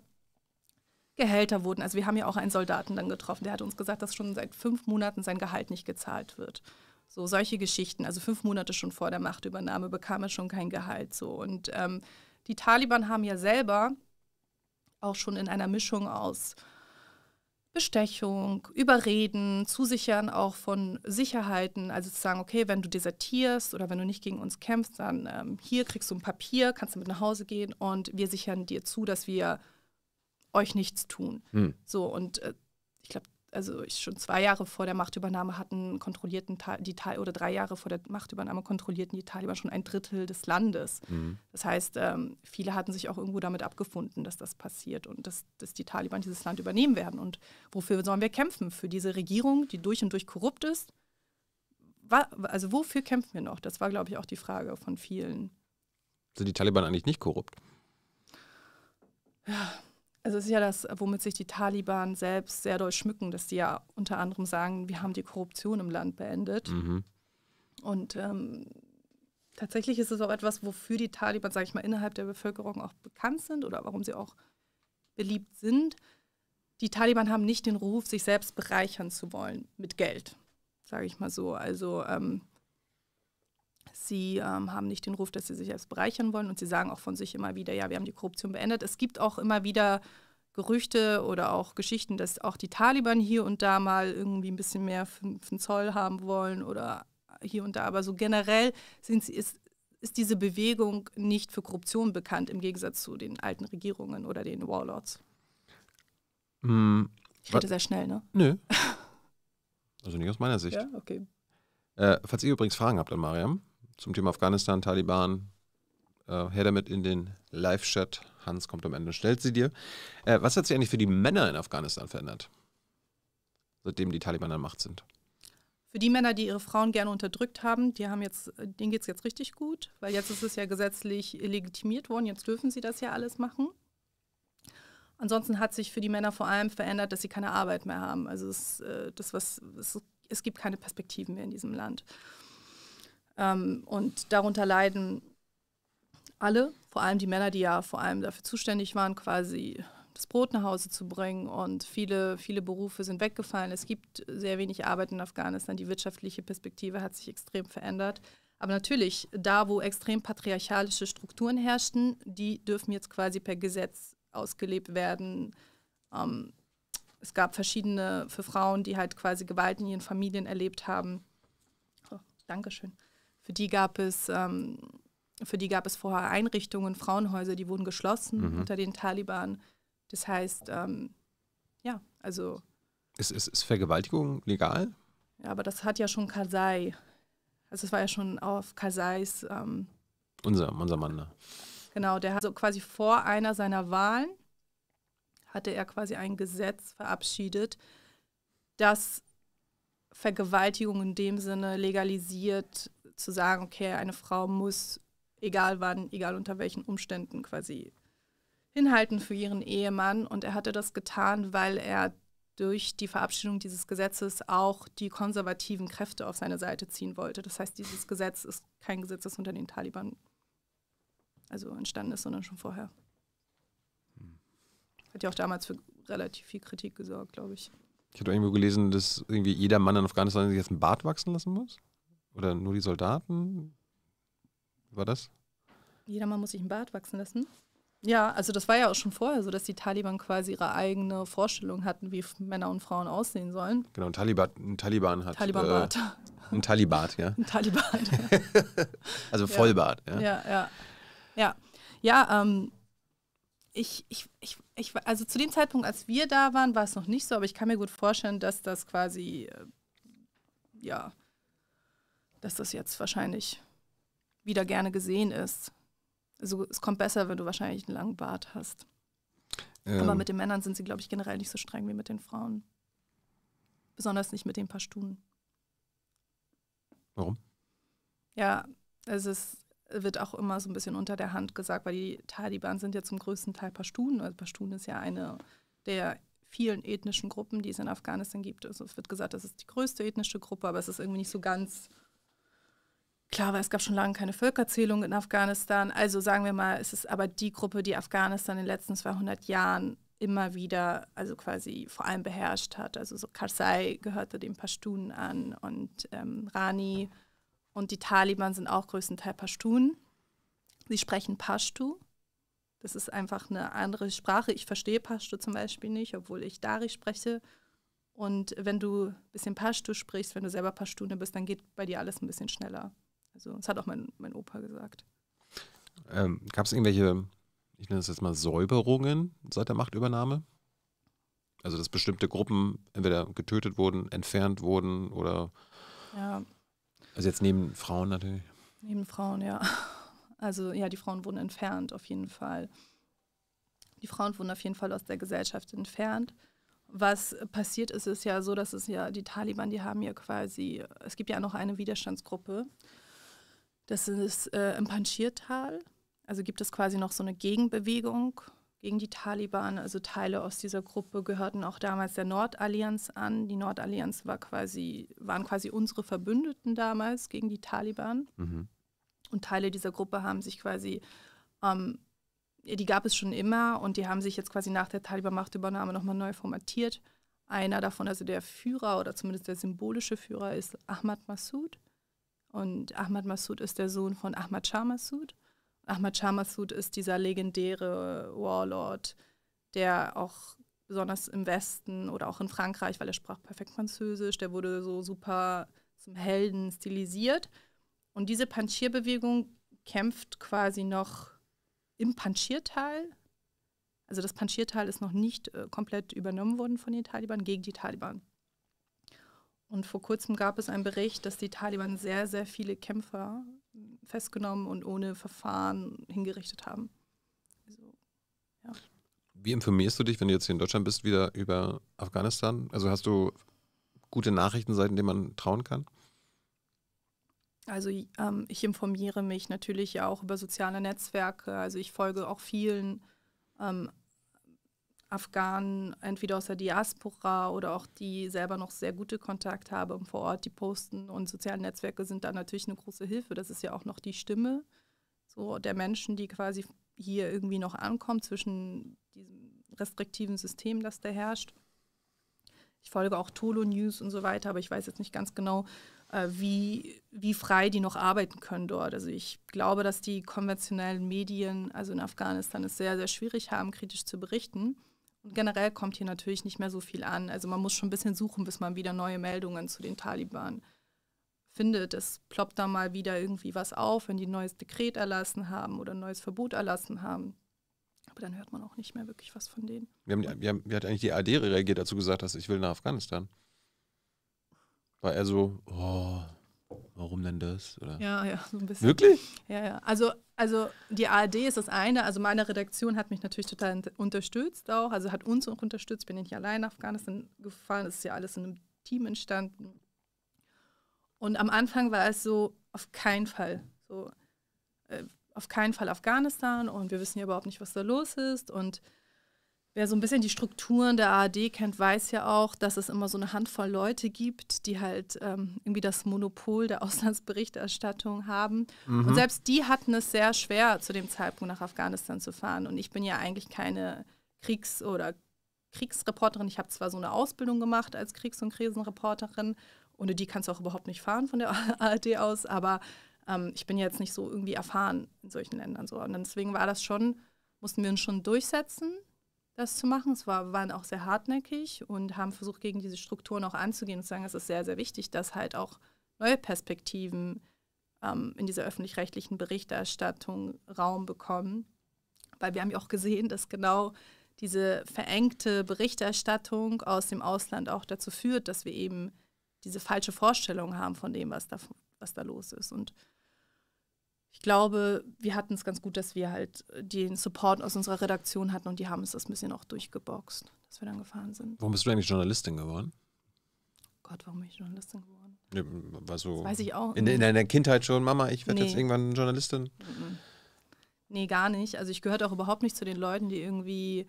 Gehälter wurden, also wir haben ja auch einen Soldaten dann getroffen, der hat uns gesagt, dass schon seit fünf Monaten sein Gehalt nicht gezahlt wird. So solche Geschichten, also fünf Monate schon vor der Machtübernahme bekam er schon kein Gehalt so und ähm, die Taliban haben ja selber auch schon in einer Mischung aus Bestechung, Überreden, Zusichern auch von Sicherheiten, also zu sagen, okay, wenn du desertierst oder wenn du nicht gegen uns kämpfst, dann ähm, hier kriegst du ein Papier, kannst du mit nach Hause gehen und wir sichern dir zu, dass wir euch nichts tun. Hm. So und äh, also ich schon zwei Jahre vor der Machtübernahme hatten kontrollierten die oder drei Jahre vor der Machtübernahme kontrollierten die Taliban schon ein Drittel des Landes. Mhm. Das heißt, ähm, viele hatten sich auch irgendwo damit abgefunden, dass das passiert und dass, dass die Taliban dieses Land übernehmen werden. Und wofür sollen wir kämpfen? Für diese Regierung, die durch und durch korrupt ist? Also wofür kämpfen wir noch? Das war, glaube ich, auch die Frage von vielen. Sind die Taliban eigentlich nicht korrupt? Ja also es ist ja das, womit sich die Taliban selbst sehr doll schmücken, dass sie ja unter anderem sagen, wir haben die Korruption im Land beendet. Mhm. Und ähm, tatsächlich ist es auch etwas, wofür die Taliban, sage ich mal, innerhalb der Bevölkerung auch bekannt sind oder warum sie auch beliebt sind. Die Taliban haben nicht den Ruf, sich selbst bereichern zu wollen mit Geld, sage ich mal so. Also ähm, Sie ähm, haben nicht den Ruf, dass sie sich selbst bereichern wollen und sie sagen auch von sich immer wieder, ja, wir haben die Korruption beendet. Es gibt auch immer wieder Gerüchte oder auch Geschichten, dass auch die Taliban hier und da mal irgendwie ein bisschen mehr für, für Zoll haben wollen oder hier und da. Aber so generell sind sie, ist, ist diese Bewegung nicht für Korruption bekannt, im Gegensatz zu den alten Regierungen oder den Warlords. Mm, ich rede sehr schnell, ne? Nö. <laughs> Also nicht aus meiner Sicht. Ja, okay. Äh, falls ihr übrigens Fragen habt an Mariam, zum Thema Afghanistan, Taliban. Äh, her damit in den Live-Chat. Hans kommt am Ende und stellt sie dir. Äh, was hat sich eigentlich für die Männer in Afghanistan verändert, seitdem die Taliban an Macht sind? Für die Männer, die ihre Frauen gerne unterdrückt haben, die haben jetzt, denen geht es jetzt richtig gut, weil jetzt ist es ja gesetzlich legitimiert worden, jetzt dürfen sie das ja alles machen. Ansonsten hat sich für die Männer vor allem verändert, dass sie keine Arbeit mehr haben. Also es, äh, das, was, es, es gibt keine Perspektiven mehr in diesem Land. Ähm, und darunter leiden alle, vor allem die Männer, die ja vor allem dafür zuständig waren, quasi das Brot nach Hause zu bringen. Und viele, viele Berufe sind weggefallen. Es gibt sehr wenig Arbeit in Afghanistan. Die wirtschaftliche Perspektive hat sich extrem verändert. Aber natürlich, da wo extrem patriarchalische Strukturen herrschten, die dürfen jetzt quasi per Gesetz ausgelebt werden. Ähm, es gab verschiedene für Frauen, die halt quasi Gewalt in ihren Familien erlebt haben. Oh, Dankeschön. Für die gab es, ähm, für die gab es vorher Einrichtungen, Frauenhäuser, die wurden geschlossen mhm. unter den Taliban. Das heißt, ähm, ja, also. Ist, ist, ist Vergewaltigung legal? Ja, aber das hat ja schon Karzai. Also es war ja schon auf Karzais. Ähm, unser, unser Mann, ne? Genau, der hat so quasi vor einer seiner Wahlen hatte er quasi ein Gesetz verabschiedet, das Vergewaltigung in dem Sinne legalisiert zu sagen, okay, eine Frau muss, egal wann, egal unter welchen Umständen quasi hinhalten für ihren Ehemann. Und er hatte das getan, weil er durch die Verabschiedung dieses Gesetzes auch die konservativen Kräfte auf seine Seite ziehen wollte. Das heißt, dieses Gesetz ist kein Gesetz, das unter den Taliban also entstanden ist, sondern schon vorher. Hm. Hat ja auch damals für relativ viel Kritik gesorgt, glaube ich. Ich hatte irgendwo gelesen, dass irgendwie jeder Mann in Afghanistan sich jetzt einen Bart wachsen lassen muss. Oder nur die Soldaten? War das? Jedermann muss sich ein Bart wachsen lassen. Ja, also das war ja auch schon vorher so, dass die Taliban quasi ihre eigene Vorstellung hatten, wie Männer und Frauen aussehen sollen. Genau, ein Taliban, ein Taliban hat. Taliban-Bart. Äh, ein Taliban, ja. Ein Taliban. <laughs> also Vollbart, ja. Ja, ja. Ja, ja. ja ähm, ich, ich, ich, ich, also zu dem Zeitpunkt, als wir da waren, war es noch nicht so, aber ich kann mir gut vorstellen, dass das quasi, äh, ja, dass das jetzt wahrscheinlich wieder gerne gesehen ist. Also es kommt besser, wenn du wahrscheinlich einen langen Bart hast. Ähm. Aber mit den Männern sind sie, glaube ich, generell nicht so streng wie mit den Frauen. Besonders nicht mit den Pashtun. Warum? Ja, es ist, wird auch immer so ein bisschen unter der Hand gesagt, weil die Taliban sind ja zum größten Teil Pashtun. Also Pashtun ist ja eine der vielen ethnischen Gruppen, die es in Afghanistan gibt. Also es wird gesagt, das ist die größte ethnische Gruppe, aber es ist irgendwie nicht so ganz Klar weil es gab schon lange keine Völkerzählung in Afghanistan. Also sagen wir mal, es ist aber die Gruppe, die Afghanistan in den letzten 200 Jahren immer wieder, also quasi vor allem beherrscht hat. Also so Karzai gehörte den Pashtunen an und ähm, Rani und die Taliban sind auch größtenteils Pashtunen. Sie sprechen Pashtu. Das ist einfach eine andere Sprache. Ich verstehe Pashtu zum Beispiel nicht, obwohl ich Dari spreche. Und wenn du ein bisschen Pashtu sprichst, wenn du selber Pashtune bist, dann geht bei dir alles ein bisschen schneller. Also das hat auch mein, mein Opa gesagt. Ähm, Gab es irgendwelche, ich nenne es jetzt mal Säuberungen seit der Machtübernahme? Also dass bestimmte Gruppen entweder getötet wurden, entfernt wurden oder... Ja. Also jetzt neben Frauen natürlich. Neben Frauen, ja. Also ja, die Frauen wurden entfernt auf jeden Fall. Die Frauen wurden auf jeden Fall aus der Gesellschaft entfernt. Was passiert ist, ist ja so, dass es ja die Taliban, die haben ja quasi, es gibt ja noch eine Widerstandsgruppe das ist äh, im Panjshir-Tal. Also gibt es quasi noch so eine Gegenbewegung gegen die Taliban. Also Teile aus dieser Gruppe gehörten auch damals der Nordallianz an. Die Nordallianz war quasi, waren quasi unsere Verbündeten damals gegen die Taliban. Mhm. Und Teile dieser Gruppe haben sich quasi, ähm, die gab es schon immer und die haben sich jetzt quasi nach der Taliban-Machtübernahme nochmal neu formatiert. Einer davon, also der Führer oder zumindest der symbolische Führer, ist Ahmad Massoud. Und Ahmad Massoud ist der Sohn von Ahmad Shah Massoud. Ahmad Shah Massoud ist dieser legendäre Warlord, der auch besonders im Westen oder auch in Frankreich, weil er sprach perfekt Französisch, der wurde so super zum Helden stilisiert. Und diese Panchir-Bewegung kämpft quasi noch im Panchir-Teil. Also das Panchir-Teil ist noch nicht äh, komplett übernommen worden von den Taliban, gegen die Taliban. Und vor kurzem gab es einen Bericht, dass die Taliban sehr, sehr viele Kämpfer festgenommen und ohne Verfahren hingerichtet haben. Also, ja. Wie informierst du dich, wenn du jetzt hier in Deutschland bist, wieder über Afghanistan? Also hast du gute Nachrichtenseiten, denen man trauen kann? Also ähm, ich informiere mich natürlich ja auch über soziale Netzwerke. Also ich folge auch vielen ähm, Afghanen, entweder aus der Diaspora oder auch die selber noch sehr gute Kontakt haben vor Ort, die posten und soziale Netzwerke sind da natürlich eine große Hilfe. Das ist ja auch noch die Stimme so der Menschen, die quasi hier irgendwie noch ankommen zwischen diesem restriktiven System, das da herrscht. Ich folge auch Tolo News und so weiter, aber ich weiß jetzt nicht ganz genau, äh, wie, wie frei die noch arbeiten können dort. Also ich glaube, dass die konventionellen Medien, also in Afghanistan, es sehr, sehr schwierig haben, kritisch zu berichten. Und generell kommt hier natürlich nicht mehr so viel an. Also man muss schon ein bisschen suchen, bis man wieder neue Meldungen zu den Taliban findet. Es ploppt da mal wieder irgendwie was auf, wenn die ein neues Dekret erlassen haben oder ein neues Verbot erlassen haben. Aber dann hört man auch nicht mehr wirklich was von denen. Wie, haben, wie, haben, wie hat eigentlich die AD reagiert, dazu gesagt dass ich will nach Afghanistan? War er so, oh, Warum denn das? Oder? Ja, ja, so ein bisschen. Wirklich? Ja, ja. Also, also die ARD ist das eine. Also meine Redaktion hat mich natürlich total unterstützt auch. Also hat uns auch unterstützt. Bin ja nicht allein nach Afghanistan gefahren. Das ist ja alles in einem Team entstanden. Und am Anfang war es so, auf keinen Fall. So, äh, auf keinen Fall Afghanistan und wir wissen ja überhaupt nicht, was da los ist. Und Wer so ein bisschen die Strukturen der ARD kennt, weiß ja auch, dass es immer so eine Handvoll Leute gibt, die halt ähm, irgendwie das Monopol der <laughs> Auslandsberichterstattung haben. Mhm. Und selbst die hatten es sehr schwer, zu dem Zeitpunkt nach Afghanistan zu fahren. Und ich bin ja eigentlich keine Kriegs- oder Kriegsreporterin. Ich habe zwar so eine Ausbildung gemacht als Kriegs- und Krisenreporterin. Ohne die kannst du auch überhaupt nicht fahren von der ARD <laughs> aus. Aber ähm, ich bin jetzt nicht so irgendwie erfahren in solchen Ländern. So. Und deswegen war das schon, mussten wir uns schon durchsetzen das zu machen. Es war, waren auch sehr hartnäckig und haben versucht, gegen diese Strukturen auch anzugehen und zu sagen, es ist sehr, sehr wichtig, dass halt auch neue Perspektiven ähm, in dieser öffentlich-rechtlichen Berichterstattung Raum bekommen. Weil wir haben ja auch gesehen, dass genau diese verengte Berichterstattung aus dem Ausland auch dazu führt, dass wir eben diese falsche Vorstellung haben von dem, was da, was da los ist. Und ich glaube, wir hatten es ganz gut, dass wir halt äh, den Support aus unserer Redaktion hatten und die haben es das ein bisschen auch durchgeboxt, dass wir dann gefahren sind. Warum bist du eigentlich Journalistin geworden? Gott, warum bin ich Journalistin geworden? Ja, war so das weiß ich auch. In, in deiner Kindheit schon, Mama, ich werde nee. jetzt irgendwann Journalistin? Nee, gar nicht. Also ich gehörte auch überhaupt nicht zu den Leuten, die irgendwie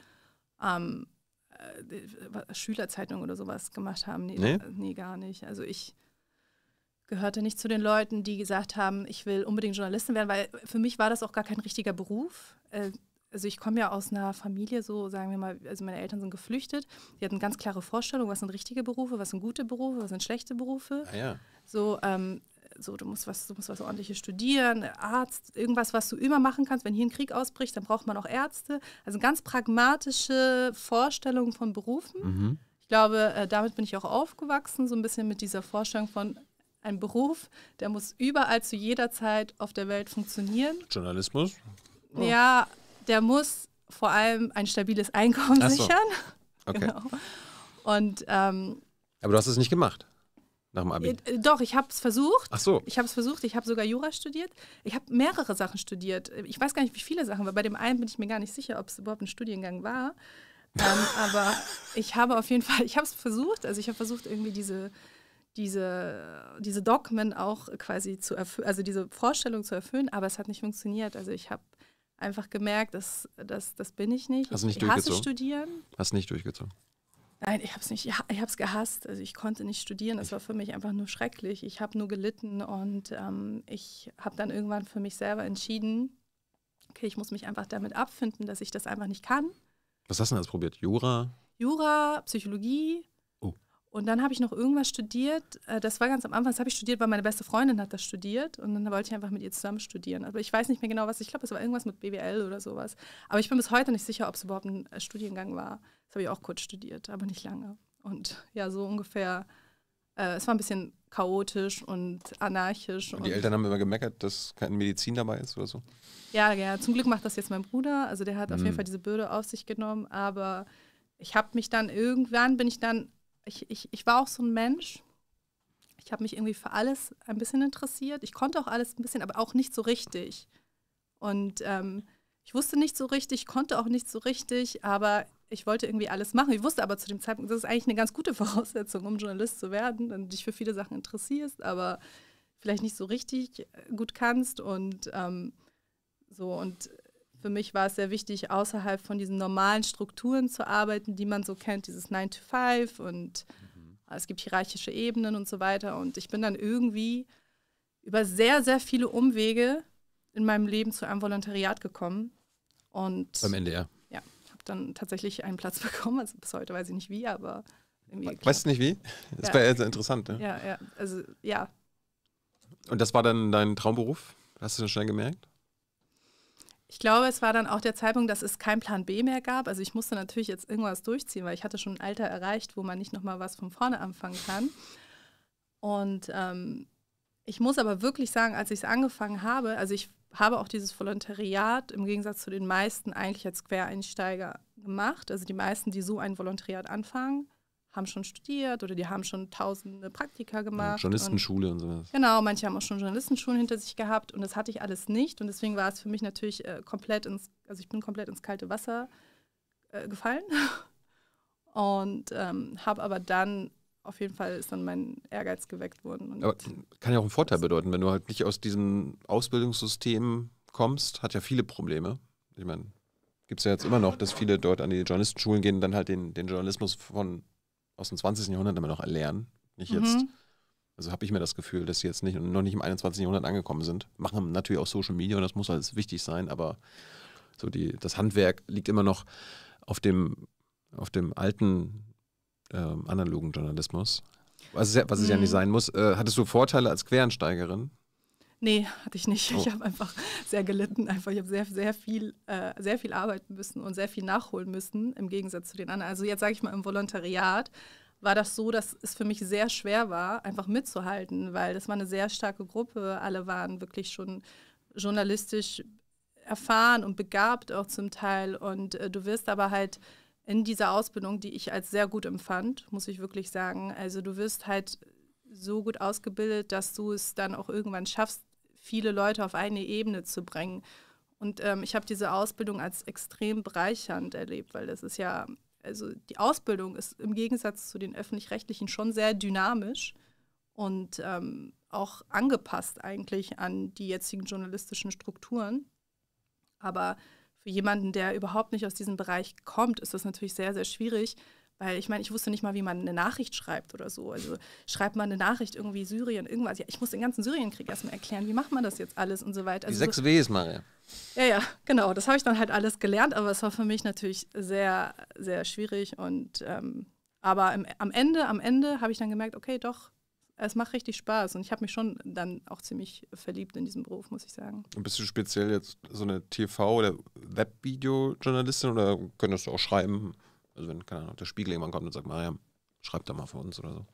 ähm, äh, äh, Schülerzeitung oder sowas gemacht haben. Nee, nee? nee gar nicht. Also ich gehörte nicht zu den Leuten, die gesagt haben, ich will unbedingt Journalistin werden, weil für mich war das auch gar kein richtiger Beruf. Äh, also ich komme ja aus einer Familie, so sagen wir mal, also meine Eltern sind geflüchtet. Die hatten ganz klare Vorstellungen, was sind richtige Berufe, was sind gute Berufe, was sind schlechte Berufe. Ah ja. So, ähm, so du musst was, du musst was ordentliches studieren, Arzt, irgendwas, was du immer machen kannst. Wenn hier ein Krieg ausbricht, dann braucht man auch Ärzte. Also ganz pragmatische Vorstellungen von Berufen. Mhm. Ich glaube, äh, damit bin ich auch aufgewachsen, so ein bisschen mit dieser Vorstellung von ein Beruf, der muss überall zu jeder Zeit auf der Welt funktionieren. Journalismus? Oh. Ja, der muss vor allem ein stabiles Einkommen so. sichern. <laughs> Okay. genau. Und, ähm, Aber du hast es nicht gemacht nach dem Abi? Äh, äh doch, ich habe es versucht. Ach so. Ich habe es versucht. Ich habe sogar Jura studiert. Ich habe mehrere Sachen studiert. Ich weiß gar nicht, wie viele Sachen, weil bei dem einen bin ich mir gar nicht sicher, ob es überhaupt ein Studiengang war. ähm, aber <laughs> ich habe auf jeden Fall, ich habe es versucht. Also ich habe versucht, irgendwie diese diese, diese Dogmen auch quasi zu erfüllen, also diese Vorstellung zu erfüllen, aber es hat nicht funktioniert. Also ich habe einfach gemerkt, dass, dass, das bin ich nicht. Hast du nicht ich durchgezogen? hasse studieren. Hast nicht durchgezogen? Nein, ich habe es nicht, ich habe es gehasst. Also ich konnte nicht studieren. es war für mich einfach nur schrecklich. Ich habe nur gelitten und ähm, ich habe dann irgendwann für mich selber entschieden, okay, ich muss mich einfach damit abfinden, dass ich das einfach nicht kann. Was hast du denn alles probiert? Jura? Jura, Psychologie, und dann habe ich noch irgendwas studiert. Äh, das war ganz am Anfang, das habe ich studiert, weil meine beste Freundin hat das studiert. Und dann wollte ich einfach mit ihr zusammen studieren. Aber ich weiß nicht mehr genau, was. Ich glaube, es war irgendwas mit BWL oder sowas. Aber ich bin bis heute nicht sicher, ob es überhaupt ein äh, Studiengang war. Das habe ich auch kurz studiert, aber nicht lange. Und ja, so ungefähr. Äh, es war ein bisschen chaotisch und anarchisch. Und, und die Eltern haben immer gemeckert, dass keine Medizin dabei ist oder so? Ja, ja. Zum Glück macht das jetzt mein Bruder. Also der hat mhm. auf jeden hm. Fall diese Bürde auf sich genommen. Aber ich habe mich dann irgendwann, bin ich dann ich, ich, ich war auch so ein Mensch. Ich habe mich irgendwie für alles ein bisschen interessiert. Ich konnte auch alles ein bisschen, aber auch nicht so richtig. Und ähm, ich wusste nicht so richtig, konnte auch nicht so richtig, aber ich wollte irgendwie alles machen. Ich wusste aber zu dem Zeitpunkt, das ist eigentlich eine ganz gute <laughs> Voraussetzung, um Journalist zu werden, wenn du dich für viele Sachen interessierst, aber vielleicht nicht so richtig gut kannst und ähm, so. Und für mich war es sehr wichtig, außerhalb von diesen normalen Strukturen zu arbeiten, die man so kennt, dieses 9 to 5 und mhm. Äh, es gibt hierarchische Ebenen und so weiter. Und ich bin dann irgendwie über sehr, sehr viele Umwege in meinem Leben zu einem Volontariat gekommen. Und Beim NDR. Ja, habe dann tatsächlich einen Platz <laughs> bekommen. Also bis heute weiß ich nicht wie, aber irgendwie. Weißt du nicht wie? Das ja. wäre sehr interessant, ne? Ja, ja. Also, ja. Und das war dann dein Traumberuf? Hast du das schon gemerkt? Ich glaube, es war dann auch der Zeitpunkt, dass es keinen Plan B mehr gab. Also ich musste natürlich jetzt irgendwas durchziehen, weil ich hatte schon ein Alter erreicht, wo man nicht nochmal was von vorne anfangen kann. Und ähm, ich muss aber wirklich sagen, als ich es angefangen habe, also ich habe auch dieses Volontariat im Gegensatz zu den meisten eigentlich als Quereinsteiger gemacht. Also die meisten, die so ein Volontariat anfangen, haben schon studiert oder die haben schon tausende Praktika gemacht. Ja, Journalistenschule und, und sowas. Genau, manche haben auch schon Journalistenschulen hinter sich gehabt und das hatte ich alles nicht. Und deswegen war es für mich natürlich äh, komplett ins, also ich bin komplett ins kalte Wasser äh, gefallen. <laughs> Und ähm, habe aber dann auf jeden Fall ist dann mein Ehrgeiz geweckt worden. Aber kann ja auch einen Vorteil bedeuten, wenn du halt nicht aus diesem Ausbildungssystem kommst, hat ja viele Probleme. Ich meine, gibt es ja jetzt immer noch, dass viele dort an die Journalistenschulen gehen und dann halt den, den Journalismus von aus dem 20. Jahrhundert immer noch erlernen. Nicht mhm. jetzt. Mhm. Also habe ich mir das Gefühl, dass sie jetzt nicht, noch nicht im 21. Jahrhundert angekommen sind. Machen natürlich auch Social Media und das muss alles wichtig sein, aber so die, das Handwerk liegt immer noch auf dem, auf dem alten äh, analogen Journalismus. Was es, ja, was es mhm. ja nicht mhm. sein muss. Äh, hattest du Vorteile als Quereinsteigerin? Nee, hatte ich nicht. Oh. Ich habe einfach sehr gelitten. Einfach. Ich habe sehr, sehr viel, äh, sehr viel arbeiten müssen und sehr viel nachholen müssen, im Gegensatz zu den anderen. Also jetzt sage ich mal, im Volontariat war das so, dass es für mich sehr schwer war, einfach mitzuhalten, weil das war eine sehr starke Gruppe. Alle waren wirklich schon journalistisch erfahren und begabt auch zum Teil. Und äh, du wirst aber halt in dieser Ausbildung, die ich als sehr gut empfand, muss ich wirklich sagen, also du wirst halt so gut ausgebildet, dass du es dann auch irgendwann schaffst, viele Leute auf eine Ebene zu bringen. Und ähm, ich habe diese Ausbildung als extrem bereichernd erlebt, weil das ist ja, also die Ausbildung ist im Gegensatz zu den öffentlich-rechtlichen schon sehr dynamisch und ähm, auch angepasst eigentlich an die jetzigen journalistischen Strukturen. Aber für jemanden, der überhaupt nicht aus diesem Bereich kommt, ist das natürlich sehr, sehr schwierig, weil ich meine, ich wusste nicht mal, wie man eine Nachricht schreibt oder so. Also schreibt man eine Nachricht irgendwie Syrien, irgendwas. Ja, ich muss den ganzen Syrienkrieg erstmal erklären, wie macht man das jetzt alles und so weiter. Also die sechs Ws, Maria. Ja, ja, genau. Das habe ich dann halt alles gelernt, aber es war für mich natürlich sehr, sehr schwierig. Und ähm, aber im, am Ende, am Ende habe ich dann gemerkt, okay, doch, es macht richtig Spaß und ich habe mich schon dann auch ziemlich verliebt in diesen Beruf, muss ich sagen. Bist du speziell jetzt so eine TV- oder Webvideo-Journalistin oder könntest du auch schreiben? Also wenn, keine Ahnung, der Spiegel irgendwann kommt und sagt, Mariam, schreib da mal für uns oder so.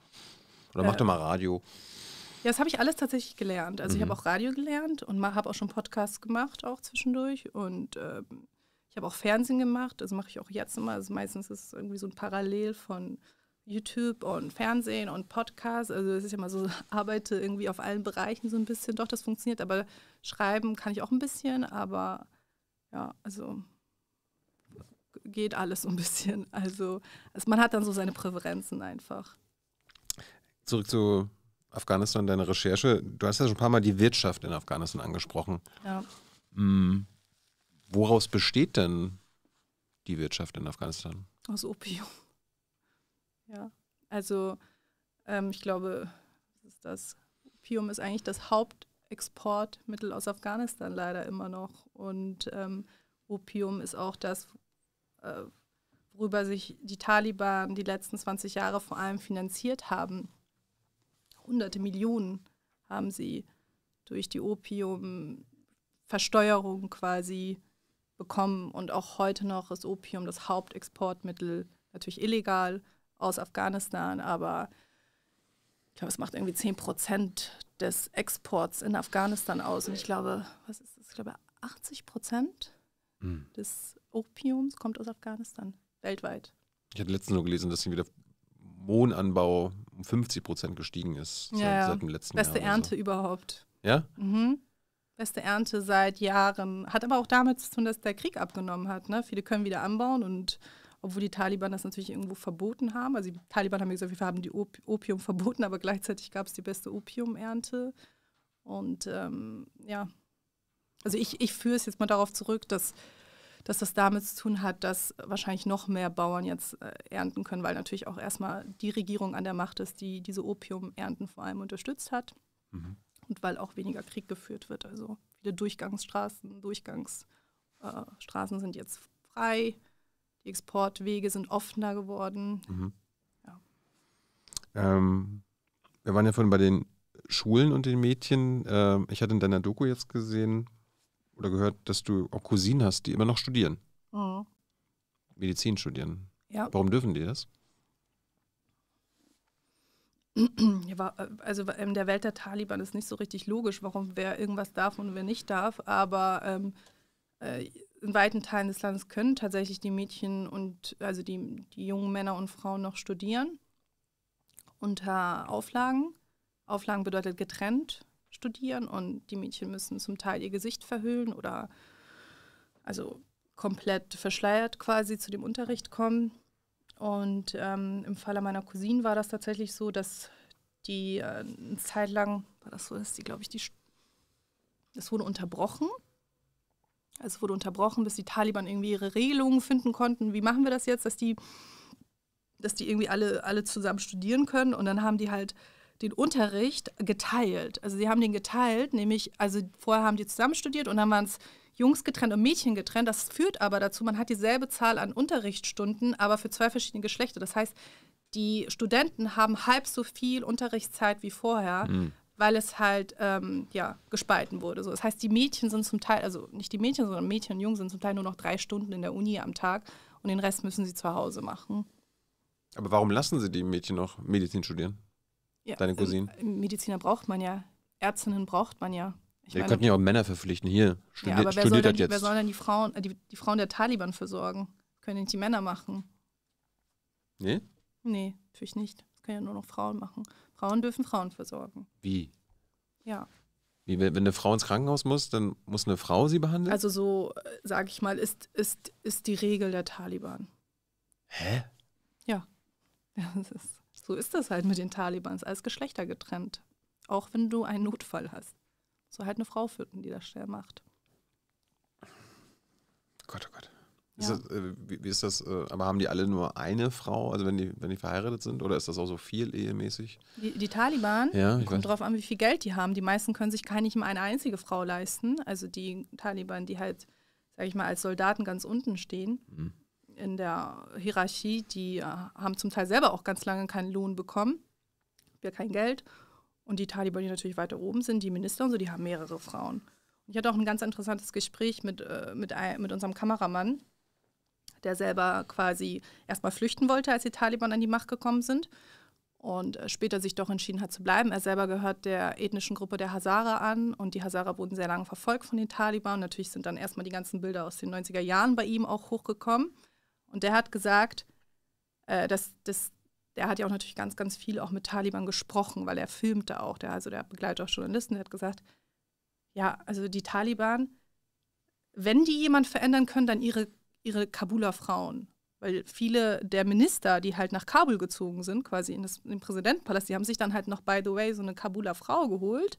Oder äh, mach doch mal Radio. Ja, das habe ich alles tatsächlich gelernt. Also mhm. ich habe mhm. auch Radio gelernt und habe auch schon Podcasts gemacht, auch zwischendurch. Und äh, ich habe auch Fernsehen gemacht, das mache ich auch jetzt immer. Also meistens ist es irgendwie so ein Parallel von YouTube und Fernsehen und Podcast. Also es ist ja immer so, <laughs> arbeite irgendwie auf allen Bereichen so ein bisschen. Doch, das funktioniert, aber schreiben kann ich auch ein bisschen, aber ja, also geht alles so ein bisschen. <laughs> Also, also man hat dann so seine Präferenzen einfach. Zurück zu Afghanistan, deine Recherche. Du hast ja schon ein paar Mal die Wirtschaft in Afghanistan angesprochen. Ja. Mhm. Woraus besteht denn die Wirtschaft in Afghanistan? Aus Opium. Ja, also ähm, ich glaube, das ist das. Opium ist eigentlich das Hauptexportmittel aus Afghanistan leider immer noch. Und ähm, Opium ist auch das, äh, worüber sich die Taliban die letzten 20 Jahre vor allem finanziert haben. Hunderte Millionen haben sie durch die Opiumversteuerung quasi bekommen. Und auch heute noch ist Opium das Hauptexportmittel, natürlich illegal aus Afghanistan, aber ich glaube, es macht irgendwie 10 Prozent des Exports in Afghanistan aus. Und ich glaube, was ist das? Ich glaube, 80 Prozent hm. des Opiums kommt aus Afghanistan, weltweit. Ich hatte letztens nur gelesen, dass hier wieder Mohnanbau um 50 Prozent gestiegen ist seit, ja, seit dem letzten beste Jahr. Beste Ernte so. überhaupt. Ja? Mhm. Beste Ernte seit Jahren. Hat aber auch damit zu tun, dass der Krieg abgenommen hat. Ne? Viele können wieder anbauen und obwohl die Taliban das natürlich irgendwo verboten haben. Also die Taliban haben gesagt, wir haben die Op Opium verboten, aber gleichzeitig gab es die beste Opiumernte. Und ähm, ja, also ich, ich führe es jetzt mal darauf zurück, dass dass das damit zu tun hat, dass wahrscheinlich noch mehr Bauern jetzt äh, ernten können, weil natürlich auch erstmal die Regierung an der Macht ist, die diese Opiumernten vor allem unterstützt hat mhm. und weil auch weniger Krieg geführt wird. Also viele Durchgangsstraßen, Durchgangsstraßen äh, sind jetzt frei, die Exportwege sind offener geworden. Mhm. Ja. Ähm, wir waren ja vorhin bei den Schulen und den Mädchen. Ähm, ich hatte in deiner Doku jetzt gesehen, oder gehört, dass du auch Cousinen hast, die immer noch studieren. Mhm. Medizin studieren. Ja. Warum dürfen die das? Äh, also in der Welt der Taliban ist nicht so richtig logisch, warum wer irgendwas darf und wer nicht darf, aber ähm, äh, in weiten Teilen des Landes können tatsächlich die Mädchen und also die, die jungen Männer und Frauen noch studieren unter Auflagen. Auflagen bedeutet getrennt studieren und die Mädchen müssen zum Teil ihr Gesicht verhüllen oder also komplett verschleiert quasi zu dem Unterricht kommen. Und ähm, im Falle meiner Cousine war das tatsächlich so, dass die äh, eine Zeit lang, war das so, dass die, glaube ich, die, es wurde unterbrochen. es wurde unterbrochen, bis die Taliban irgendwie ihre Regelungen finden konnten. Wie machen wir das jetzt, dass die, dass die irgendwie alle, alle zusammen studieren können? Und dann haben die halt den Unterricht geteilt. Also sie haben den geteilt, nämlich, also vorher haben die zusammen studiert und dann waren es Jungs getrennt und Mädchen getrennt. Das führt aber dazu, man hat dieselbe Zahl an Unterrichtsstunden, aber für zwei verschiedene Geschlechter. Das heißt, die Studenten haben halb so viel Unterrichtszeit wie vorher, mhm. weil es halt ähm, ja, gespalten wurde. So, das heißt, die Mädchen sind zum Teil, also nicht die Mädchen, sondern Mädchen und Jungen sind zum Teil nur noch drei Stunden in der Uni am Tag und den Rest müssen sie zu Hause machen. Aber warum lassen sie die Mädchen noch Medizin studieren? ja, deine also Cousinen? Mediziner braucht man ja. Ärztinnen braucht man ja. Ich Wir könnten ja auch Männer verpflichten. Hier, studi ja, aber studiert soll denn, das jetzt. Wer soll denn die Frauen, die, die Frauen der Taliban versorgen? Können nicht die Männer machen. Nee? Nee, natürlich nicht. Das können ja nur noch Frauen machen. Frauen dürfen Frauen versorgen. Wie? Ja. Wie, wenn eine Frau ins Krankenhaus muss, dann muss eine Frau sie behandeln? Also so, äh, sag ich mal, ist, ist, ist die Regel der Taliban. Hä? Ja. ja <laughs> das ist so ist das halt mit den Taliban, als Geschlechter getrennt. Auch wenn du einen Notfall hast. So halt eine Frau führten, die das schnell macht. Gott, oh Gott. Ja. Ist das, äh, wie, wie, ist das, äh, aber haben die alle nur eine Frau, also wenn die, wenn die verheiratet sind, oder ist das auch so viel ehemäßig? Die, die Taliban, ja, kommt darauf an, wie viel Geld die haben. Die meisten können sich gar nicht mal eine einzige Frau leisten. Also die Taliban, die halt, sag ich mal, als Soldaten ganz unten stehen, mhm in der Hierarchie, die äh, haben zum Teil selber auch ganz lange keinen Lohn bekommen, ja kein Geld. Und die Taliban, die natürlich weiter oben sind, die Minister und so, die haben mehrere Frauen. Und ich hatte auch ein ganz interessantes Gespräch mit, äh, mit, ein, mit unserem Kameramann, der selber quasi erstmal flüchten wollte, als die Taliban an die Macht gekommen sind und äh, später sich doch entschieden hat zu bleiben. Er selber gehört der ethnischen Gruppe der Hazara an und die Hazara wurden sehr lange verfolgt von den Taliban. Natürlich sind dann erstmal die ganzen Bilder aus den 90er Jahren bei ihm auch hochgekommen. Und der hat gesagt, äh, dass, dass der hat ja auch natürlich ganz, ganz viel auch mit Taliban gesprochen, weil er filmte auch. Der, also der begleitet auch Journalisten, der hat gesagt, ja, also die Taliban, wenn die jemand verändern können, dann ihre, ihre Kabuler Frauen. Weil viele der Minister, die halt nach Kabul gezogen sind, quasi in, das, in den Präsidentenpalast, die haben sich dann halt noch, by the way, so eine Kabuler Frau geholt.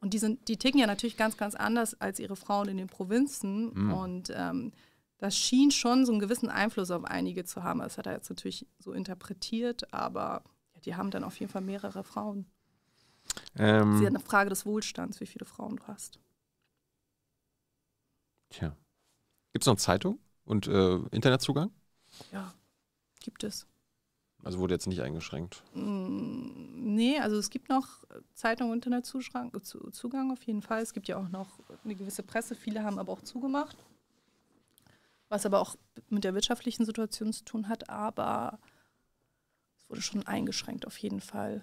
Und die, sind, die ticken ja natürlich ganz, ganz anders als ihre Frauen in den Provinzen. Mhm. Und ähm, das schien schon so einen gewissen Einfluss auf einige zu haben. Das hat er jetzt natürlich so interpretiert, aber die haben dann auf jeden Fall mehrere Frauen. Ähm, Sie hat eine Frage des Wohlstands, wie viele Frauen du hast. Tja. Gibt es noch Zeitung und äh, Internetzugang? Ja, gibt es. Also wurde jetzt nicht eingeschränkt? Mm, nee, also es gibt noch Zeitung und Internetzugang auf jeden Fall. Es gibt ja auch noch eine gewisse Presse. Viele haben aber auch zugemacht was aber auch mit der wirtschaftlichen Situation zu tun hat, aber es wurde schon eingeschränkt auf jeden Fall.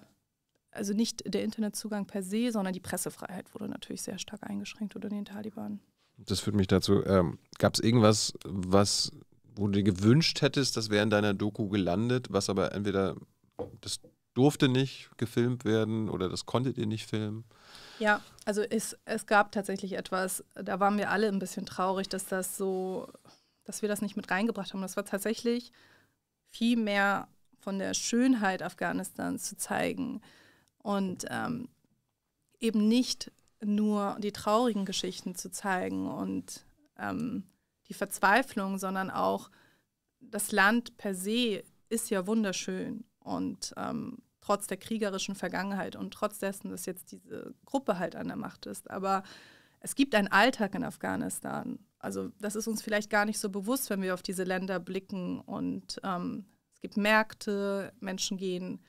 Also nicht der Internetzugang per se, sondern die Pressefreiheit wurde natürlich sehr stark eingeschränkt unter den Taliban. Das führt mich dazu. Ähm, Gab es irgendwas, was, wo du dir gewünscht hättest, das wäre in deiner Doku gelandet, was aber entweder das durfte nicht gefilmt werden oder das konntet ihr nicht filmen? Ja, also es, es gab tatsächlich etwas, da waren wir alle ein bisschen traurig, dass das so dass wir das nicht mit reingebracht haben. Das war tatsächlich viel mehr von der Schönheit Afghanistans zu zeigen und ähm, eben nicht nur die traurigen Geschichten zu zeigen und ähm, die Verzweiflung, sondern auch das Land per se ist ja wunderschön und ähm, trotz der kriegerischen Vergangenheit und trotz dessen, dass jetzt diese Gruppe halt an der Macht ist. Aber es gibt einen Alltag in Afghanistan also das ist uns vielleicht gar nicht so bewusst, wenn wir auf diese Länder blicken. Und ähm, es gibt Märkte, Menschen gehen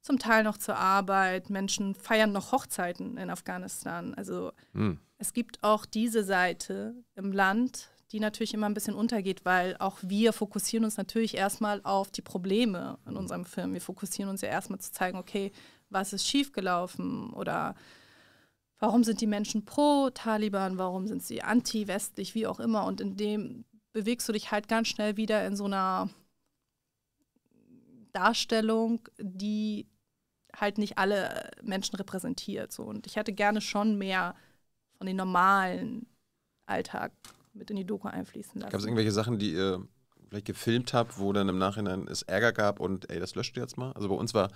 zum Teil noch zur Arbeit, Menschen feiern noch Hochzeiten in Afghanistan. Also mhm. es gibt auch diese Seite im Land, die natürlich immer ein bisschen untergeht, weil auch wir fokussieren uns natürlich erstmal auf die Probleme in unserem Film. Wir fokussieren uns ja erstmal zu zeigen, okay, was ist schiefgelaufen oder warum sind die Menschen pro Taliban, warum sind sie anti-westlich, wie auch immer. Und in dem bewegst du dich halt ganz schnell wieder in so einer Darstellung, die halt nicht alle Menschen repräsentiert. So. Und ich hätte gerne schon mehr von den normalen Alltag mit in die Doku einfließen lassen. Gab es irgendwelche Sachen, die ihr vielleicht gefilmt habt, wo dann im Nachhinein es Ärger gab und ey, das löscht ihr jetzt mal? Also bei uns war,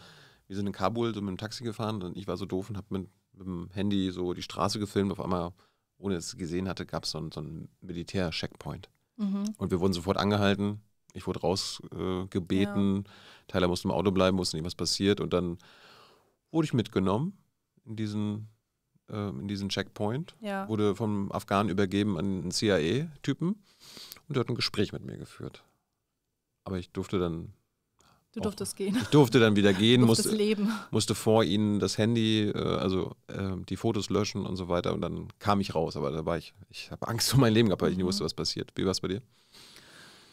wir sind in Kabul so mit dem Taxi gefahren und ich war so doof und hab mit mit dem Handy so die Straße gefilmt. Auf einmal, ohne es gesehen hatte, gab so es so einen Militär-Checkpoint. Mhm. Und wir wurden sofort angehalten. Ich wurde rausgebeten. Äh, ja. Tyler musste im Auto bleiben, wusste nicht, was passiert. Und dann wurde ich mitgenommen in diesen, äh, in diesen Checkpoint. Ja. Wurde vom Afghanen übergeben an einen CIA-Typen. Und der hat ein Gespräch mit mir geführt. Aber ich durfte dann Du durftest auch, gehen. Ich durfte dann wieder <laughs> gehen, musste, leben. musste vor ihnen das Handy, äh, also ähm, die Fotos löschen und so weiter. Und dann kam ich raus, aber da war ich, ich habe Angst um mein Leben gehabt, weil ich mhm. nicht wusste, was passiert. Wie war es bei dir?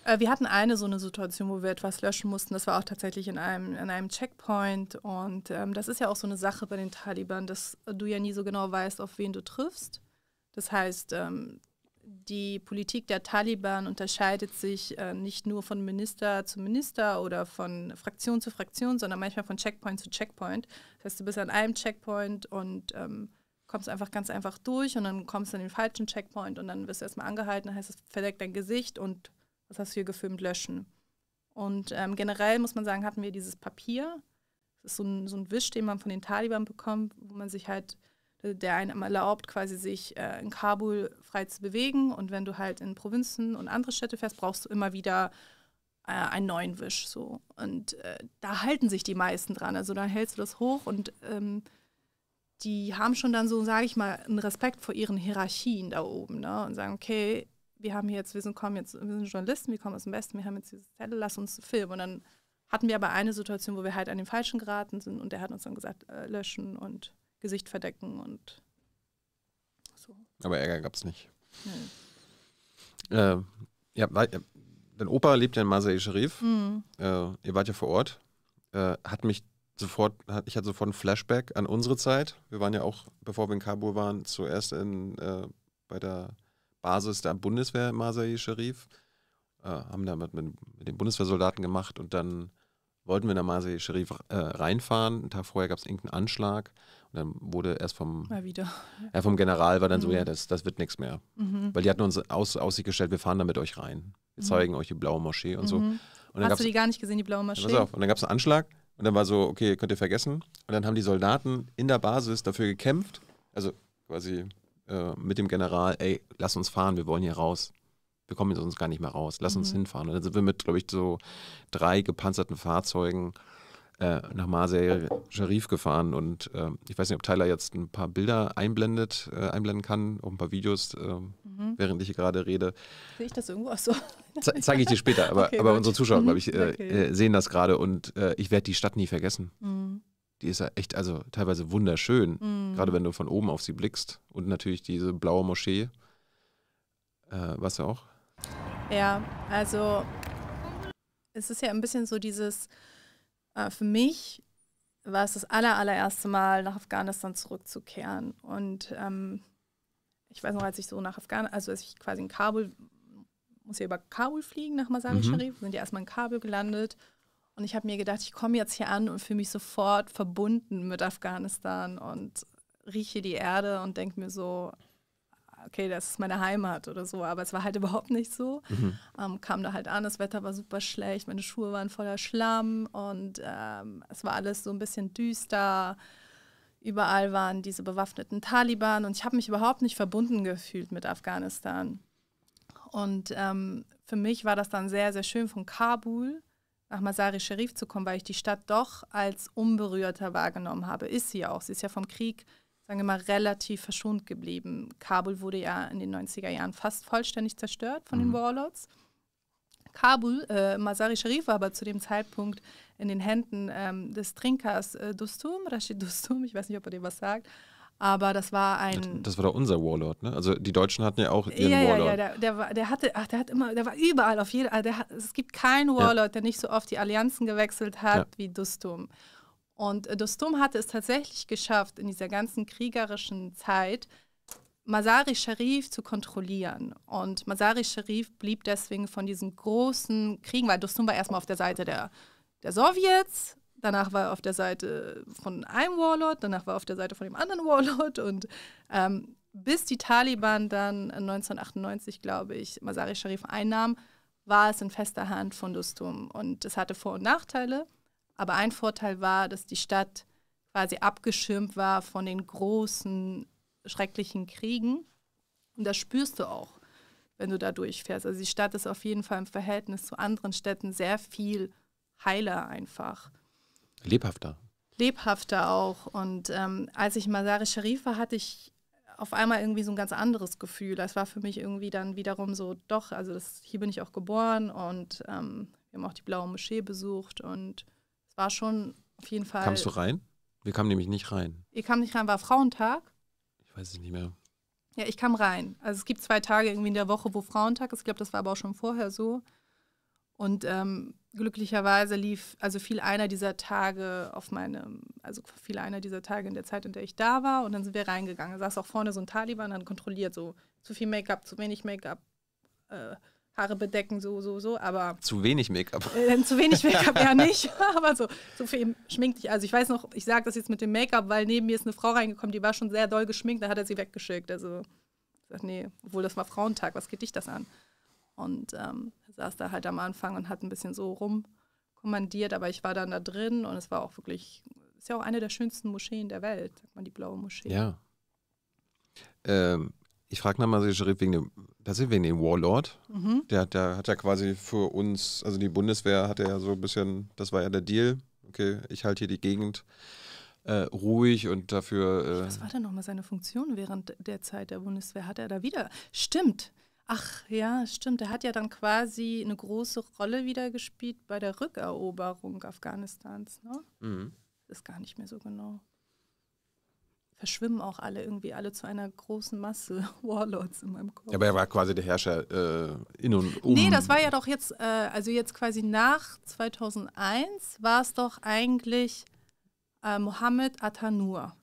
Äh, wir hatten eine so eine Situation, wo wir etwas löschen mussten. Das war auch tatsächlich in einem, in einem Checkpoint. Und ähm, das ist ja auch so eine Sache bei den Taliban, dass du ja nie so genau weißt, auf wen du triffst. Das heißt, ähm, die Politik der Taliban unterscheidet sich äh, nicht nur von Minister zu Minister oder von Fraktion zu Fraktion, sondern manchmal von Checkpoint zu Checkpoint. Das heißt, du bist an einem Checkpoint und ähm, kommst einfach ganz einfach durch und dann kommst du an den falschen Checkpoint und dann wirst du erstmal angehalten, dann heißt es, verdeckt dein Gesicht und was hast du hier gefilmt, löschen. Und ähm, generell muss man sagen, hatten wir dieses Papier. Das ist so ein, so ein Wisch, den man von den Taliban bekommt, wo man sich halt der einem erlaubt, quasi sich äh, in Kabul frei zu bewegen. Und wenn du halt in Provinzen und andere Städte fährst, brauchst du immer wieder äh, einen neuen Wisch. So. Und äh, da halten sich die meisten dran. Also da hältst du das hoch und ähm, die haben schon dann so, sage ich mal, einen Respekt vor ihren Hierarchien da oben. Ne? Und sagen, okay, wir haben jetzt, wir sind, kommen jetzt, wir sind Journalisten, wir kommen aus dem Westen, wir haben jetzt diese Zelle, lass uns filmen. Und dann hatten wir aber eine Situation, wo wir halt an den Falschen geraten sind und der hat uns dann gesagt, äh, löschen und Gesicht verdecken und so. Aber Ärger gab es nicht. Nee. Äh, ja, dein Opa lebt ja in Masai Sharif. Mhm. Äh, ihr wart ja vor Ort. Äh, hat mich sofort, hat, ich hatte sofort einen Flashback an unsere Zeit. Wir waren ja auch, bevor wir in Kabul waren, zuerst in, äh, bei der Basis der Bundeswehr in Masai Sharif. Äh, haben da mit, mit, den Bundeswehrsoldaten gemacht und dann wollten wir in der Masai Sharif äh, reinfahren. Einen Tag vorher gab es irgendeinen Anschlag dann wurde erst vom, Mal wieder. Ja, vom General war dann mhm. so, ja, das, das wird nichts mehr. Mhm. Weil die hatten uns aus, Aussicht gestellt, wir fahren da mit euch rein. Wir mhm. zeigen euch die blaue Moschee und so. Mhm. Und dann Hast du die gar nicht gesehen, die blaue Moschee? Pass auf, und dann gab es einen Anschlag und dann war so, okay, könnt ihr vergessen. Und dann haben die Soldaten in der Basis dafür gekämpft, also quasi äh, mit dem General, ey, lass uns fahren, wir wollen hier raus wir kommen jetzt uns gar nicht mehr raus, lass uns mhm. hinfahren. Und dann sind wir mit, glaube ich, so drei gepanzerten Fahrzeugen äh, nach Marseille Sharif gefahren und äh, ich weiß nicht, ob Tyler jetzt ein paar Bilder einblendet, äh, einblenden kann, auch ein paar Videos, äh, mhm. während ich hier gerade rede. Sehe ich das irgendwo? auch so. Ze zeige ich dir später, aber, okay, aber unsere Zuschauer, glaube ich, mhm. äh, okay. Äh, sehen das gerade und ich werde die Stadt nie vergessen. Mhm. Die ist ja echt, also teilweise wunderschön, mhm. gerade wenn du von oben auf sie blickst und natürlich diese blaue Moschee. Äh, was ja auch? Ja, also es ist ja ein bisschen so dieses äh, für mich war es das aller, allererste Mal, nach Afghanistan zurückzukehren. Und ähm, ich weiß noch, als ich so nach Afghanistan, also als ich quasi in Kabul, muss ja über Kabul fliegen nach Masari mhm. Sharif, mhm. sind ja erstmal in Kabul gelandet. Und ich habe mir gedacht, ich komme jetzt hier an und fühle mich sofort verbunden mit Afghanistan und rieche die Erde und denke mir so, okay, das ist meine Heimat oder so. Aber es war halt überhaupt nicht so. Mhm. Ähm, kam da halt an, das Wetter war super schlecht, meine Schuhe waren voller Schlamm und ähm, es war alles so ein bisschen düster. Überall waren diese bewaffneten Taliban und ich habe mich überhaupt nicht verbunden gefühlt mit Afghanistan. Und ähm, für mich war das dann sehr, sehr schön, von Kabul nach Masari Sharif zu kommen, weil ich die Stadt doch als unberührter wahrgenommen habe. Ist sie auch. Sie ist ja vom Krieg sagen wir mal, relativ verschont geblieben. Kabul wurde ja in den 90er Jahren fast vollständig zerstört von mhm. den Warlords. Kabul, äh, Masari Sharif war aber zu dem Zeitpunkt in den Händen ähm, des Trinkers äh, Dostum, Rashid Dustum, ich weiß nicht, ob er dir was sagt, aber das war ein. Das war doch unser Warlord, ne? Also die Deutschen hatten ja auch ihren ja, Warlord. Ja, der, der, der hatte, ach, der hat immer, der war überall auf jeder. Also der, es gibt keinen Warlord, ja. der nicht so oft die Allianzen gewechselt hat ja. wie Dustum. Und äh, Dostum hatte es tatsächlich geschafft, in dieser ganzen kriegerischen Zeit Masari Sharif zu kontrollieren. Und Masari Sharif blieb deswegen von diesen großen Kriegen, weil Dostum war erstmal auf der Seite der, der Sowjets, danach war er auf der Seite von einem Warlord, danach war er auf der Seite von dem anderen Warlord. Und ähm, bis die Taliban dann 1998, glaube ich, Masari Sharif einnahm, war es in fester Hand von Dostum. Und es hatte Vor- und Nachteile. Aber ein Vorteil war, dass die Stadt quasi abgeschirmt war von den großen, schrecklichen Kriegen. Und das spürst du auch, wenn du da durchfährst. Also die Stadt ist auf jeden Fall im Verhältnis zu anderen Städten sehr viel heiler einfach. Lebhafter. Lebhafter auch. Und ähm, als ich Masari Sharif war, hatte ich auf einmal irgendwie so ein ganz anderes Gefühl. Das war für mich irgendwie dann wiederum so, doch, also das, hier bin ich auch geboren und ähm, wir haben auch die Blaue Moschee besucht und es war schon auf jeden Fall. Kamst du rein? Wir kamen nämlich nicht rein. Ihr kam nicht rein, war Frauentag? Ich weiß es nicht mehr. Ja, ich kam rein. Also es gibt zwei Tage irgendwie in der Woche, wo Frauentag ist. Ich glaube, das war aber auch schon vorher so. Und ähm, glücklicherweise lief also viel einer dieser Tage auf meinem, also viel einer dieser Tage in der Zeit, in der ich da war. Und dann sind wir reingegangen. Da saß auch vorne so ein Taliban, dann kontrolliert so zu viel Make-up, zu wenig Make-up, äh, Haare bedecken, so, so, so, aber. Zu wenig Make-up. Äh, zu wenig Make-up ja <laughs> nicht, <laughs> aber so, so viel schminkt dich. Also ich weiß noch, ich sage das jetzt mit dem Make-up, weil neben mir ist eine Frau reingekommen, die war schon sehr doll geschminkt, da hat er sie weggeschickt. Also, ich sag, nee, obwohl das war Frauentag, was geht dich das an? Und ähm, saß da halt am Anfang und hat ein bisschen so rumkommandiert, aber ich war dann da drin und es war auch wirklich, ist ja auch eine der schönsten Moscheen der Welt, sagt man, die blaue Moschee. Ja. Ähm, ich frage nochmal den wegen dem, tatsächlich wegen dem Warlord. Mhm. Der, der hat ja quasi für uns, also die Bundeswehr hat ja so ein bisschen, das war ja der Deal. Okay, ich halte hier die Gegend äh, ruhig und dafür. Äh Was war denn nochmal seine Funktion während der Zeit der Bundeswehr? Hat er da wieder? Stimmt. Ach ja, stimmt. Er hat ja dann quasi eine große Rolle wieder gespielt bei der Rückeroberung Afghanistans. Ne? Mhm. Ist gar nicht mehr so genau verschwimmen auch alle irgendwie alle zu einer großen Masse <laughs> Warlords in meinem Kopf. Aber er war quasi der Herrscher äh, in und um. Nee, das war ja doch jetzt, äh, also jetzt quasi nach 2001 war es doch eigentlich äh, Mohammed Atanur.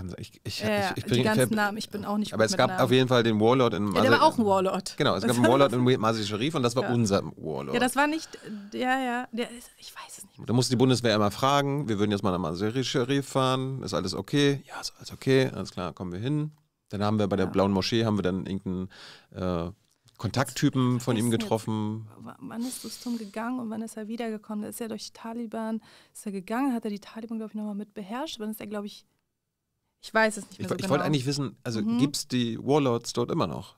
Kann, ich, ich, ja, ich, ich, die ganzen Namen, ich bin auch nicht Aber es gab Namen. auf jeden Fall den Warlord in. Ja, der war auch ein Warlord. Genau, es gab einen Warlord <laughs> in Masih Sharif und das war ja. unser Warlord. Ja, das war nicht. Ja, ja. Der ist, ich weiß es nicht. Da musste die Bundeswehr immer fragen: Wir würden jetzt mal nach Masih Sharif fahren. Ist alles okay? Ja, ist alles okay. Alles klar, kommen wir hin. Dann haben wir bei der ja. Blauen Moschee haben wir dann irgendeinen. Äh, Kontakttypen von ihm getroffen. Jetzt, wann ist Rustum gegangen und wann ist er wiedergekommen? ist er durch die Taliban, ist er gegangen, hat er die Taliban, glaube ich, nochmal mit beherrscht. Dann ist er, glaube ich, ich weiß es nicht mehr ich, so ich genau. wollte eigentlich wissen, also mhm. gibt es die Warlords dort immer noch?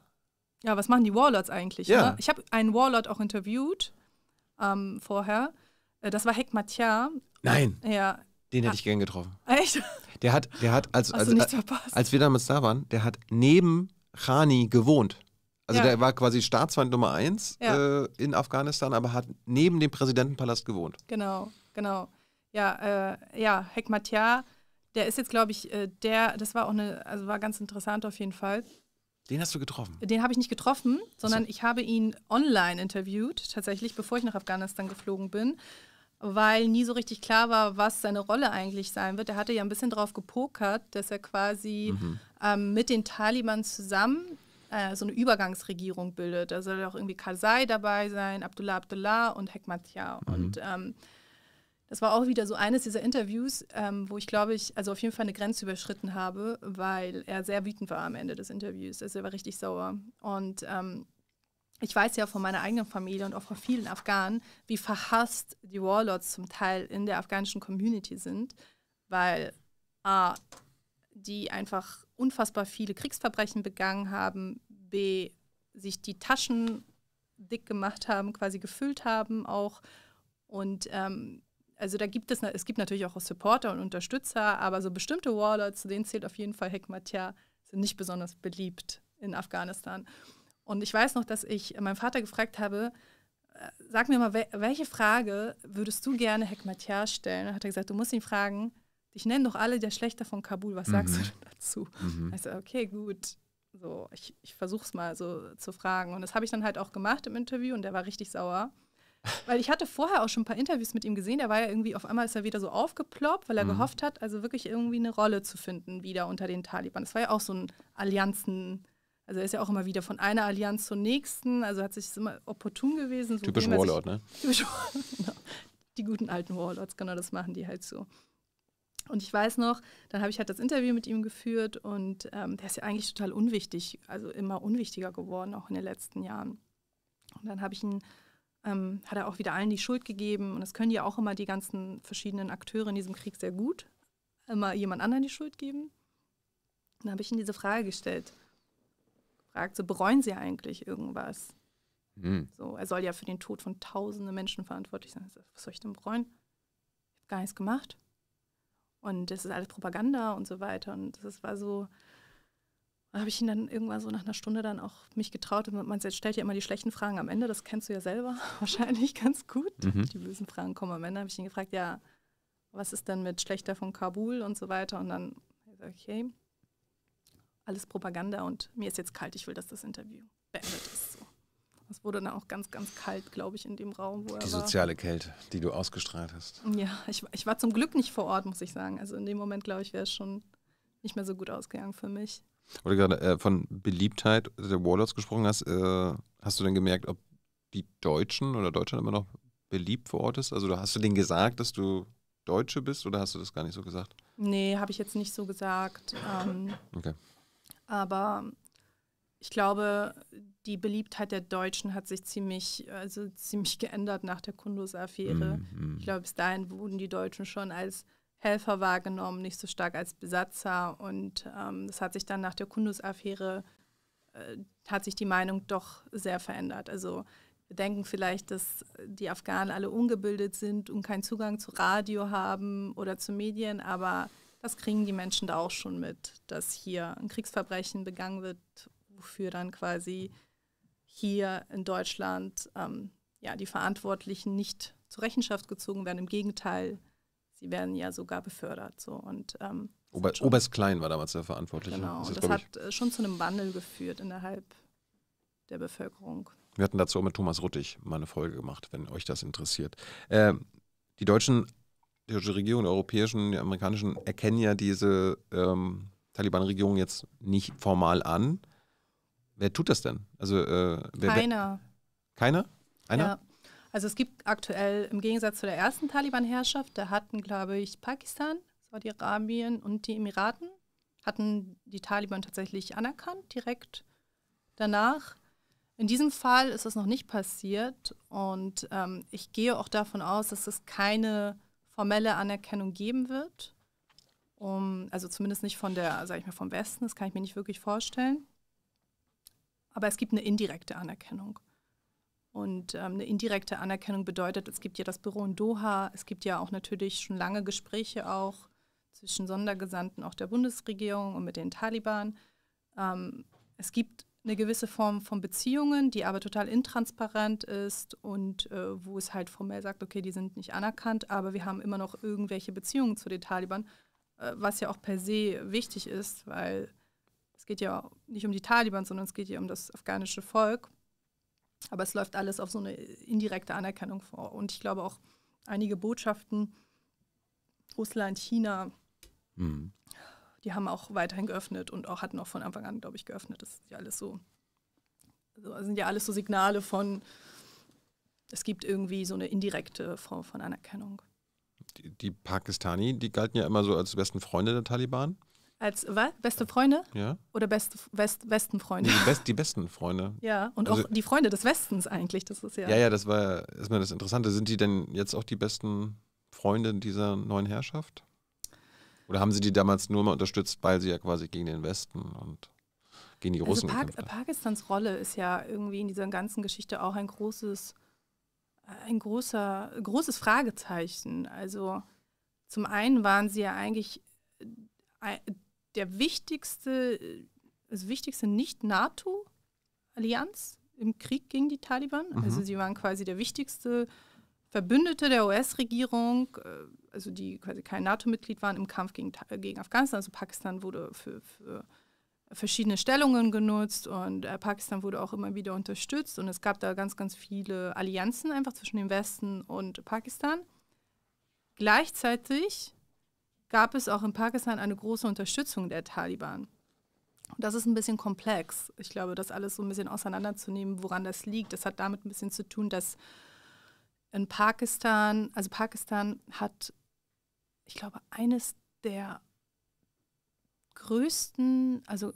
Ja, was machen die Warlords eigentlich? Ja. Ne? Ich habe einen Warlord auch interviewt ähm, vorher. Äh, das war Heck Mathieu. Nein. Ja. Den hätte ich gern getroffen. Echt? Der hat, der hat, als, als, äh, als wir damals da waren, der hat neben Khani gewohnt. Also ja. der war quasi Staatsfeind Nummer eins ja. äh, in Afghanistan, aber hat neben dem Präsidentenpalast gewohnt. Genau, genau. Ja, äh, ja, Heck der ist jetzt, glaube ich, äh, der, das war auch eine, also war ganz interessant auf jeden Fall. Den hast du getroffen? Den habe ich nicht getroffen, sondern so. ich habe ihn online interviewt, tatsächlich, bevor ich nach Afghanistan geflogen bin, weil nie so richtig klar war, was seine Rolle eigentlich sein wird. Er hatte ja ein bisschen drauf gepokert, dass er quasi mhm. ähm, mit den Taliban zusammen äh, so eine Übergangsregierung bildet. Da soll auch irgendwie Karzai dabei sein, Abdullah Abdullah und Hekmatyar. Mhm. Und ähm, das war auch wieder so eines dieser Interviews, ähm, wo ich glaube ich, also auf jeden Fall eine Grenze überschritten habe, weil er sehr wütend war am Ende des Interviews. Also er war richtig sauer. Und ähm, ich weiß ja von meiner eigenen Familie und auch von vielen Afghanen, wie verhasst die Warlords zum Teil in der afghanischen Community sind, weil A, die einfach unfassbar viele Kriegsverbrechen begangen haben, B, sich die Taschen dick gemacht haben, quasi gefüllt haben auch und ähm, also da gibt es, es gibt natürlich auch Supporter und Unterstützer, aber so bestimmte Warlords, zu denen zählt auf jeden Fall Hekmatyar, sind nicht besonders beliebt in Afghanistan. Und ich weiß noch, dass ich meinen Vater gefragt habe, äh, sag mir mal, welche Frage würdest du gerne Hekmatyar stellen? Und hat er gesagt, du musst ihn fragen, ich nenne doch alle der Schlechter von Kabul, was mhm. sagst du dazu? Mhm. Ich so, also, okay, gut. So, ich, ich versuche es mal so zu fragen. Und das habe ich dann halt auch gemacht im Interview und der war richtig sauer. Weil ich hatte vorher auch schon ein paar Interviews mit ihm gesehen. Der war ja irgendwie, auf einmal ist er wieder so aufgeploppt, weil er mhm. gehofft hat, also wirklich irgendwie eine Rolle zu finden wieder unter den Taliban. Das war ja auch so ein Allianzen, also er ist ja auch immer wieder von einer Allianz zur nächsten, also hat sich immer opportun gewesen. So ne? <laughs> typisch Warlord, sich, ne? Typisch, genau. Die guten alten Warlords, genau, das machen die halt so. Und ich weiß noch, dann habe ich halt das Interview mit ihm geführt und ähm, der ist ja eigentlich total unwichtig, also immer unwichtiger geworden, auch in den letzten Jahren. Und dann habe ich ihn ähm, hat er auch wieder allen die Schuld gegeben. Und das können ja auch immer die ganzen verschiedenen Akteure in diesem Krieg sehr gut, immer jemand anderen die Schuld geben. Und dann habe ich ihm diese Frage gestellt. gefragt, so bereuen Sie eigentlich irgendwas? Mhm. So, er soll ja für den Tod von tausenden Menschen verantwortlich sein. Was soll ich denn bereuen? Ich habe gar nichts gemacht. Und das ist alles Propaganda und so weiter. Und das war so, da habe ich ihn dann irgendwann so nach einer Stunde dann auch mich getraut. Und man stellt ja immer die schlechten Fragen am Ende, das kennst du ja selber <laughs> wahrscheinlich ganz gut. Mhm. Die bösen Fragen kommen am Ende. habe ich ihn gefragt, ja, was ist denn mit Schlechter von Kabul und so weiter. Und dann sage ich, hey, alles Propaganda und mir ist jetzt kalt, ich will, dass das Interview beendet ist. So. Es wurde dann auch ganz, ganz kalt, glaube ich, in dem Raum, wo Die soziale Kälte, die du ausgestrahlt hast. Ja, ich, ich war zum Glück nicht vor Ort, muss ich sagen. Also in dem Moment, glaube ich, wäre es schon nicht mehr so gut ausgegangen für mich. Oder gerade äh, von Beliebtheit der Warlords gesprochen hast, äh, hast du denn gemerkt, ob die Deutschen oder Deutschland immer noch beliebt vor Ort ist? Also hast du denen gesagt, dass du Deutsche bist oder hast du das gar nicht so gesagt? Nee, habe ich jetzt nicht so gesagt. Ähm, okay. Aber ich glaube, die Beliebtheit der Deutschen hat sich ziemlich, also ziemlich geändert nach der Kundus-Affäre. Mm, mm. Ich glaube, bis dahin wurden die Deutschen schon als Helfer wahrgenommen, nicht so stark als Besatzer. Und ähm, das hat sich dann nach der Kundus-Affäre, äh, hat sich die Meinung doch sehr verändert. Also wir denken vielleicht, dass die Afghanen alle ungebildet sind und keinen Zugang zu Radio haben oder zu Medien, aber das kriegen die Menschen da auch schon mit, dass hier ein Kriegsverbrechen begangen wird, wofür dann quasi hier in Deutschland ähm, ja, die Verantwortlichen nicht zur Rechenschaft gezogen werden. Im Gegenteil, die werden ja sogar befördert. So. Und, ähm, Ober, Oberst Klein war damals der Verantwortliche. Ne? Genau, das, das hat ich. Äh, schon zu einem Wandel geführt innerhalb der Bevölkerung. Wir hatten dazu auch mit Thomas Ruttig mal eine Folge gemacht, wenn euch das interessiert. Äh, die deutschen, die deutsche Regierung, die europäischen, die amerikanischen erkennen ja diese ähm, Taliban-Regierung jetzt nicht formal an. Wer tut das denn? Also, äh, wer, keiner. Wer, keiner? Einer? Ja. Also es gibt aktuell im Gegensatz zu der ersten Taliban-Herrschaft, da hatten, glaube ich, Pakistan, Saudi-Arabien und die Emiraten, hatten die Taliban tatsächlich anerkannt direkt danach. In diesem Fall ist das noch nicht passiert und ähm, ich gehe auch davon aus, dass es keine formelle Anerkennung geben wird. Um, also zumindest nicht von der, sage ich mal, vom Westen, das kann ich mir nicht wirklich vorstellen. Aber es gibt eine indirekte Anerkennung. Und ähm, eine indirekte Anerkennung bedeutet, es gibt ja das Büro in Doha, es gibt ja auch natürlich schon lange Gespräche auch zwischen Sondergesandten auch der Bundesregierung und mit den Taliban. Ähm, es gibt eine gewisse Form von Beziehungen, die aber total intransparent ist und äh, wo es halt formell sagt, okay, die sind nicht anerkannt, aber wir haben immer noch irgendwelche Beziehungen zu den Taliban, äh, was ja auch per se wichtig ist, weil es geht ja nicht um die Taliban, sondern es geht ja um das afghanische Volk aber es läuft alles auf so eine indirekte Anerkennung vor. Und ich glaube auch einige Botschaften, Russland, China, mhm. die haben auch weiterhin geöffnet und auch hatten auch von Anfang an, glaube ich, geöffnet. Das ist ja alles so, also sind ja alles so Signale von, es gibt irgendwie so eine indirekte Form von Anerkennung. Die, die Pakistani, die galten ja immer so als besten Freunde der Taliban. Als was? Beste Freunde? Ja. Oder best, best, besten Freunde? die, best, die, besten Freunde. <laughs> Ja, und also, auch die Freunde des Westens eigentlich. Das ist ja. Ja, ja, das war erstmal das Interessante. Sind die denn jetzt auch die besten Freunde dieser neuen Herrschaft? Oder haben sie die damals nur mal unterstützt, weil sie ja quasi gegen den Westen und gegen die Russen also Pak Pakistans Rolle ist ja irgendwie in dieser ganzen Geschichte auch ein großes, ein großer, großes Fragezeichen. Also zum einen waren sie ja eigentlich äh, der wichtigste, das also wichtigste Nicht-NATO-Allianz im Krieg gegen die Taliban. Mhm. Also sie waren quasi der wichtigste Verbündete der US-Regierung, äh, also die quasi kein NATO-Mitglied waren im Kampf gegen, gegen Afghanistan. Also Pakistan wurde für, für verschiedene Stellungen genutzt und äh, Pakistan wurde auch immer wieder unterstützt und es gab da ganz, ganz viele Allianzen einfach zwischen dem Westen und Pakistan. Gleichzeitig gab es auch in Pakistan eine große Unterstützung der Taliban. das ist ein bisschen komplex. Ich glaube, das alles so ein bisschen auseinanderzunehmen, woran das liegt, das hat damit ein bisschen zu tun, dass in Pakistan, also Pakistan hat, ich glaube, eines der größten, also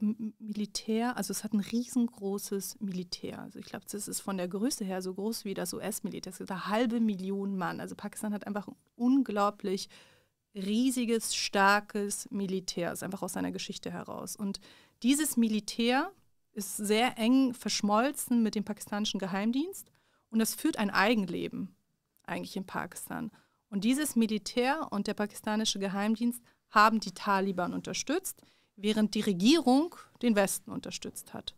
ähm, Militär, also es hat ein riesengroßes Militär. Also ich glaube, es ist von der Größe her so groß wie das US-Militär. Es gibt eine halbe Million Mann. Also Pakistan hat einfach ein unglaublich riesiges, starkes Militär, ist einfach aus seiner Geschichte heraus. Und dieses Militär ist sehr eng verschmolzen mit dem pakistanischen Geheimdienst und das führt ein Eigenleben eigentlich in Pakistan. Und dieses Militär und der pakistanische Geheimdienst haben die Taliban unterstützt, während die Regierung den Westen unterstützt hat.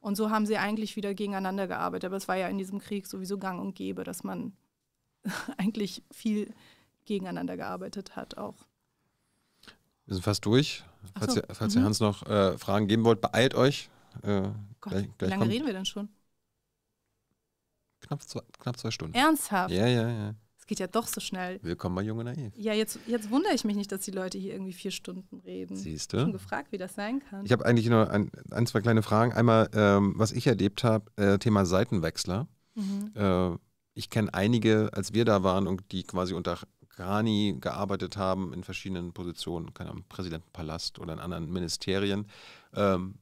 Und so haben sie eigentlich wieder gegeneinander gearbeitet. Aber es war ja in diesem Krieg sowieso gang und gäbe, dass man <laughs> eigentlich viel gegeneinander gearbeitet hat auch. Wir sind fast durch. So. Falls, ihr, falls mhm. ihr Hans noch äh, Fragen geben wollt, beeilt euch. Äh, Gott, gleich, gleich wie lange kommt. reden wir denn schon? Knapp zwei, knapp zwei Stunden. Ernsthaft? Ja, ja, ja. Es geht ja doch so schnell. Willkommen bei Junge Naiv. Ja, jetzt, jetzt wundere ich mich nicht, dass die Leute hier irgendwie vier Stunden reden. Siehst du? Ich bin gefragt, wie das sein kann. Ich habe eigentlich nur ein, ein, zwei kleine Fragen. Einmal, ähm, was ich erlebt habe, äh, Thema Seitenwechsler. Mhm. Äh, ich kenne einige, als wir da waren und die quasi unter Rani gearbeitet haben in verschiedenen Positionen, keine Ahnung, Präsidentenpalast oder in anderen Ministerien. Ähm,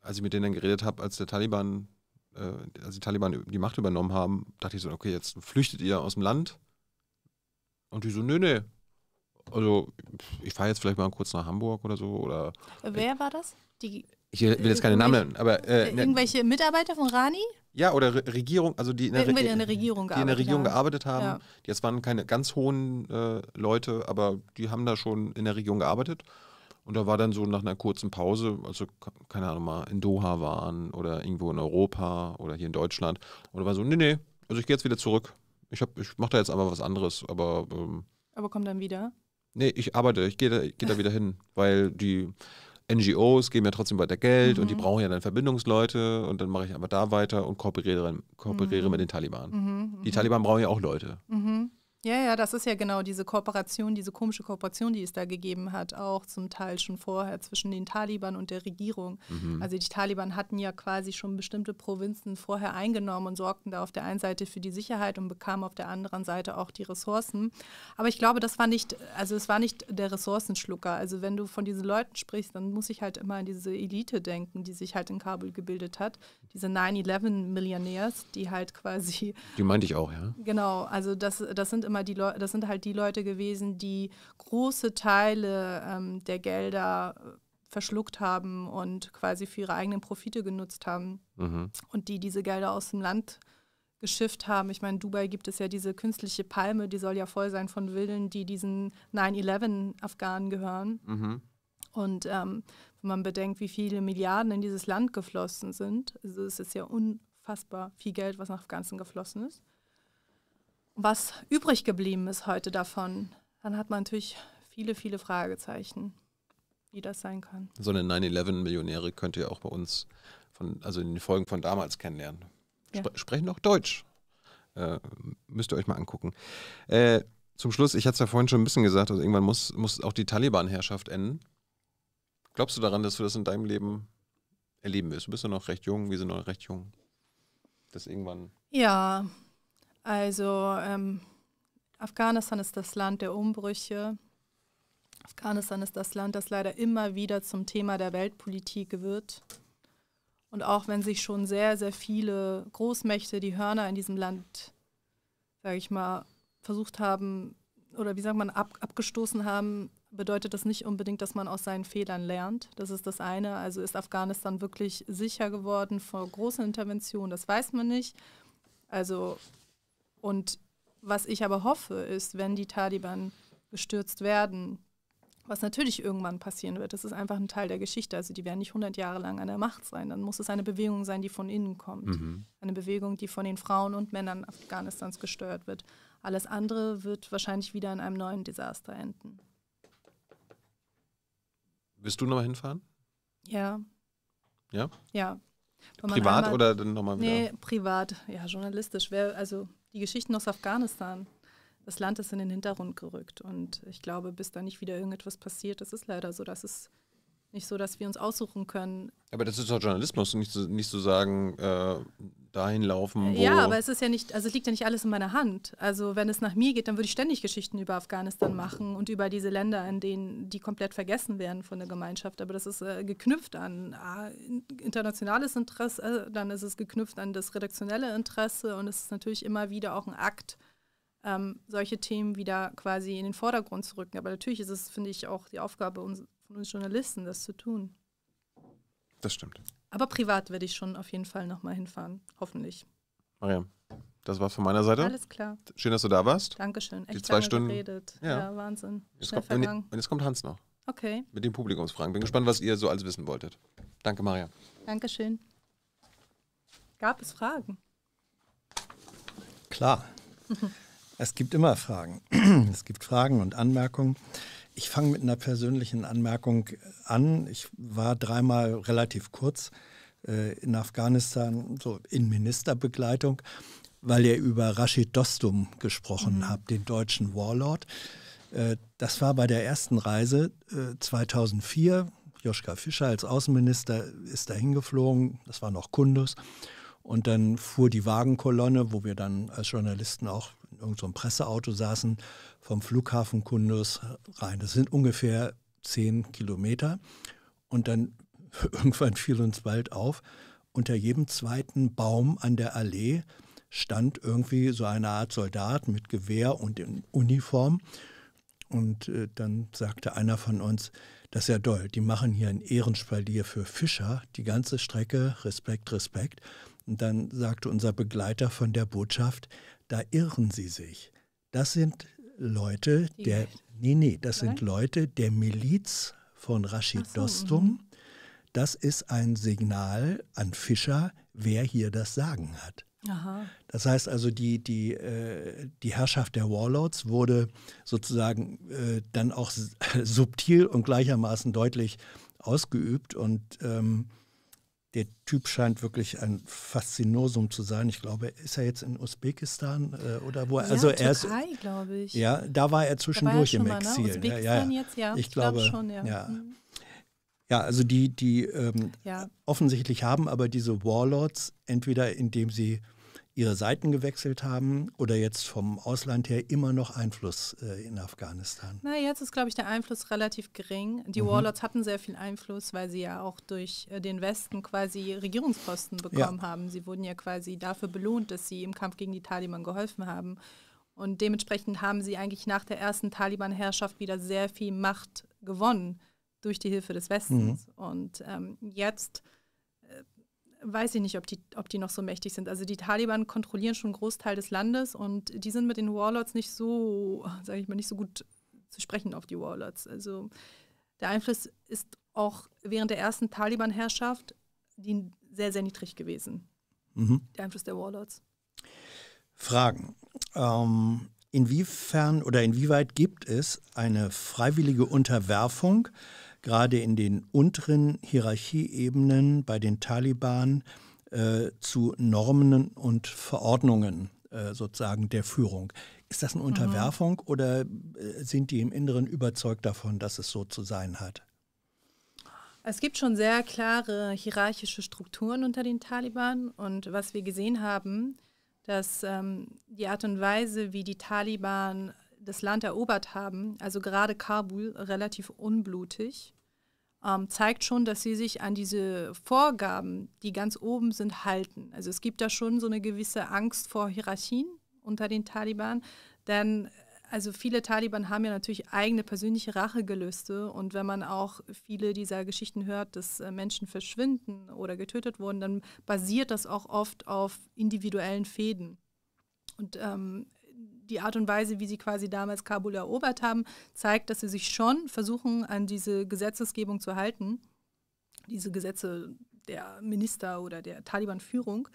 als ich mit denen dann geredet habe, als der Taliban, äh, als die Taliban die Macht übernommen haben, dachte ich so, okay, jetzt flüchtet ihr aus dem Land. Und die so, nö, nö. Also, ich fahre jetzt vielleicht mal kurz nach Hamburg oder so. Oder, Wer war das? Die, ich will jetzt keine Namen, aber. Äh, irgendwelche Mitarbeiter von Rani? Ja, oder Re Regierung, also die in der, Re in der Regierung, gearbeitet, die in der Regierung haben. gearbeitet haben. Ja. Das waren keine ganz hohen äh, Leute, aber die haben da schon in der Regierung gearbeitet. Und da war dann so nach einer kurzen Pause, also keine Ahnung mal, in Doha waren oder irgendwo in Europa oder hier in Deutschland. Und da war so, nee, nee, also ich gehe jetzt wieder zurück. Ich, ich mache da jetzt einfach was anderes, aber. Ähm, aber komm dann wieder? Nee, ich arbeite, ich gehe da, geh da wieder hin, weil die NGOs geben ja trotzdem weiter Geld mhm. und die mhm. brauchen ja dann Verbindungsleute und dann mache ich einfach da weiter und kooperiere, kooperiere mhm. mit den Taliban. Mhm. Die mhm. Taliban brauchen ja auch Leute. Mhm. Ja, ja, das ist ja genau diese Kooperation, diese komische Kooperation, die es da gegeben hat, auch zum Teil schon vorher zwischen den Taliban und der Regierung. Mhm. Also die Taliban hatten ja quasi schon bestimmte Provinzen vorher eingenommen und sorgten da auf der einen Seite für die Sicherheit und bekamen auf der anderen Seite auch die Ressourcen. Aber ich glaube, das war nicht, also es war nicht der Ressourcenschlucker. Also wenn du von diesen Leuten sprichst, dann muss ich halt immer an diese Elite denken, die sich halt in Kabul gebildet hat. Diese 9-11-Millionärs, die halt quasi. Die meinte ich auch, ja. Genau, also das, das sind immer immer die Leute, das sind halt die Leute gewesen, die große Teile ähm, der Gelder äh, verschluckt haben und quasi für ihre eigenen Profite genutzt haben mhm. und die diese Gelder aus dem Land geschifft haben. Ich meine, Dubai gibt es ja diese künstliche Palme, die soll ja voll sein von Willen, die diesen 9-11-Afghanen gehören. Mhm. Und ähm, wenn man bedenkt, wie viele Milliarden in dieses Land geflossen sind, also es ist ja unfassbar viel Geld, was nach Afghanistan geflossen ist was übrig geblieben ist heute davon, dann hat man natürlich viele, viele Fragezeichen, wie das sein kann. So eine 9-11-Millionäre könnt ihr auch bei uns, von, also in den Folgen von damals kennenlernen. Ja. sprechen auch Deutsch. Äh, müsst ihr euch mal angucken. Äh, zum Schluss, ich hatte es ja vorhin schon ein bisschen gesagt, also irgendwann muss, muss auch die Taliban-Herrschaft enden. Glaubst du daran, dass du das in deinem Leben erleben wirst? Du bist ja noch recht jung, wir sind noch recht jung. Dass irgendwann. Ja, also ähm, Afghanistan ist das Land der Umbrüche. Afghanistan ist das Land, das leider immer wieder zum Thema der Weltpolitik wird. Und auch wenn sich schon sehr, sehr viele Großmächte die Hörner in diesem Land, sage ich mal, versucht haben oder wie sagt man, ab, abgestoßen haben, bedeutet das nicht unbedingt, dass man aus seinen Fehlern lernt. Das ist das eine. Also ist Afghanistan wirklich sicher geworden vor großen Interventionen? Das weiß man nicht. Also und was ich aber hoffe, ist, wenn die Taliban gestürzt werden, was natürlich irgendwann passieren wird, das ist einfach ein Teil der Geschichte. Also die werden nicht 100 Jahre lang an der Macht sein. Dann muss es eine Bewegung sein, die von innen kommt. Mhm. Eine Bewegung, die von den Frauen und Männern Afghanistans gesteuert wird. Alles andere wird wahrscheinlich wieder in einem neuen Desaster enden. Willst du nochmal hinfahren? Ja. Ja? Ja. privat einmal, oder dann nochmal wieder? Nee, privat, ja, journalistisch. Wer, also die Geschichten aus Afghanistan. Das Land ist in den Hintergrund gerückt. Und ich glaube, bis da nicht wieder irgendetwas passiert, das ist leider so, Das ist nicht so, dass wir uns aussuchen können. Aber das ist doch Journalismus, nicht zu, nicht zu sagen, äh, dahin laufen. Äh, ja, aber es ist ja nicht, also es liegt ja nicht alles in meiner Hand. Also wenn es nach mir geht, dann würde ich ständig Geschichten über Afghanistan machen und über diese Länder, in denen die komplett vergessen werden von der Gemeinschaft. Aber das ist äh, geknüpft an äh, internationales Interesse, dann ist es geknüpft an das redaktionelle Interesse und es ist natürlich immer wieder auch ein Akt, ähm, solche Themen wieder quasi in den Vordergrund zu rücken. Aber natürlich ist es, finde ich, auch die Aufgabe uns, von uns Journalisten, das zu tun. Das stimmt. Aber privat werde ich schon auf jeden Fall nochmal hinfahren. Hoffentlich. Mariam, das war's von meiner Seite. Alles klar. Schön, dass du da warst. Dankeschön. Echt Die zwei Stunden. Geredet. Ja. ja, Wahnsinn. Jetzt kommt, und jetzt kommt Hans noch. Okay. Mit den Publikumsfragen. Bin gespannt, was ihr so alles wissen wolltet. Danke, Maria. Dankeschön. Gab es Fragen? Klar. <laughs> es gibt immer Fragen. <clears throat> es gibt Fragen und Anmerkungen. Ich fange mit einer persönlichen Anmerkung an. Ich war dreimal relativ kurz äh, in Afghanistan, so in Ministerbegleitung, weil ihr über Rashid Dostum gesprochen mhm. habt, den deutschen Warlord. Äh, das war bei der ersten Reise äh, 2004. Joschka Fischer als Außenminister ist dahin geflogen. Das war noch Kundus. Und dann fuhr die Wagenkolonne, wo wir dann als Journalisten auch in irgendeinem Presseauto saßen, vom Flughafen Kundus rein. Das sind ungefähr zehn Kilometer. Und dann <laughs> irgendwann fiel uns bald auf, unter jedem zweiten Baum an der Allee stand irgendwie so eine Art Soldat mit Gewehr und in Uniform. Und äh, dann sagte einer von uns, das ist ja doll, die machen hier ein Ehrenspalier für Fischer, die ganze Strecke, Respekt, Respekt. Und dann sagte unser Begleiter von der Botschaft, da irren sie sich. Das sind Leute der, nee, nee, das Nein? sind Leute der Miliz von Rashid so, Dostum. Mhm. Das ist ein Signal an Fischer, wer hier das Sagen hat. Aha. Das heißt also, die, die, äh, die Herrschaft der Warlords wurde sozusagen äh, dann auch <laughs> subtil und gleichermaßen deutlich ausgeübt. Und ähm, der Typ scheint wirklich ein Faszinosum zu sein. Ich glaube, ist er jetzt in Usbekistan äh, oder wo? Ja, also Türkei, ist, glaube ich. Ja, da war er zwischendurch war im mal, ne? Exil. Ne? Usbekistan ja, ja. jetzt, ja. Ich, ich glaube schon, ja. ja. Mhm. Ja, also die, die ähm, ja. offensichtlich haben aber diese Warlords entweder indem sie ihre Seiten gewechselt haben oder jetzt vom Ausland her immer noch Einfluss äh, in Afghanistan? Na, jetzt ist, glaube ich, der Einfluss relativ gering. Die mhm. Warlords hatten sehr viel Einfluss, weil sie ja auch durch äh, den Westen quasi Regierungsposten bekommen ja. haben. Sie wurden ja quasi dafür belohnt, dass sie im Kampf gegen die Taliban geholfen haben. Und dementsprechend haben sie eigentlich nach der ersten Taliban-Herrschaft wieder sehr viel Macht gewonnen durch die Hilfe des Westens. Mhm. Und ähm, jetzt weiß ich nicht, ob die, ob die noch so mächtig sind. Also die Taliban kontrollieren schon einen Großteil des Landes und die sind mit den Warlords nicht so, sage ich mal, nicht so gut zu sprechen auf die Warlords. Also der Einfluss ist auch während der ersten Taliban-Herrschaft sehr, sehr niedrig gewesen. Mhm. Der Einfluss der Warlords. Fragen. Ähm, inwiefern oder inwieweit gibt es eine freiwillige Unterwerfung gerade in den unteren Hierarchieebenen bei den Taliban äh, zu Normen und Verordnungen äh, sozusagen der Führung. Ist das eine mhm. Unterwerfung mhm. oder äh, sind die im Inneren überzeugt davon, dass es so zu sein hat? Es gibt schon sehr klare hierarchische Strukturen unter den Taliban und was wir gesehen haben, dass ähm, die Art und Weise, wie die Taliban das Land erobert haben, also gerade Kabul, relativ unblutig, ähm, zeigt schon, dass sie sich an diese Vorgaben, die ganz oben sind, halten. Also es gibt da schon so eine gewisse Angst vor Hierarchien unter den Taliban, denn also viele Taliban haben ja natürlich eigene persönliche Rachegelüste und wenn man auch viele dieser Geschichten hört, dass äh, Menschen verschwinden oder getötet wurden, dann basiert das auch oft auf individuellen Fäden. Und ähm, die Art und Weise, wie sie quasi damals Kabul erobert haben, zeigt, dass sie sich schon versuchen, an diese Gesetzesgebung zu halten, diese Gesetze der Minister oder der Taliban-Führung.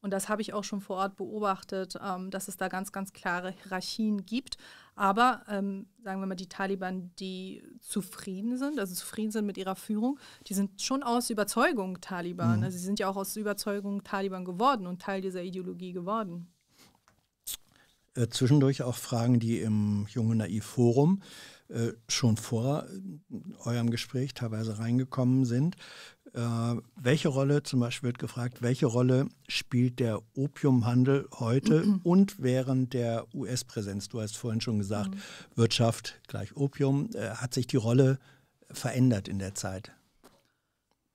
Und das habe ich auch schon vor Ort beobachtet, ähm, dass es da ganz, ganz klare Hierarchien gibt. Aber ähm, sagen wir mal, die Taliban, die zufrieden sind, also zufrieden sind mit ihrer Führung, die sind schon aus Überzeugung Taliban. Mhm. Also sie sind ja auch aus Überzeugung Taliban geworden und Teil dieser Ideologie geworden. Äh, zwischendurch auch Fragen, die im Junge Naiv Forum äh, schon vor äh, eurem Gespräch teilweise reingekommen sind. Äh, welche Rolle, zum Beispiel wird gefragt, welche Rolle spielt der Opiumhandel heute mhm. und während der US-Präsenz? Du hast vorhin schon gesagt, mhm. Wirtschaft gleich Opium. Äh, hat sich die Rolle verändert in der Zeit?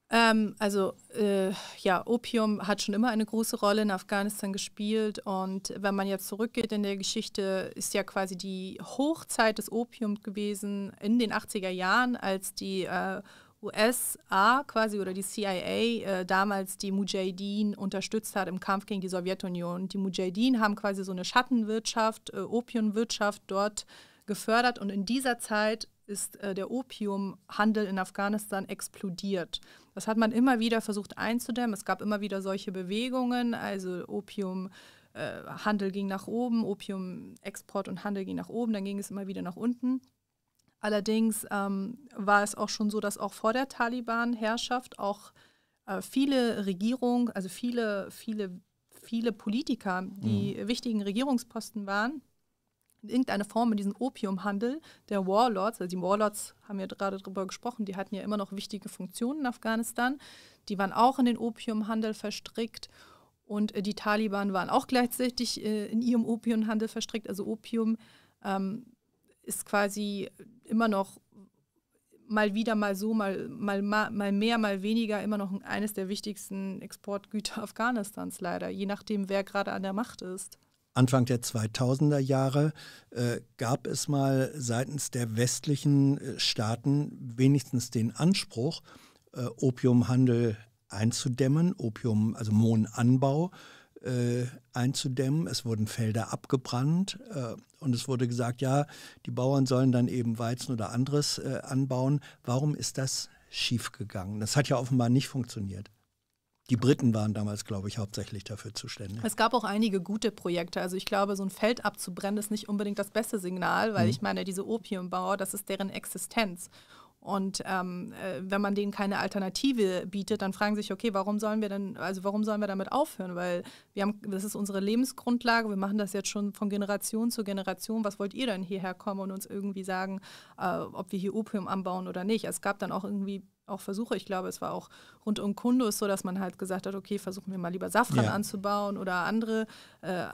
Ähm, also äh, ja, Opium hat schon immer eine große Rolle in Afghanistan gespielt und wenn man jetzt zurückgeht in der Geschichte, ist ja quasi die Hochzeit des Opiums gewesen in den 80er Jahren, als die äh, USA quasi oder die CIA äh, damals die Mujahideen unterstützt hat im Kampf gegen die Sowjetunion. Die Mujahideen haben quasi so eine Schattenwirtschaft, äh, Opiumwirtschaft dort gefördert und in dieser Zeit ist äh, der Opiumhandel in Afghanistan explodiert. Das hat man immer wieder versucht einzudämmen. Es gab immer wieder solche Bewegungen, also Opium. Äh, Handel ging nach oben, Opiumexport und Handel ging nach oben, dann ging es immer wieder nach unten. Allerdings ähm, war es auch schon so, dass auch vor der Taliban-Herrschaft auch äh, viele Regierungen, also viele, viele, viele Politiker, die mhm. wichtigen Regierungsposten waren, in irgendeiner Form in diesen Opiumhandel der Warlords, also die Warlords haben ja gerade drüber gesprochen, die hatten ja immer noch wichtige Funktionen in Afghanistan, die waren auch in den Opiumhandel verstrickt und äh, die Taliban waren auch gleichzeitig äh, in ihrem Opiumhandel verstrickt, also Opium ähm, ist quasi immer noch mal wieder, mal so, mal, mal, mal mehr, mal weniger immer noch eines der wichtigsten Exportgüter Afghanistans leider, je nachdem, wer gerade an der Macht ist. Anfang der 2000er Jahre äh, gab es mal seitens der westlichen äh, Staaten wenigstens den Anspruch, äh, Opiumhandel einzudämmen, Opium, also Mohnanbau äh, einzudämmen. Es wurden Felder abgebrannt äh, und es wurde gesagt, ja, die Bauern sollen dann eben Weizen oder anderes anbauen. Warum ist das schiefgegangen? Das hat ja offenbar nicht funktioniert. Die Briten waren damals, glaube ich, hauptsächlich dafür zuständig. Es gab auch einige gute Projekte. Also ich glaube, so ein Feld abzubrennen ist nicht unbedingt das beste Signal, weil mhm. ich meine, diese Opiumbauer, das ist deren Existenz. Und ähm, äh, wenn man denen keine Alternative bietet, dann fragen sie sich, okay, warum sollen wir denn, also warum sollen wir damit aufhören? Weil wir haben, das ist unsere Lebensgrundlage, wir machen das jetzt schon von Generation zu Generation. Was wollt ihr denn hierher kommen und uns irgendwie sagen, äh, ob wir hier Opium anbauen oder nicht? Es gab dann auch irgendwie auch versuche. Ich glaube, es war auch rund um Kundus so, dass man halt gesagt hat, okay, versuchen wir mal lieber Safran ja. anzubauen oder andere, äh,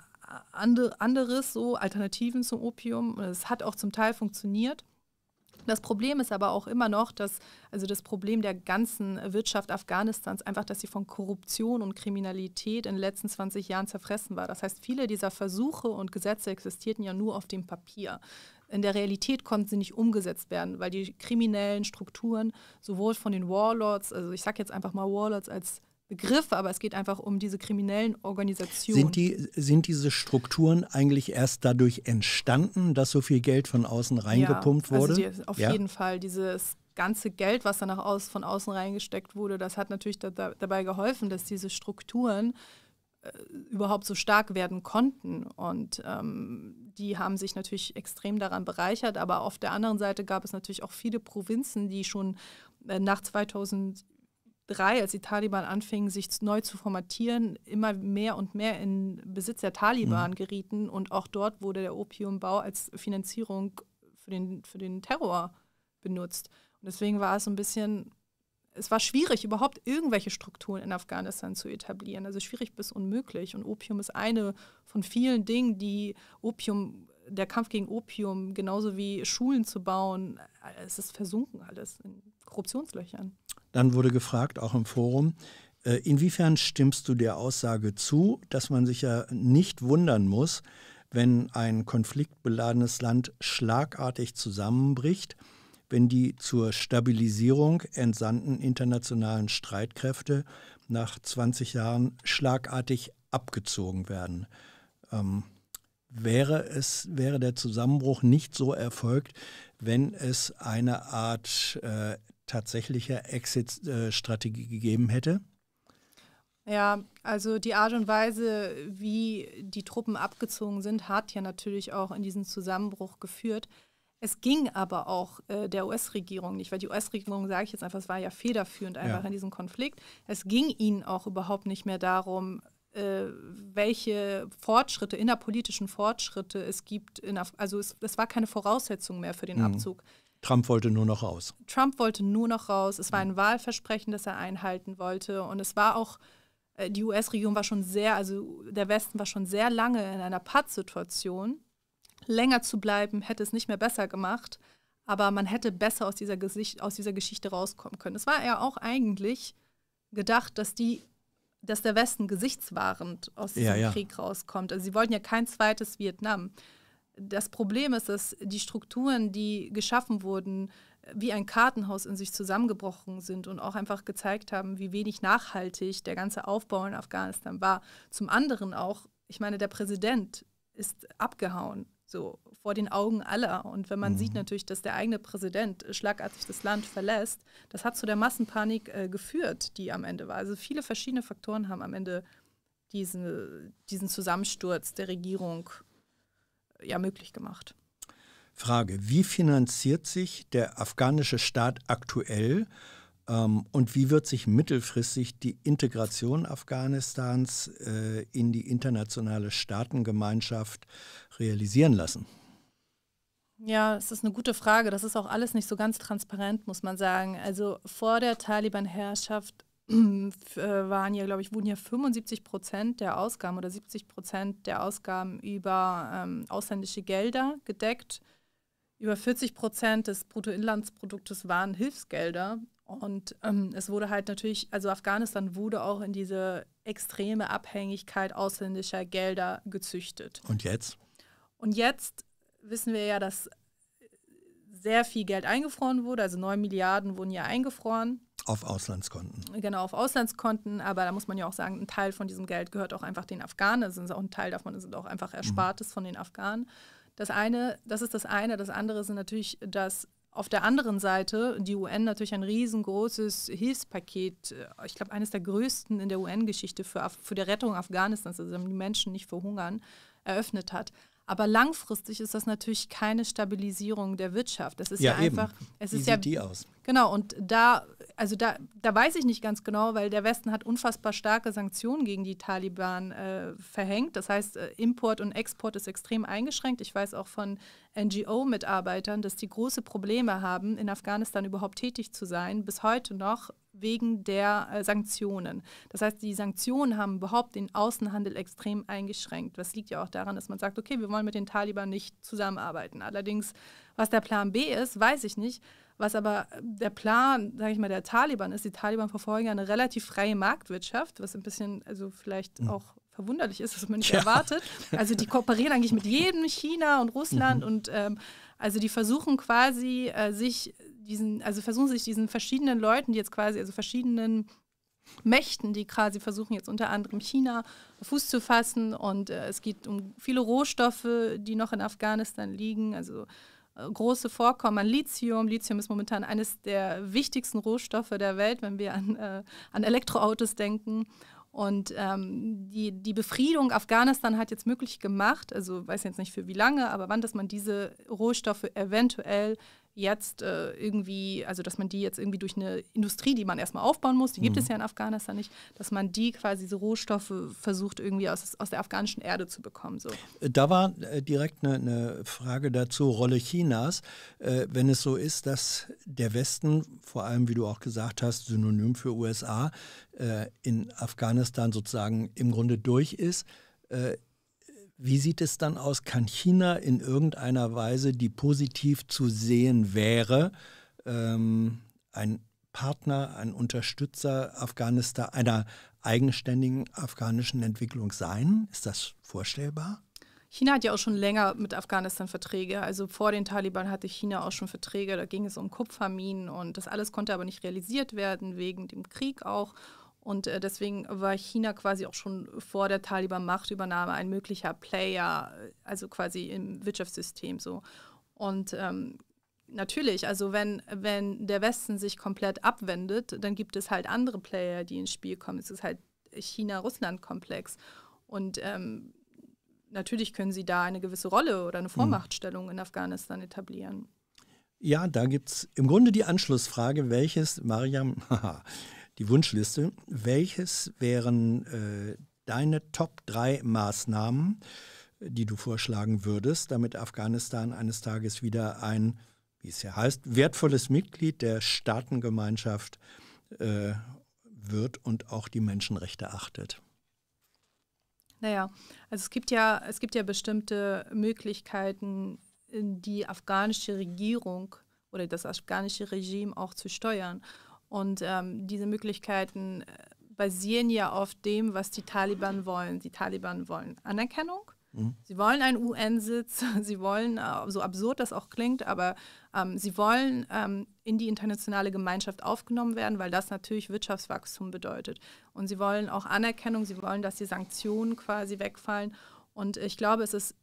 anderes, so Alternativen zum Opium. Es hat auch zum Teil funktioniert. Das Problem ist aber auch immer noch, dass, also das Problem der ganzen Wirtschaft Afghanistans einfach, dass sie von Korruption und Kriminalität in den letzten 20 Jahren zerfressen war. Das heißt, viele dieser Versuche und Gesetze existierten ja nur auf dem Papier in der Realität konnten sie nicht umgesetzt werden, weil die kriminellen Strukturen sowohl von den Warlords, also ich sage jetzt einfach mal Warlords als Begriff, aber es geht einfach um diese kriminellen Organisationen. Sind, die, sind diese Strukturen eigentlich erst dadurch entstanden, dass so viel Geld von außen reingepumpt ja, also wurde? Die, auf ja. jeden Fall. Dieses ganze Geld, was danach aus, von außen reingesteckt wurde, das hat natürlich da, da, dabei geholfen, dass diese Strukturen äh, überhaupt so stark werden konnten. Und ähm, die haben sich natürlich extrem daran bereichert. Aber auf der anderen Seite gab es natürlich auch viele Provinzen, die schon äh, nach 2003, als die Taliban anfingen, sich neu zu formatieren, immer mehr und mehr in Besitz der Taliban mhm. gerieten. Und auch dort wurde der Opiumbau als Finanzierung für den, für den Terror benutzt. Und deswegen war es ein bisschen es war schwierig, überhaupt irgendwelche Strukturen in Afghanistan zu etablieren. Also schwierig bis unmöglich. Und Opium ist eine von vielen Dingen, die Opium, der Kampf gegen Opium, genauso wie Schulen zu bauen, es ist versunken alles in Korruptionslöchern. Dann wurde gefragt, auch im Forum, äh, inwiefern stimmst du der Aussage zu, dass man sich ja nicht wundern muss, wenn ein konfliktbeladenes Land schlagartig zusammenbricht? wenn die zur Stabilisierung entsandten internationalen Streitkräfte nach 20 Jahren schlagartig abgezogen werden. Ähm, wäre, es, wäre der Zusammenbruch nicht so erfolgt, wenn es eine Art äh, tatsächlicher Exit-Strategie äh, gegeben hätte? Ja, also die Art und Weise, wie die Truppen abgezogen sind, hat ja natürlich auch in diesen Zusammenbruch geführt. Es ging aber auch äh, der US-Regierung nicht, weil die US-Regierung, sage ich jetzt einfach, es war ja federführend einfach ja. in diesem Konflikt. Es ging ihnen auch überhaupt nicht mehr darum, äh, welche Fortschritte, innerpolitischen Fortschritte es gibt. In also es, es, war keine Voraussetzung mehr für den mhm. Abzug. Trump wollte nur noch raus. Trump wollte nur noch raus. Es war mhm. ein Wahlversprechen, das er einhalten wollte. Und es war auch, äh, die US-Regierung war schon sehr, also der Westen war schon sehr lange in einer Pattsituation länger zu bleiben, hätte es nicht mehr besser gemacht, aber man hätte besser aus dieser, Gesicht, aus dieser Geschichte rauskommen können. Es war ja auch eigentlich gedacht, dass die dass der Westen gesichtswahrend aus diesem ja, ja. Krieg rauskommt. Also sie wollten ja kein zweites Vietnam. Das Problem ist, dass die Strukturen, die geschaffen wurden, wie ein Kartenhaus in sich zusammengebrochen sind und auch einfach gezeigt haben, wie wenig nachhaltig der ganze Aufbau in Afghanistan war. Zum anderen auch, ich meine, der Präsident ist abgehauen so vor den Augen aller. Und wenn man mhm. sieht natürlich, dass der eigene Präsident äh, schlagartig das Land verlässt, das hat zu der Massenpanik äh, geführt, die am Ende war. Also viele verschiedene Faktoren haben am Ende diesen, diesen Zusammensturz der Regierung äh, ja möglich gemacht. Frage, wie finanziert sich der afghanische Staat aktuell ähm, und wie wird sich mittelfristig die Integration Afghanistans äh, in die internationale Staatengemeinschaft realisieren lassen? Ja, es ist eine gute Frage. Das ist auch alles nicht so ganz transparent, muss man sagen. Also vor der Taliban-Herrschaft <clears throat> äh, waren ja, glaube ich, wurden ja 75 Prozent der Ausgaben oder 70 Prozent der Ausgaben über ähm, ausländische Gelder gedeckt. Über 40 Prozent des Bruttoinlandsproduktes waren Hilfsgelder und ähm, es wurde halt natürlich, also Afghanistan wurde auch in diese extreme Abhängigkeit ausländischer Gelder gezüchtet. Und jetzt? Und jetzt wissen wir ja, dass sehr viel Geld eingefroren wurde. Also 9 Milliarden wurden ja eingefroren. Auf Auslandskonten. Genau, auf Auslandskonten. Aber da muss man ja auch sagen, ein Teil von diesem Geld gehört auch einfach den Afghanen. Also auch ein Teil davon sind auch einfach mhm. Erspartes mhm. von den Afghanen. Das eine, das ist das eine. Das andere sind natürlich, dass auf der anderen Seite, die UN natürlich ein riesengroßes Hilfspaket, äh, ich glaube eines der größten in der UN-Geschichte für, für die Rettung Afghanistans, also damit die Menschen nicht verhungern, eröffnet hat. Aber langfristig ist das natürlich keine Stabilisierung der Wirtschaft. Das ist ja, ja einfach. Eben. Es Wie sieht ja, die aus? Genau, und da, also da, da weiß ich nicht ganz genau, weil der Westen hat unfassbar starke Sanktionen gegen die Taliban äh, verhängt. Das heißt, äh, Import und Export ist extrem eingeschränkt. Ich weiß auch von NGO-Mitarbeitern, dass die große Probleme haben, in Afghanistan überhaupt tätig zu sein, bis heute noch, wegen der äh, Sanktionen. Das heißt, die Sanktionen haben überhaupt den Außenhandel extrem eingeschränkt. Was liegt ja auch daran, dass man sagt, okay, wir wollen mit den Taliban nicht zusammenarbeiten. Allerdings, was der Plan B ist, weiß ich nicht. Was aber äh, der Plan, sage ich mal, der Taliban ist, die Taliban verfolgen eine relativ freie Marktwirtschaft, was ein bisschen, also vielleicht mhm. auch verwunderlich ist, was man nicht ja. erwartet. Also die kooperieren eigentlich mit <laughs> jedem, China und Russland mhm. und ähm, also die versuchen quasi, äh, sich diesen, also versuchen sich diesen verschiedenen Leuten, die jetzt quasi, also verschiedenen Mächten, die quasi versuchen jetzt unter anderem China Fuß zu fassen. Und äh, es geht um viele Rohstoffe, die noch in Afghanistan liegen, also äh, große Vorkommen an Lithium. Lithium ist momentan eines der wichtigsten Rohstoffe der Welt, wenn wir an, äh, an Elektroautos denken. Und ähm, die, die Befriedung Afghanistan hat jetzt möglich gemacht, also weiß jetzt nicht für wie lange, aber wann, dass man diese Rohstoffe eventuell jetzt äh, irgendwie, also dass man die jetzt irgendwie durch eine Industrie, die man erstmal aufbauen muss, die gibt mhm. es ja in Afghanistan nicht, dass man die quasi so Rohstoffe versucht irgendwie aus, aus der afghanischen Erde zu bekommen. So. Äh, da war äh, direkt eine, eine, Frage dazu, Rolle Chinas, äh, wenn es so ist, dass der Westen, vor allem wie du auch gesagt hast, synonym für USA, äh, in Afghanistan sozusagen im Grunde durch ist äh, wie sieht es dann aus? Kann China in irgendeiner Weise, die positiv zu sehen wäre, ähm, ein Partner, ein Unterstützer Afghanistan, einer eigenständigen afghanischen Entwicklung sein? Ist das vorstellbar? China hat ja auch schon länger mit Afghanistan Verträge. Also vor den Taliban hatte China auch schon Verträge, da ging es um Kupferminen und das alles konnte aber nicht realisiert werden, wegen dem Krieg auch. Und äh, deswegen war China quasi auch schon vor der Taliban-Machtübernahme ein möglicher Player, äh, also quasi im Wirtschaftssystem so. Und ähm, natürlich, also wenn, wenn der Westen sich komplett abwendet, dann gibt es halt andere Player, die ins Spiel kommen. Es ist halt China-Russland-Komplex. Und ähm, natürlich können sie da eine gewisse Rolle oder eine hm. Vormachtstellung in Afghanistan etablieren. Ja, da gibt es im Grunde die Anschlussfrage, welches, Mariam, <laughs> die Wunschliste. Welches wären äh, deine Top 3 Maßnahmen, die du vorschlagen würdest, damit Afghanistan eines Tages wieder ein, wie es ja heißt, wertvolles Mitglied der Staatengemeinschaft äh, wird und auch die Menschenrechte achtet? Naja, also es gibt ja, es gibt ja bestimmte Möglichkeiten, die afghanische Regierung oder das afghanische Regime auch zu steuern. Und ähm, diese Möglichkeiten äh, basieren ja auf dem, was die Taliban wollen. Die Taliban wollen Anerkennung. Mhm. Sie wollen einen UN-Sitz, <laughs> sie wollen, äh, so absurd das auch klingt, aber ähm, sie wollen ähm, in die internationale Gemeinschaft aufgenommen werden, weil das natürlich Wirtschaftswachstum bedeutet. Und sie wollen auch Anerkennung, sie wollen, dass die Sanktionen quasi wegfallen. Und ich glaube, es ist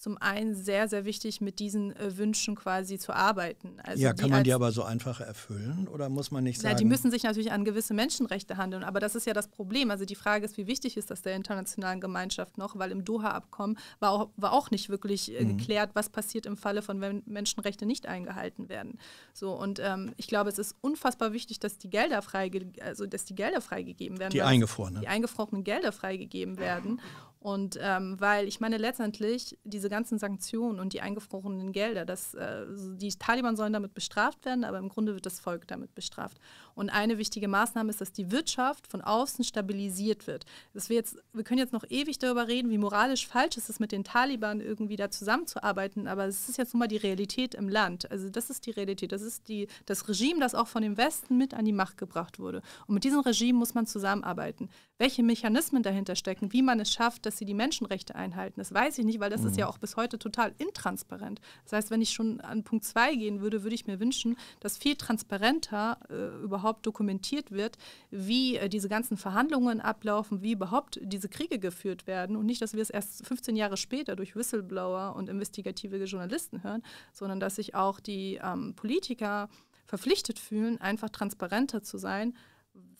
zum einen sehr, sehr wichtig, mit diesen äh, Wünschen quasi zu arbeiten. Also ja, kann man als, die aber so einfach erfüllen oder muss man nicht sagen? Na, die müssen sich natürlich an gewisse Menschenrechte handeln, aber das ist ja das Problem. Also die Frage ist, wie wichtig ist das der internationalen Gemeinschaft noch, weil im Doha-Abkommen war auch, war auch nicht wirklich äh, mhm. geklärt, was passiert im Falle von, wenn Menschenrechte nicht eingehalten werden. So, und ähm, ich glaube, es ist unfassbar wichtig, dass die Gelder, freige also, dass die Gelder freigegeben werden. Die eingefrorenen. Die eingefrorenen Gelder freigegeben werden. Und ähm, weil ich meine, letztendlich diese ganzen Sanktionen und die eingefrorenen Gelder, das, äh, die Taliban sollen damit bestraft werden, aber im Grunde wird das Volk damit bestraft. Und eine wichtige Maßnahme ist, dass die Wirtschaft von außen stabilisiert wird. Dass wir, jetzt, wir können jetzt noch ewig darüber reden, wie moralisch falsch ist es ist, mit den Taliban irgendwie da zusammenzuarbeiten, aber es ist jetzt nun mal die Realität im Land. Also das ist die Realität. Das ist die, das Regime, das auch von dem Westen mit an die Macht gebracht wurde. Und mit diesem Regime muss man zusammenarbeiten. Welche Mechanismen dahinter stecken, wie man es schafft, dass sie die Menschenrechte einhalten. Das weiß ich nicht, weil das mhm. ist ja mhm. auch bis heute total intransparent. Das heißt, wenn ich schon an Punkt 2 gehen würde, würde ich mir wünschen, dass viel transparenter äh, überhaupt dokumentiert wird, wie äh, diese ganzen Verhandlungen ablaufen, wie überhaupt diese Kriege geführt werden und nicht, dass wir es erst 15 Jahre später durch Whistleblower und investigative Journalisten hören, sondern dass sich auch die ähm, Politiker verpflichtet fühlen, einfach transparenter zu sein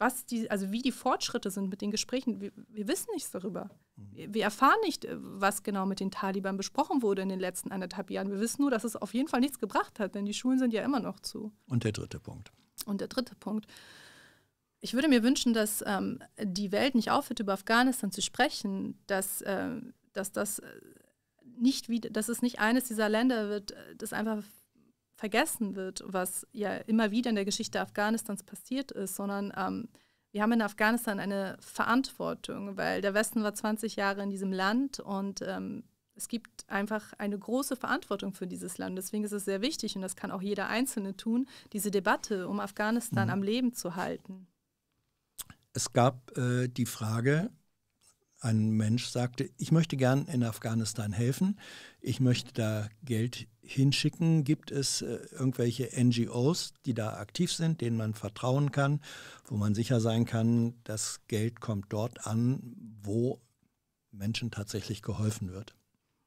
was die, also wie die Fortschritte sind mit den Gesprächen. Wir, wir wissen nichts darüber. Wir, wir, erfahren nicht, äh, was genau mit den Taliban besprochen wurde in den letzten anderthalb Jahren. Wir wissen nur, dass es auf jeden Fall nichts gebracht hat, denn die Schulen sind ja immer noch zu. Und der dritte Punkt. Und der dritte Punkt. Ich würde mir wünschen, dass ähm, die Welt nicht aufhört, über Afghanistan zu sprechen, dass, äh, dass das äh, nicht wie, dass es nicht eines dieser Länder wird, äh, das einfach vergessen wird, was ja immer wieder in der Geschichte Afghanistans passiert ist, sondern ähm, wir haben in Afghanistan eine Verantwortung, weil der Westen war 20 Jahre in diesem Land und ähm, es gibt einfach eine große Verantwortung für dieses Land. Deswegen ist es sehr wichtig und das kann auch jeder Einzelne tun, diese Debatte um Afghanistan mhm. am Leben zu halten. Es gab äh, die Frage, ein Mensch sagte, ich möchte gern in Afghanistan helfen, ich möchte da Geld hinschicken? Gibt es äh, irgendwelche NGOs, die da aktiv sind, denen man vertrauen kann, wo man sicher sein kann, das Geld kommt dort an, wo Menschen tatsächlich geholfen wird?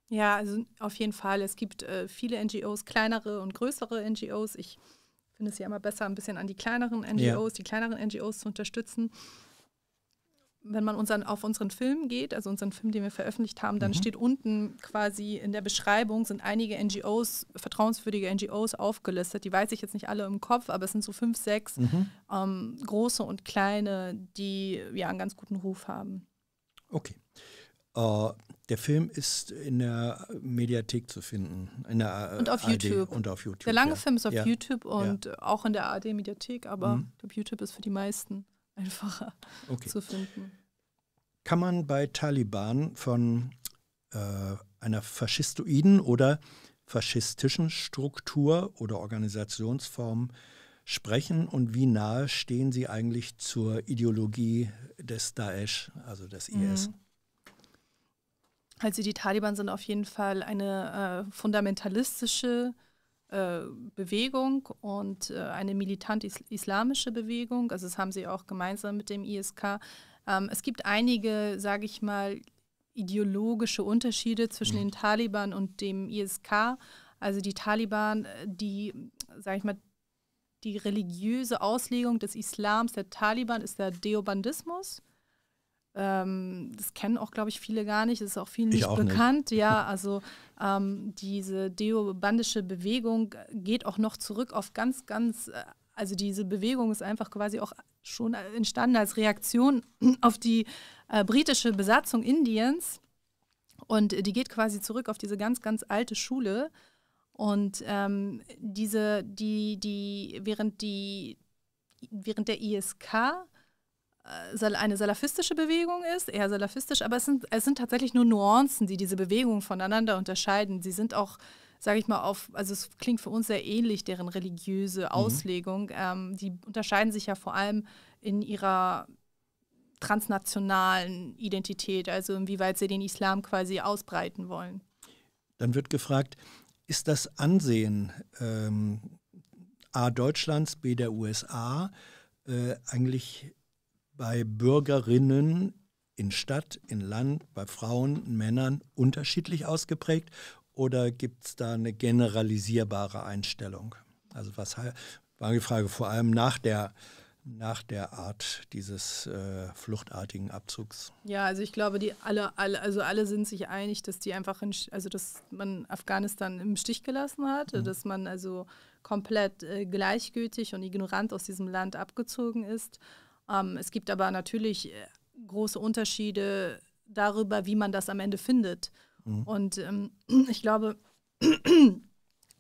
Ja, also auf jeden Fall. Es gibt äh, viele NGOs, kleinere und größere NGOs. Ich finde es ja immer besser, ein bisschen an die kleineren NGOs, ja. die kleineren NGOs zu unterstützen wenn man unseren, auf unseren Film geht, also unseren Film, den wir veröffentlicht haben, dann mhm. steht unten quasi in der Beschreibung, sind einige NGOs, vertrauenswürdige NGOs aufgelistet. Die weiß ich jetzt nicht alle im Kopf, aber es sind so fünf, sechs mhm. ähm, große und kleine, die ja einen ganz guten Ruf haben. Okay. Uh, der Film ist in der Mediathek zu finden. In der äh, und auf YouTube. Und auf YouTube. Der lange ja. Film ist auf ja. YouTube und ja. auch in der ARD-Mediathek, aber mhm. YouTube ist für die meisten einfacher okay. zu finden. Kann man bei Taliban von äh, einer faschistoiden oder faschistischen Struktur oder Organisationsform sprechen und wie nahe stehen sie eigentlich zur Ideologie des Daesh, also des mhm. IS? Also die Taliban sind auf jeden Fall eine äh, fundamentalistische äh, Bewegung und äh, eine militant-islamische Bewegung. Also das haben sie auch gemeinsam mit dem ISK. Ähm, es gibt einige, sage ich mal, ideologische Unterschiede zwischen mhm. den Taliban und dem ISK. Also die Taliban, äh, die, sage ich mal, die religiöse Auslegung des Islams der Taliban ist der Deobandismus. Ähm, das kennen auch, glaube ich, viele gar nicht. Das ist auch vielen nicht auch bekannt. Nicht. Ja, <laughs> also ähm, diese deobandische Bewegung geht auch noch zurück auf ganz, ganz, äh, also diese Bewegung ist einfach quasi auch schon entstanden als Reaktion <clears throat> auf die äh, britische Besatzung Indiens. Und die geht quasi zurück auf diese ganz, ganz alte Schule. Und ähm, diese, die, die, während die, während der ISK äh, eine salafistische Bewegung ist, eher salafistisch, aber es sind, es sind tatsächlich nur Nuancen, die diese Bewegungen voneinander unterscheiden. Sie sind auch, sage ich mal, auf, also es klingt für uns sehr ähnlich, deren religiöse mhm. Auslegung. Mhm. Ähm, die unterscheiden sich ja vor allem in ihrer transnationalen Identität, also inwieweit sie den Islam quasi ausbreiten wollen. Dann wird gefragt, ist das Ansehen ähm, A Deutschlands, B der USA äh, eigentlich bei Bürgerinnen in Stadt, in Land, bei Frauen, Männern unterschiedlich ausgeprägt oder gibt es da eine generalisierbare Einstellung? Also was war die Frage vor allem nach der nach der Art dieses äh, fluchtartigen Abzugs? Ja, also ich glaube, die alle, alle, also alle sind sich einig, dass die einfach, in, also dass man Afghanistan im Stich gelassen hat, mhm. dass man also komplett äh, gleichgültig und ignorant aus diesem Land abgezogen ist ähm, es gibt aber natürlich äh, große Unterschiede darüber, wie man das am Ende findet. Mhm. Und ähm, <clears throat> ich glaube, <clears throat>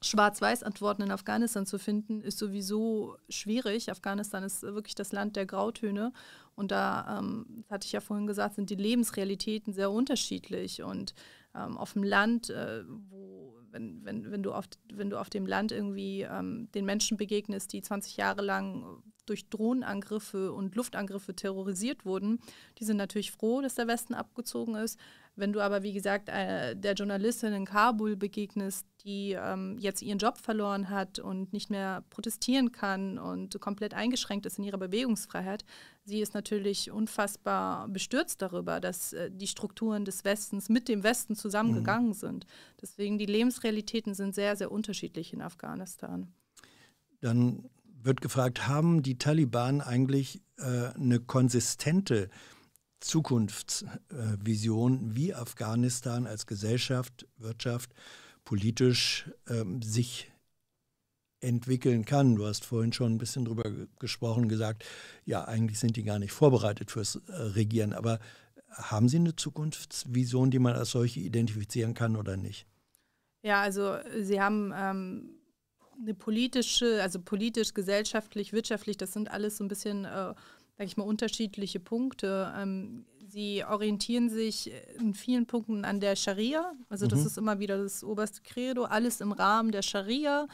Schwarz-Weiß-Antworten in Afghanistan zu finden, ist sowieso schwierig. Afghanistan ist wirklich das Land der Grautöne. Und da, ähm, hatte ich ja vorhin gesagt, sind die Lebensrealitäten sehr unterschiedlich. Und ähm, auf dem Land, äh, wo, wenn, wenn, wenn, du auf, wenn du auf dem Land irgendwie ähm, den Menschen begegnest, die 20 Jahre lang durch Drohnenangriffe und Luftangriffe terrorisiert wurden, die sind natürlich froh, dass der Westen abgezogen ist. Wenn du aber, wie gesagt, äh, der Journalistin in Kabul begegnest, die ähm, jetzt ihren Job verloren hat und nicht mehr protestieren kann und komplett eingeschränkt ist in ihrer Bewegungsfreiheit, sie ist natürlich unfassbar bestürzt darüber, dass äh, die Strukturen des Westens mit dem Westen zusammengegangen mhm. sind. Deswegen die Lebensrealitäten sind sehr, sehr unterschiedlich in Afghanistan. Dann wird gefragt, haben die Taliban eigentlich äh, eine konsistente Zukunftsvision, äh, wie Afghanistan als Gesellschaft, Wirtschaft, politisch ähm, sich entwickeln kann. Du hast vorhin schon ein bisschen drüber gesprochen, gesagt, ja, eigentlich sind die gar nicht vorbereitet fürs äh, Regieren, aber haben sie eine Zukunftsvision, die man als solche identifizieren kann oder nicht? Ja, also sie haben ähm eine politische, also politisch, gesellschaftlich, wirtschaftlich, das sind alles so ein bisschen, äh, sage ich mal, unterschiedliche Punkte. Ähm, sie orientieren sich in vielen Punkten an der Scharia, also das mhm. ist immer wieder das oberste Credo, alles im Rahmen der Scharia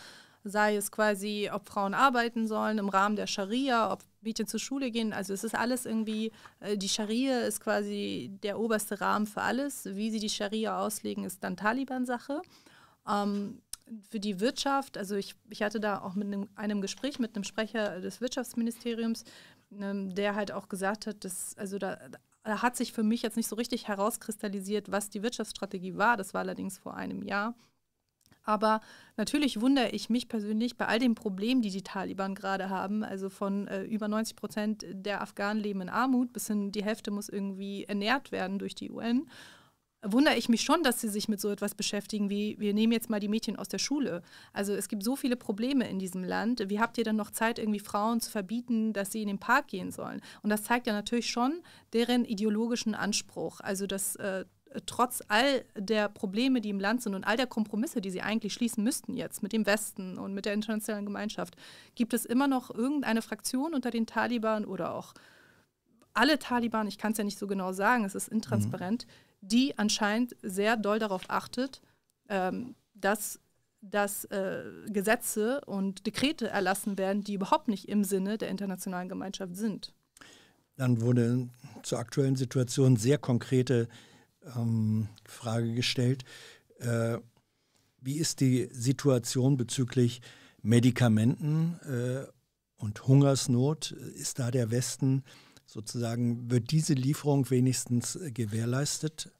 sei es quasi, ob Frauen arbeiten sollen im Rahmen der Scharia, ob Mädchen zur Schule gehen. Also es ist alles irgendwie, äh, die Scharia ist quasi der oberste Rahmen für alles. Wie sie die Scharia auslegen, ist dann Taliban-Sache. Ähm, für die Wirtschaft, also ich, ich hatte da auch mit einem, einem Gespräch mit einem Sprecher des Wirtschaftsministeriums, ne, der halt auch gesagt hat, dass, also da, da hat sich für mich jetzt nicht so richtig herauskristallisiert, was die Wirtschaftsstrategie war. Das war allerdings vor einem Jahr. Aber natürlich wundere ich mich persönlich bei all den Problemen, die die Taliban gerade haben. Also von äh, über 90 Prozent der Afghanen leben in Armut, bis hin die Hälfte muss irgendwie ernährt werden durch die UN wundere ich mich schon, dass sie sich mit so etwas beschäftigen wie, wir nehmen jetzt mal die Mädchen aus der Schule. Also es gibt so viele Probleme in diesem Land. Wie habt ihr dann noch Zeit, irgendwie Frauen zu verbieten, dass sie in den Park gehen sollen? Und das zeigt ja natürlich schon deren ideologischen Anspruch. Also dass äh, trotz all der Probleme, die im Land sind und all der Kompromisse, die sie eigentlich schließen müssten jetzt mit dem Westen und mit der internationalen Gemeinschaft, gibt es immer noch irgendeine Fraktion unter den Taliban oder auch alle Taliban, ich kann es ja nicht so genau sagen, es ist mhm. intransparent, mhm die anscheinend sehr doll darauf achtet, ähm, dass, dass äh, Gesetze und Dekrete erlassen werden, die überhaupt nicht im Sinne der internationalen Gemeinschaft sind. Dann wurde zur aktuellen Situation sehr konkrete ähm, Frage gestellt. Äh, wie ist die Situation bezüglich Medikamenten äh, und Hungersnot? Ist da der Westen sozusagen, wird diese Lieferung wenigstens äh, gewährleistet?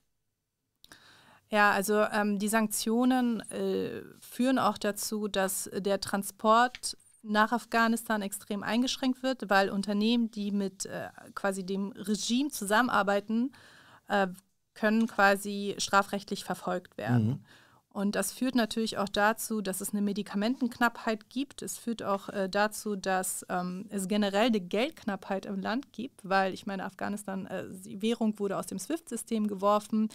Ja, also ähm, die Sanktionen äh, führen auch dazu, dass der Transport nach Afghanistan extrem eingeschränkt wird, weil Unternehmen, die mit äh, quasi dem Regime zusammenarbeiten, äh, können quasi strafrechtlich verfolgt werden. Mhm. Und das führt natürlich auch dazu, dass es eine Medikamentenknappheit gibt. Es führt auch äh, dazu, dass ähm, es generell eine Geldknappheit im Land gibt, weil ich meine, Afghanistan, äh, die Währung wurde aus dem SWIFT-System geworfen.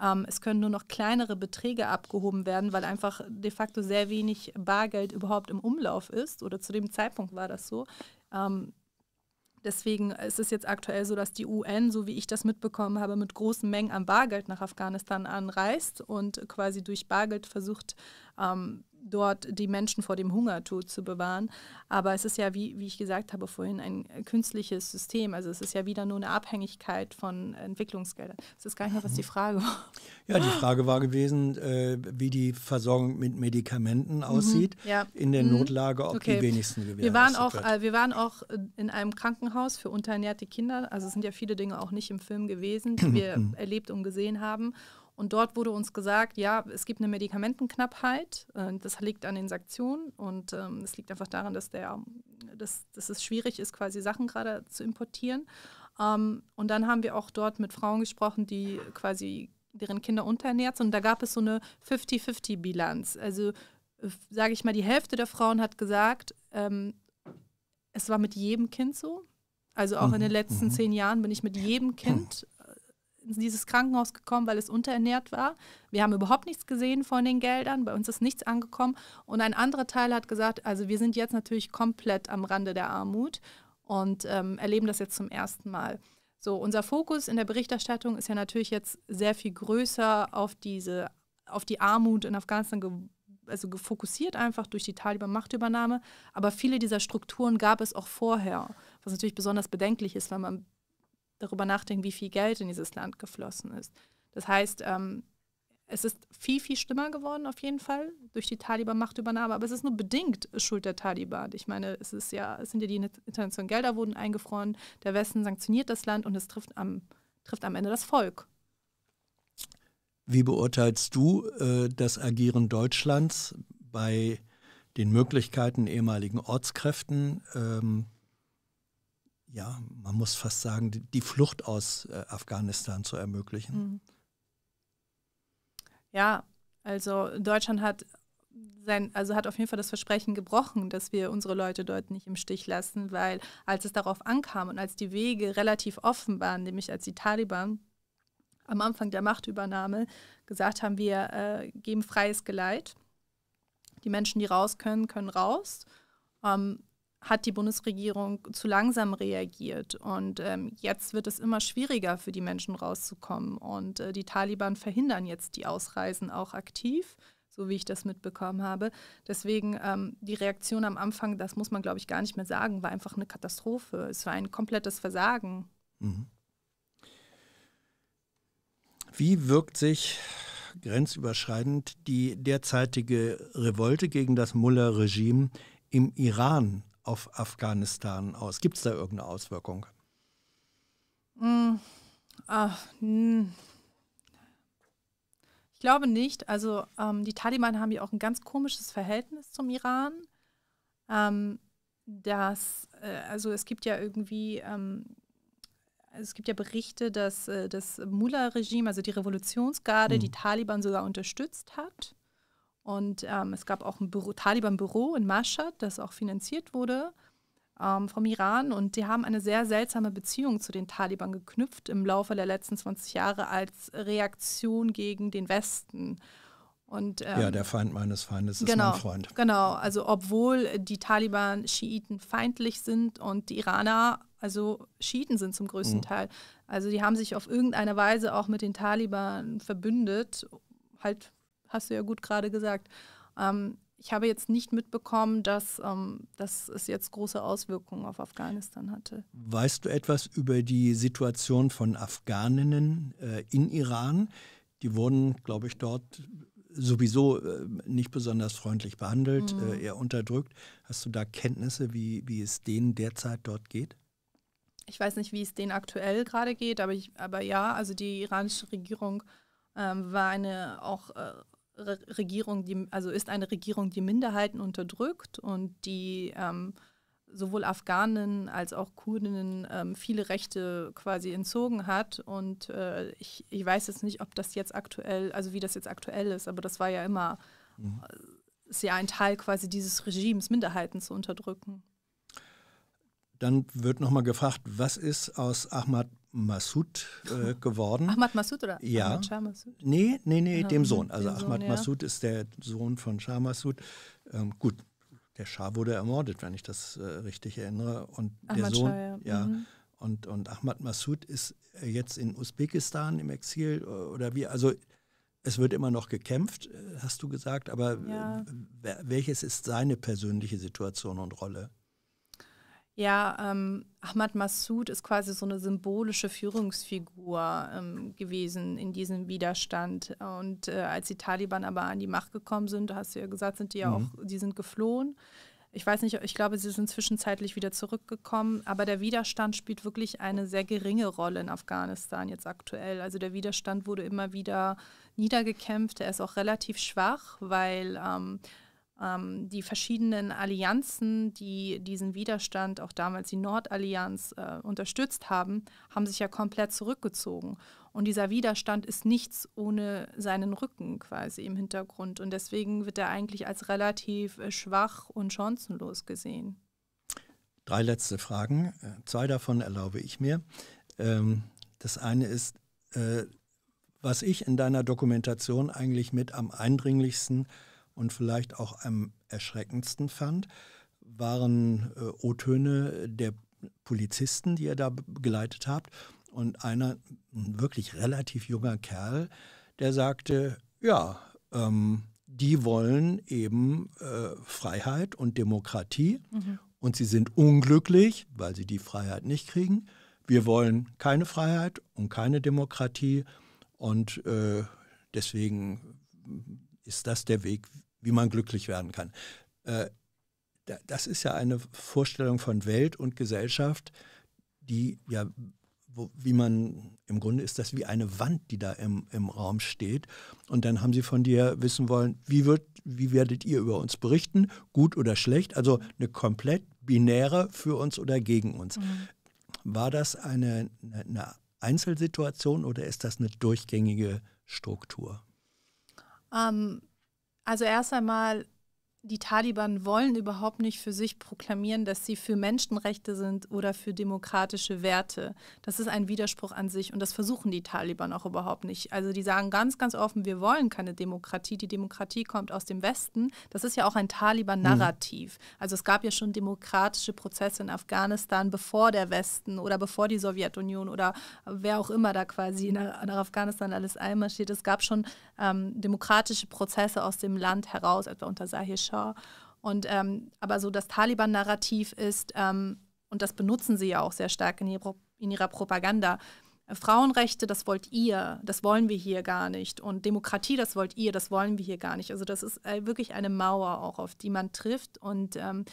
Ähm, es können nur noch kleinere Beträge abgehoben werden, weil einfach de facto sehr wenig Bargeld überhaupt im Umlauf ist. Oder zu dem Zeitpunkt war das so. Ähm, Deswegen ist es jetzt aktuell so, dass die UN, so wie ich das mitbekommen habe, mit großen Mengen an Bargeld nach Afghanistan anreist und quasi durch Bargeld versucht, ähm, dort die Menschen vor dem Hungertod zu bewahren. Aber es ist ja, wie, wie ich gesagt habe vorhin, ein künstliches System. Also es ist ja wieder nur eine Abhängigkeit von Entwicklungsgeldern. Das ist gar nicht mehr, was die Frage war. Ja, die Frage war gewesen, äh, wie die Versorgung mit Medikamenten mhm. aussieht mhm, ja. in der mhm. Notlage, ob okay. die wenigsten gewährleistet äh, wir waren auch, äh, wir waren auch in einem Krankenhaus für unterernährte Kinder. Also es sind ja viele Dinge auch nicht im Film gewesen, die wir <clears throat> erlebt und gesehen haben. Und dort wurde uns gesagt, ja, es gibt eine Medikamentenknappheit. Äh, das liegt an den Sanktionen und ähm, liegt einfach daran, dass, der, dass, dass es schwierig ist, quasi Sachen gerade zu importieren. Ähm, und dann haben wir auch dort mit Frauen gesprochen, die quasi deren Kinder unterernährt sind. Und da gab es so eine 50-50-Bilanz. Also sage ich mal, die Hälfte der Frauen hat gesagt, ähm, es war mit jedem Kind so. Also auch mhm. in den mhm. letzten mhm. zehn Jahren bin ich mit jedem Kind in dieses Krankenhaus gekommen, weil es unterernährt war. Wir haben überhaupt nichts gesehen von den Geldern, bei uns ist nichts angekommen. Und ein anderer Teil hat gesagt, also wir sind jetzt natürlich komplett am Rande der Armut und ähm, erleben das jetzt zum ersten Mal. So, unser Fokus in der Berichterstattung ist ja natürlich jetzt sehr viel größer auf diese, auf die Armut in Afghanistan also fokussiert einfach durch die Taliban-Machtübernahme. Aber viele dieser Strukturen gab es auch vorher, was natürlich besonders bedenklich ist, weil man darüber nachdenken, wie viel Geld in dieses Land geflossen ist. Das heißt, ähm, es ist viel, viel schlimmer geworden auf jeden Fall durch die Taliban-Machtübernahme, aber es ist nur bedingt Schuld der Taliban. Ich meine, es ist ja, es sind ja die internationalen Gelder wurden eingefroren, der Westen sanktioniert das Land und es trifft am, trifft am Ende das Volk. Wie beurteilst du äh, das Agieren Deutschlands bei den Möglichkeiten ehemaligen Ortskräften, ähm, ja, man muss fast sagen, die, Flucht aus äh, Afghanistan zu ermöglichen. Mhm. Ja, also Deutschland hat sein, also hat auf jeden Fall das Versprechen gebrochen, dass wir unsere Leute dort nicht im Stich lassen, weil als es darauf ankam und als die Wege relativ offen waren, nämlich als die Taliban am Anfang der Machtübernahme gesagt haben, wir äh, geben freies Geleit. Die Menschen, die raus können, können raus. Ähm, hat die Bundesregierung zu langsam reagiert. Und ähm, jetzt wird es immer schwieriger für die Menschen rauszukommen. Und äh, die Taliban verhindern jetzt die Ausreisen auch aktiv, so wie ich das mitbekommen habe. Deswegen ähm, die Reaktion am Anfang, das muss man, glaube ich, gar nicht mehr sagen, war einfach eine Katastrophe. Es war ein komplettes Versagen. Mhm. Wie wirkt sich grenzüberschreitend die derzeitige Revolte gegen das Mullah-Regime im Iran auf Afghanistan aus? Gibt es da irgendeine Auswirkung? Mm, ach, mm. ich glaube nicht. Also ähm, die Taliban haben ja auch ein ganz komisches Verhältnis zum Iran. Ähm, dass, äh, also es gibt ja irgendwie, ähm, also es gibt ja Berichte, dass äh, das Mullah-Regime, also die Revolutionsgarde, mhm. die Taliban sogar unterstützt hat. Und ähm, es gab auch ein Taliban-Büro in Mashhad, das auch finanziert wurde ähm, vom Iran. Und die haben eine sehr seltsame Beziehung zu den Taliban geknüpft im Laufe der letzten 20 Jahre als Reaktion gegen den Westen. Und, ähm, ja, der ähm, Feind meines Feindes ist genau, mein Freund. Genau, also obwohl die Taliban Schiiten feindlich sind und die Iraner, also Schiiten sind zum größten mhm. Teil. Also die haben sich auf irgendeine Weise auch mit den Taliban verbündet, halt hast du ja gut gerade gesagt. Ähm, ich habe jetzt nicht mitbekommen, dass, ähm, dass es jetzt große Auswirkungen auf Afghanistan hatte. Weißt du etwas über die Situation von Afghaninnen äh, in Iran? Die wurden, glaube ich, dort sowieso äh, nicht besonders freundlich behandelt, mhm. äh, eher unterdrückt. Hast du da Kenntnisse, wie, wie es denen derzeit dort geht? Ich weiß nicht, wie es denen aktuell gerade geht, aber, ich, aber ja, also die iranische Regierung ähm, war eine auch äh, Regierung, die, also ist eine Regierung, die Minderheiten unterdrückt und die ähm, sowohl Afghanen als auch Kurdinnen ähm, viele Rechte quasi entzogen hat. Und äh, ich, ich weiß jetzt nicht, ob das jetzt aktuell, also wie das jetzt aktuell ist, aber das war ja immer, mhm. Äh, ist ein Teil quasi dieses Regimes, Minderheiten zu unterdrücken. Dann wird nochmal gefragt, was ist aus Ahmad Massoud äh, geworden. Ahmad Massoud oder ja. Ahmad Shah Massoud? Nee, nee, nee, genau. dem Sohn. Also dem Ahmad Sohn, Massoud ja. ist der Sohn von Shah Massoud. Ähm, gut, der Schah wurde ermordet, wenn ich das äh, richtig erinnere. Und Ahmad der Sohn, Shah, ja. ja mhm. und, und Ahmad Massoud ist äh, jetzt in Usbekistan im Exil äh, oder wie, also es wird immer noch gekämpft, äh, hast du gesagt, aber ja. welches ist seine persönliche Situation und Rolle? Ja, ähm, Ahmad Massoud ist quasi so eine symbolische Führungsfigur ähm, gewesen in diesem Widerstand. Und äh, als die Taliban aber an die Macht gekommen sind, hast du ja gesagt, sind die ja mhm. auch, die sind geflohen. Ich weiß nicht, ich glaube, sie sind zwischenzeitlich wieder zurückgekommen, aber der Widerstand spielt wirklich eine sehr geringe Rolle in Afghanistan jetzt aktuell. Also der Widerstand wurde immer wieder niedergekämpft. Er ist auch relativ schwach, weil ähm, ähm, die verschiedenen Allianzen, die diesen Widerstand, auch damals die Nordallianz, äh, unterstützt haben, haben sich ja komplett zurückgezogen. Und dieser Widerstand ist nichts ohne seinen Rücken quasi im Hintergrund. Und deswegen wird er eigentlich als relativ äh, schwach und chancenlos gesehen. Drei letzte Fragen. Äh, zwei davon erlaube ich mir. Ähm, das eine ist, äh, was ich in deiner Dokumentation eigentlich mit am eindringlichsten äh, und vielleicht auch am erschreckendsten fand, waren äh, O-Töne der Polizisten, die ihr da begleitet habt. Und einer, ein wirklich relativ junger Kerl, der sagte, ja, ähm, die wollen eben äh, Freiheit und Demokratie mhm. und sie sind unglücklich, weil sie die Freiheit nicht kriegen. Wir wollen keine Freiheit und keine Demokratie und äh, deswegen ist das der Weg, wie man glücklich werden kann. Äh, das ist ja eine Vorstellung von Welt und Gesellschaft, die ja, wo, wie man, im Grunde ist das wie eine Wand, die da im, im Raum steht. Und dann haben sie von dir wissen wollen, wie, wird, wie werdet ihr über uns berichten, gut oder schlecht, also eine komplett binäre für uns oder gegen uns. Mhm. War das eine, eine Einzelsituation oder ist das eine durchgängige Struktur? Ähm, also erst einmal die Taliban wollen überhaupt nicht für sich proklamieren, dass sie für Menschenrechte sind oder für demokratische Werte. Das ist ein Widerspruch an sich und das versuchen die Taliban auch überhaupt nicht. Also die sagen ganz, ganz offen, wir wollen keine Demokratie. Die Demokratie kommt aus dem Westen. Das ist ja auch ein Taliban-Narrativ. Mhm. Also es gab ja schon demokratische Prozesse in Afghanistan, bevor der Westen oder bevor die Sowjetunion oder wer auch immer da quasi nach, Afghanistan alles einmarschiert. Es gab schon ähm, demokratische Prozesse aus dem Land heraus, etwa unter Sahir Shah Mutter. Und ähm, aber so das Taliban-Narrativ ist, ähm, und das benutzen sie ja auch sehr stark in, ihre, in ihrer Propaganda, äh, Frauenrechte, das wollt ihr, das wollen wir hier gar nicht. Und Demokratie, das wollt ihr, das wollen wir hier gar nicht. Also das ist äh, wirklich eine Mauer auch, auf die man trifft. Und ähm,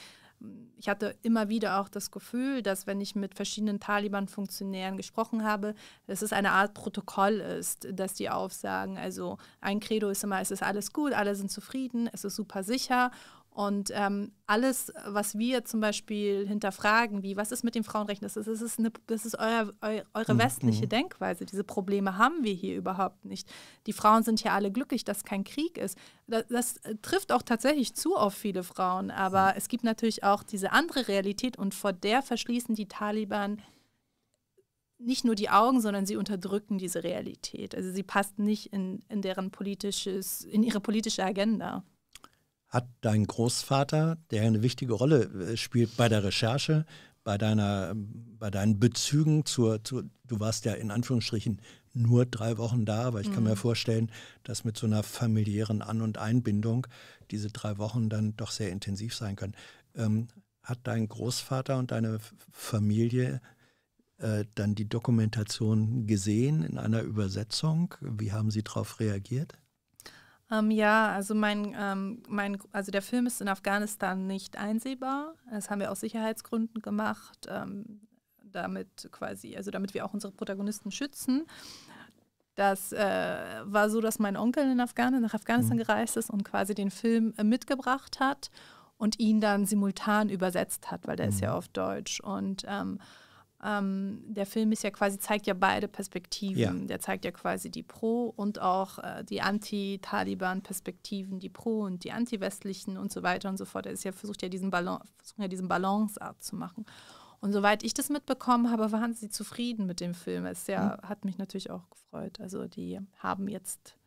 ich hatte immer wieder auch das Gefühl, dass wenn ich mit verschiedenen Taliban-Funktionären gesprochen habe, dass es eine Art Protokoll ist, dass die aufsagen. Also ein Credo ist immer, es ist alles gut, alle sind zufrieden, es ist super sicher und ähm, alles, was wir zum Beispiel hinterfragen, wie was ist mit dem Frauenrecht, das ist, das ist, eine, das ist euer, eu, eure mhm. westliche mhm. Denkweise. Diese Probleme haben wir hier überhaupt nicht. Die Frauen sind hier alle glücklich, dass kein Krieg ist. Das, das äh, trifft auch tatsächlich zu auf viele Frauen, aber mhm. es gibt natürlich auch diese andere Realität und vor der verschließen die Taliban nicht nur die Augen, sondern sie unterdrücken diese Realität. Also sie passt nicht in, in deren politisches, in ihre politische Agenda hat dein Großvater, der eine wichtige Rolle äh, spielt bei der Recherche, bei, deiner, bei deinen Bezügen zur, zur, du warst ja in Anführungsstrichen nur drei Wochen da, aber ich kann mhm. mir vorstellen, dass mit so einer familiären An- und Einbindung diese drei Wochen dann doch sehr intensiv sein können. Ähm, hat dein Großvater und deine Familie äh, dann die Dokumentation gesehen in einer Übersetzung? Wie haben sie darauf reagiert? Ähm, ja, also mein, ähm, mein, also der Film ist in Afghanistan nicht einsehbar. Das haben wir aus Sicherheitsgründen gemacht, ähm, damit quasi, also damit wir auch unsere Protagonisten schützen. Das äh, war so, dass mein Onkel in Afghanistan nach Afghanistan mhm. gereist ist und quasi den Film äh, mitgebracht hat und ihn dann simultan übersetzt hat, weil der mhm. ist ja mhm. auf Deutsch. Und ähm, ähm, der Film ist ja quasi, zeigt ja beide Perspektiven. Ja. Der zeigt ja quasi die Pro- und auch äh, die Anti-Taliban-Perspektiven, die Pro- und die Anti-Westlichen und so weiter und so fort. Er ist ja, versucht ja diesen, Balance, ja diesen Balanceart zu machen. Und soweit ich das mitbekommen habe, waren sie zufrieden mit dem Film. Es ja, mhm. hat mich natürlich auch gefreut. Also die haben jetzt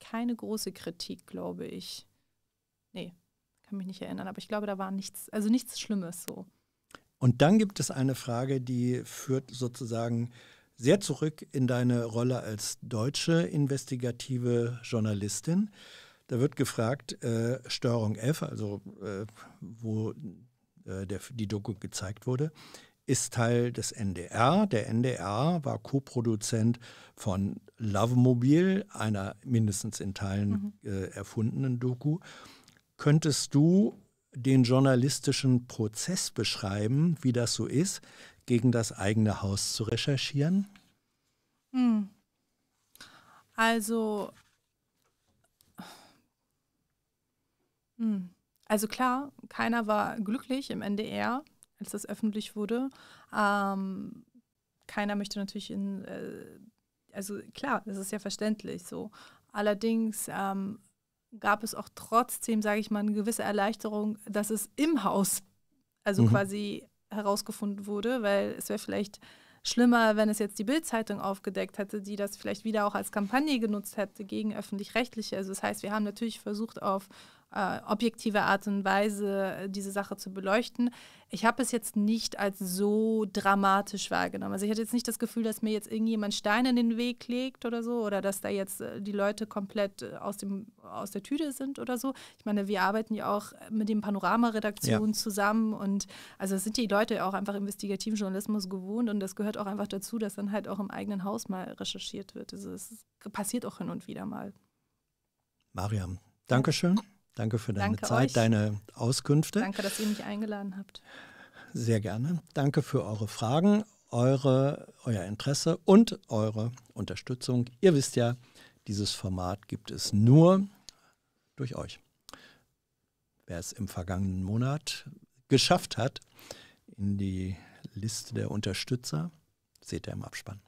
keine große Kritik, glaube ich. Nee, kann mich nicht erinnern. Aber ich glaube, da war nichts, also nichts Schlimmes so. Und dann gibt es eine Frage, die führt sozusagen sehr zurück in deine Rolle als deutsche investigative Journalistin. Da wird gefragt, äh, Steuerung F, also äh, wo äh, der, die Doku gezeigt wurde, ist Teil des NDR. Der NDR war Co-Produzent von Lovemobil, einer mindestens in Teilen mhm. Äh, erfundenen Doku. Könntest du den journalistischen Prozess beschreiben, wie das so ist, gegen das eigene Haus zu recherchieren? Hm. Also, hm. also klar, keiner war glücklich im NDR, als das öffentlich wurde. Ähm, keiner möchte natürlich in, äh, also klar, das ist ja verständlich so. Allerdings ähm, gab es auch trotzdem, sage ich mal, eine gewisse Erleichterung, dass es im Haus, also mhm. quasi herausgefunden wurde, weil es wäre vielleicht schlimmer, wenn es jetzt die Bild-Zeitung aufgedeckt hätte, die das vielleicht wieder auch als Kampagne genutzt hätte gegen öffentlich-rechtliche. Also das heißt, wir haben natürlich versucht, auf äh, objektive Art und Weise äh, diese Sache zu beleuchten. Ich habe es jetzt nicht als so dramatisch wahrgenommen. Also ich hatte jetzt nicht das Gefühl, dass mir jetzt irgendjemand Steine in den Weg legt oder so oder dass da jetzt äh, die Leute komplett aus, dem, aus der Tüte sind oder so. Ich meine, wir arbeiten ja auch mit den Panorama-Redaktionen ja. zusammen und also sind die Leute ja auch einfach investigativen Journalismus gewohnt und das gehört auch einfach dazu, dass dann halt auch im eigenen Haus mal recherchiert wird. Also es passiert auch hin und wieder mal. Mariam, Dankeschön. Danke für deine Danke Zeit, euch. deine Auskünfte. Danke, dass ihr mich eingeladen habt. Sehr gerne. Danke für eure Fragen, eure, euer Interesse und eure Unterstützung. Ihr wisst ja, dieses Format gibt es nur durch euch. Wer es im vergangenen Monat geschafft hat, in die Liste der Unterstützer, seht ihr im Abspann.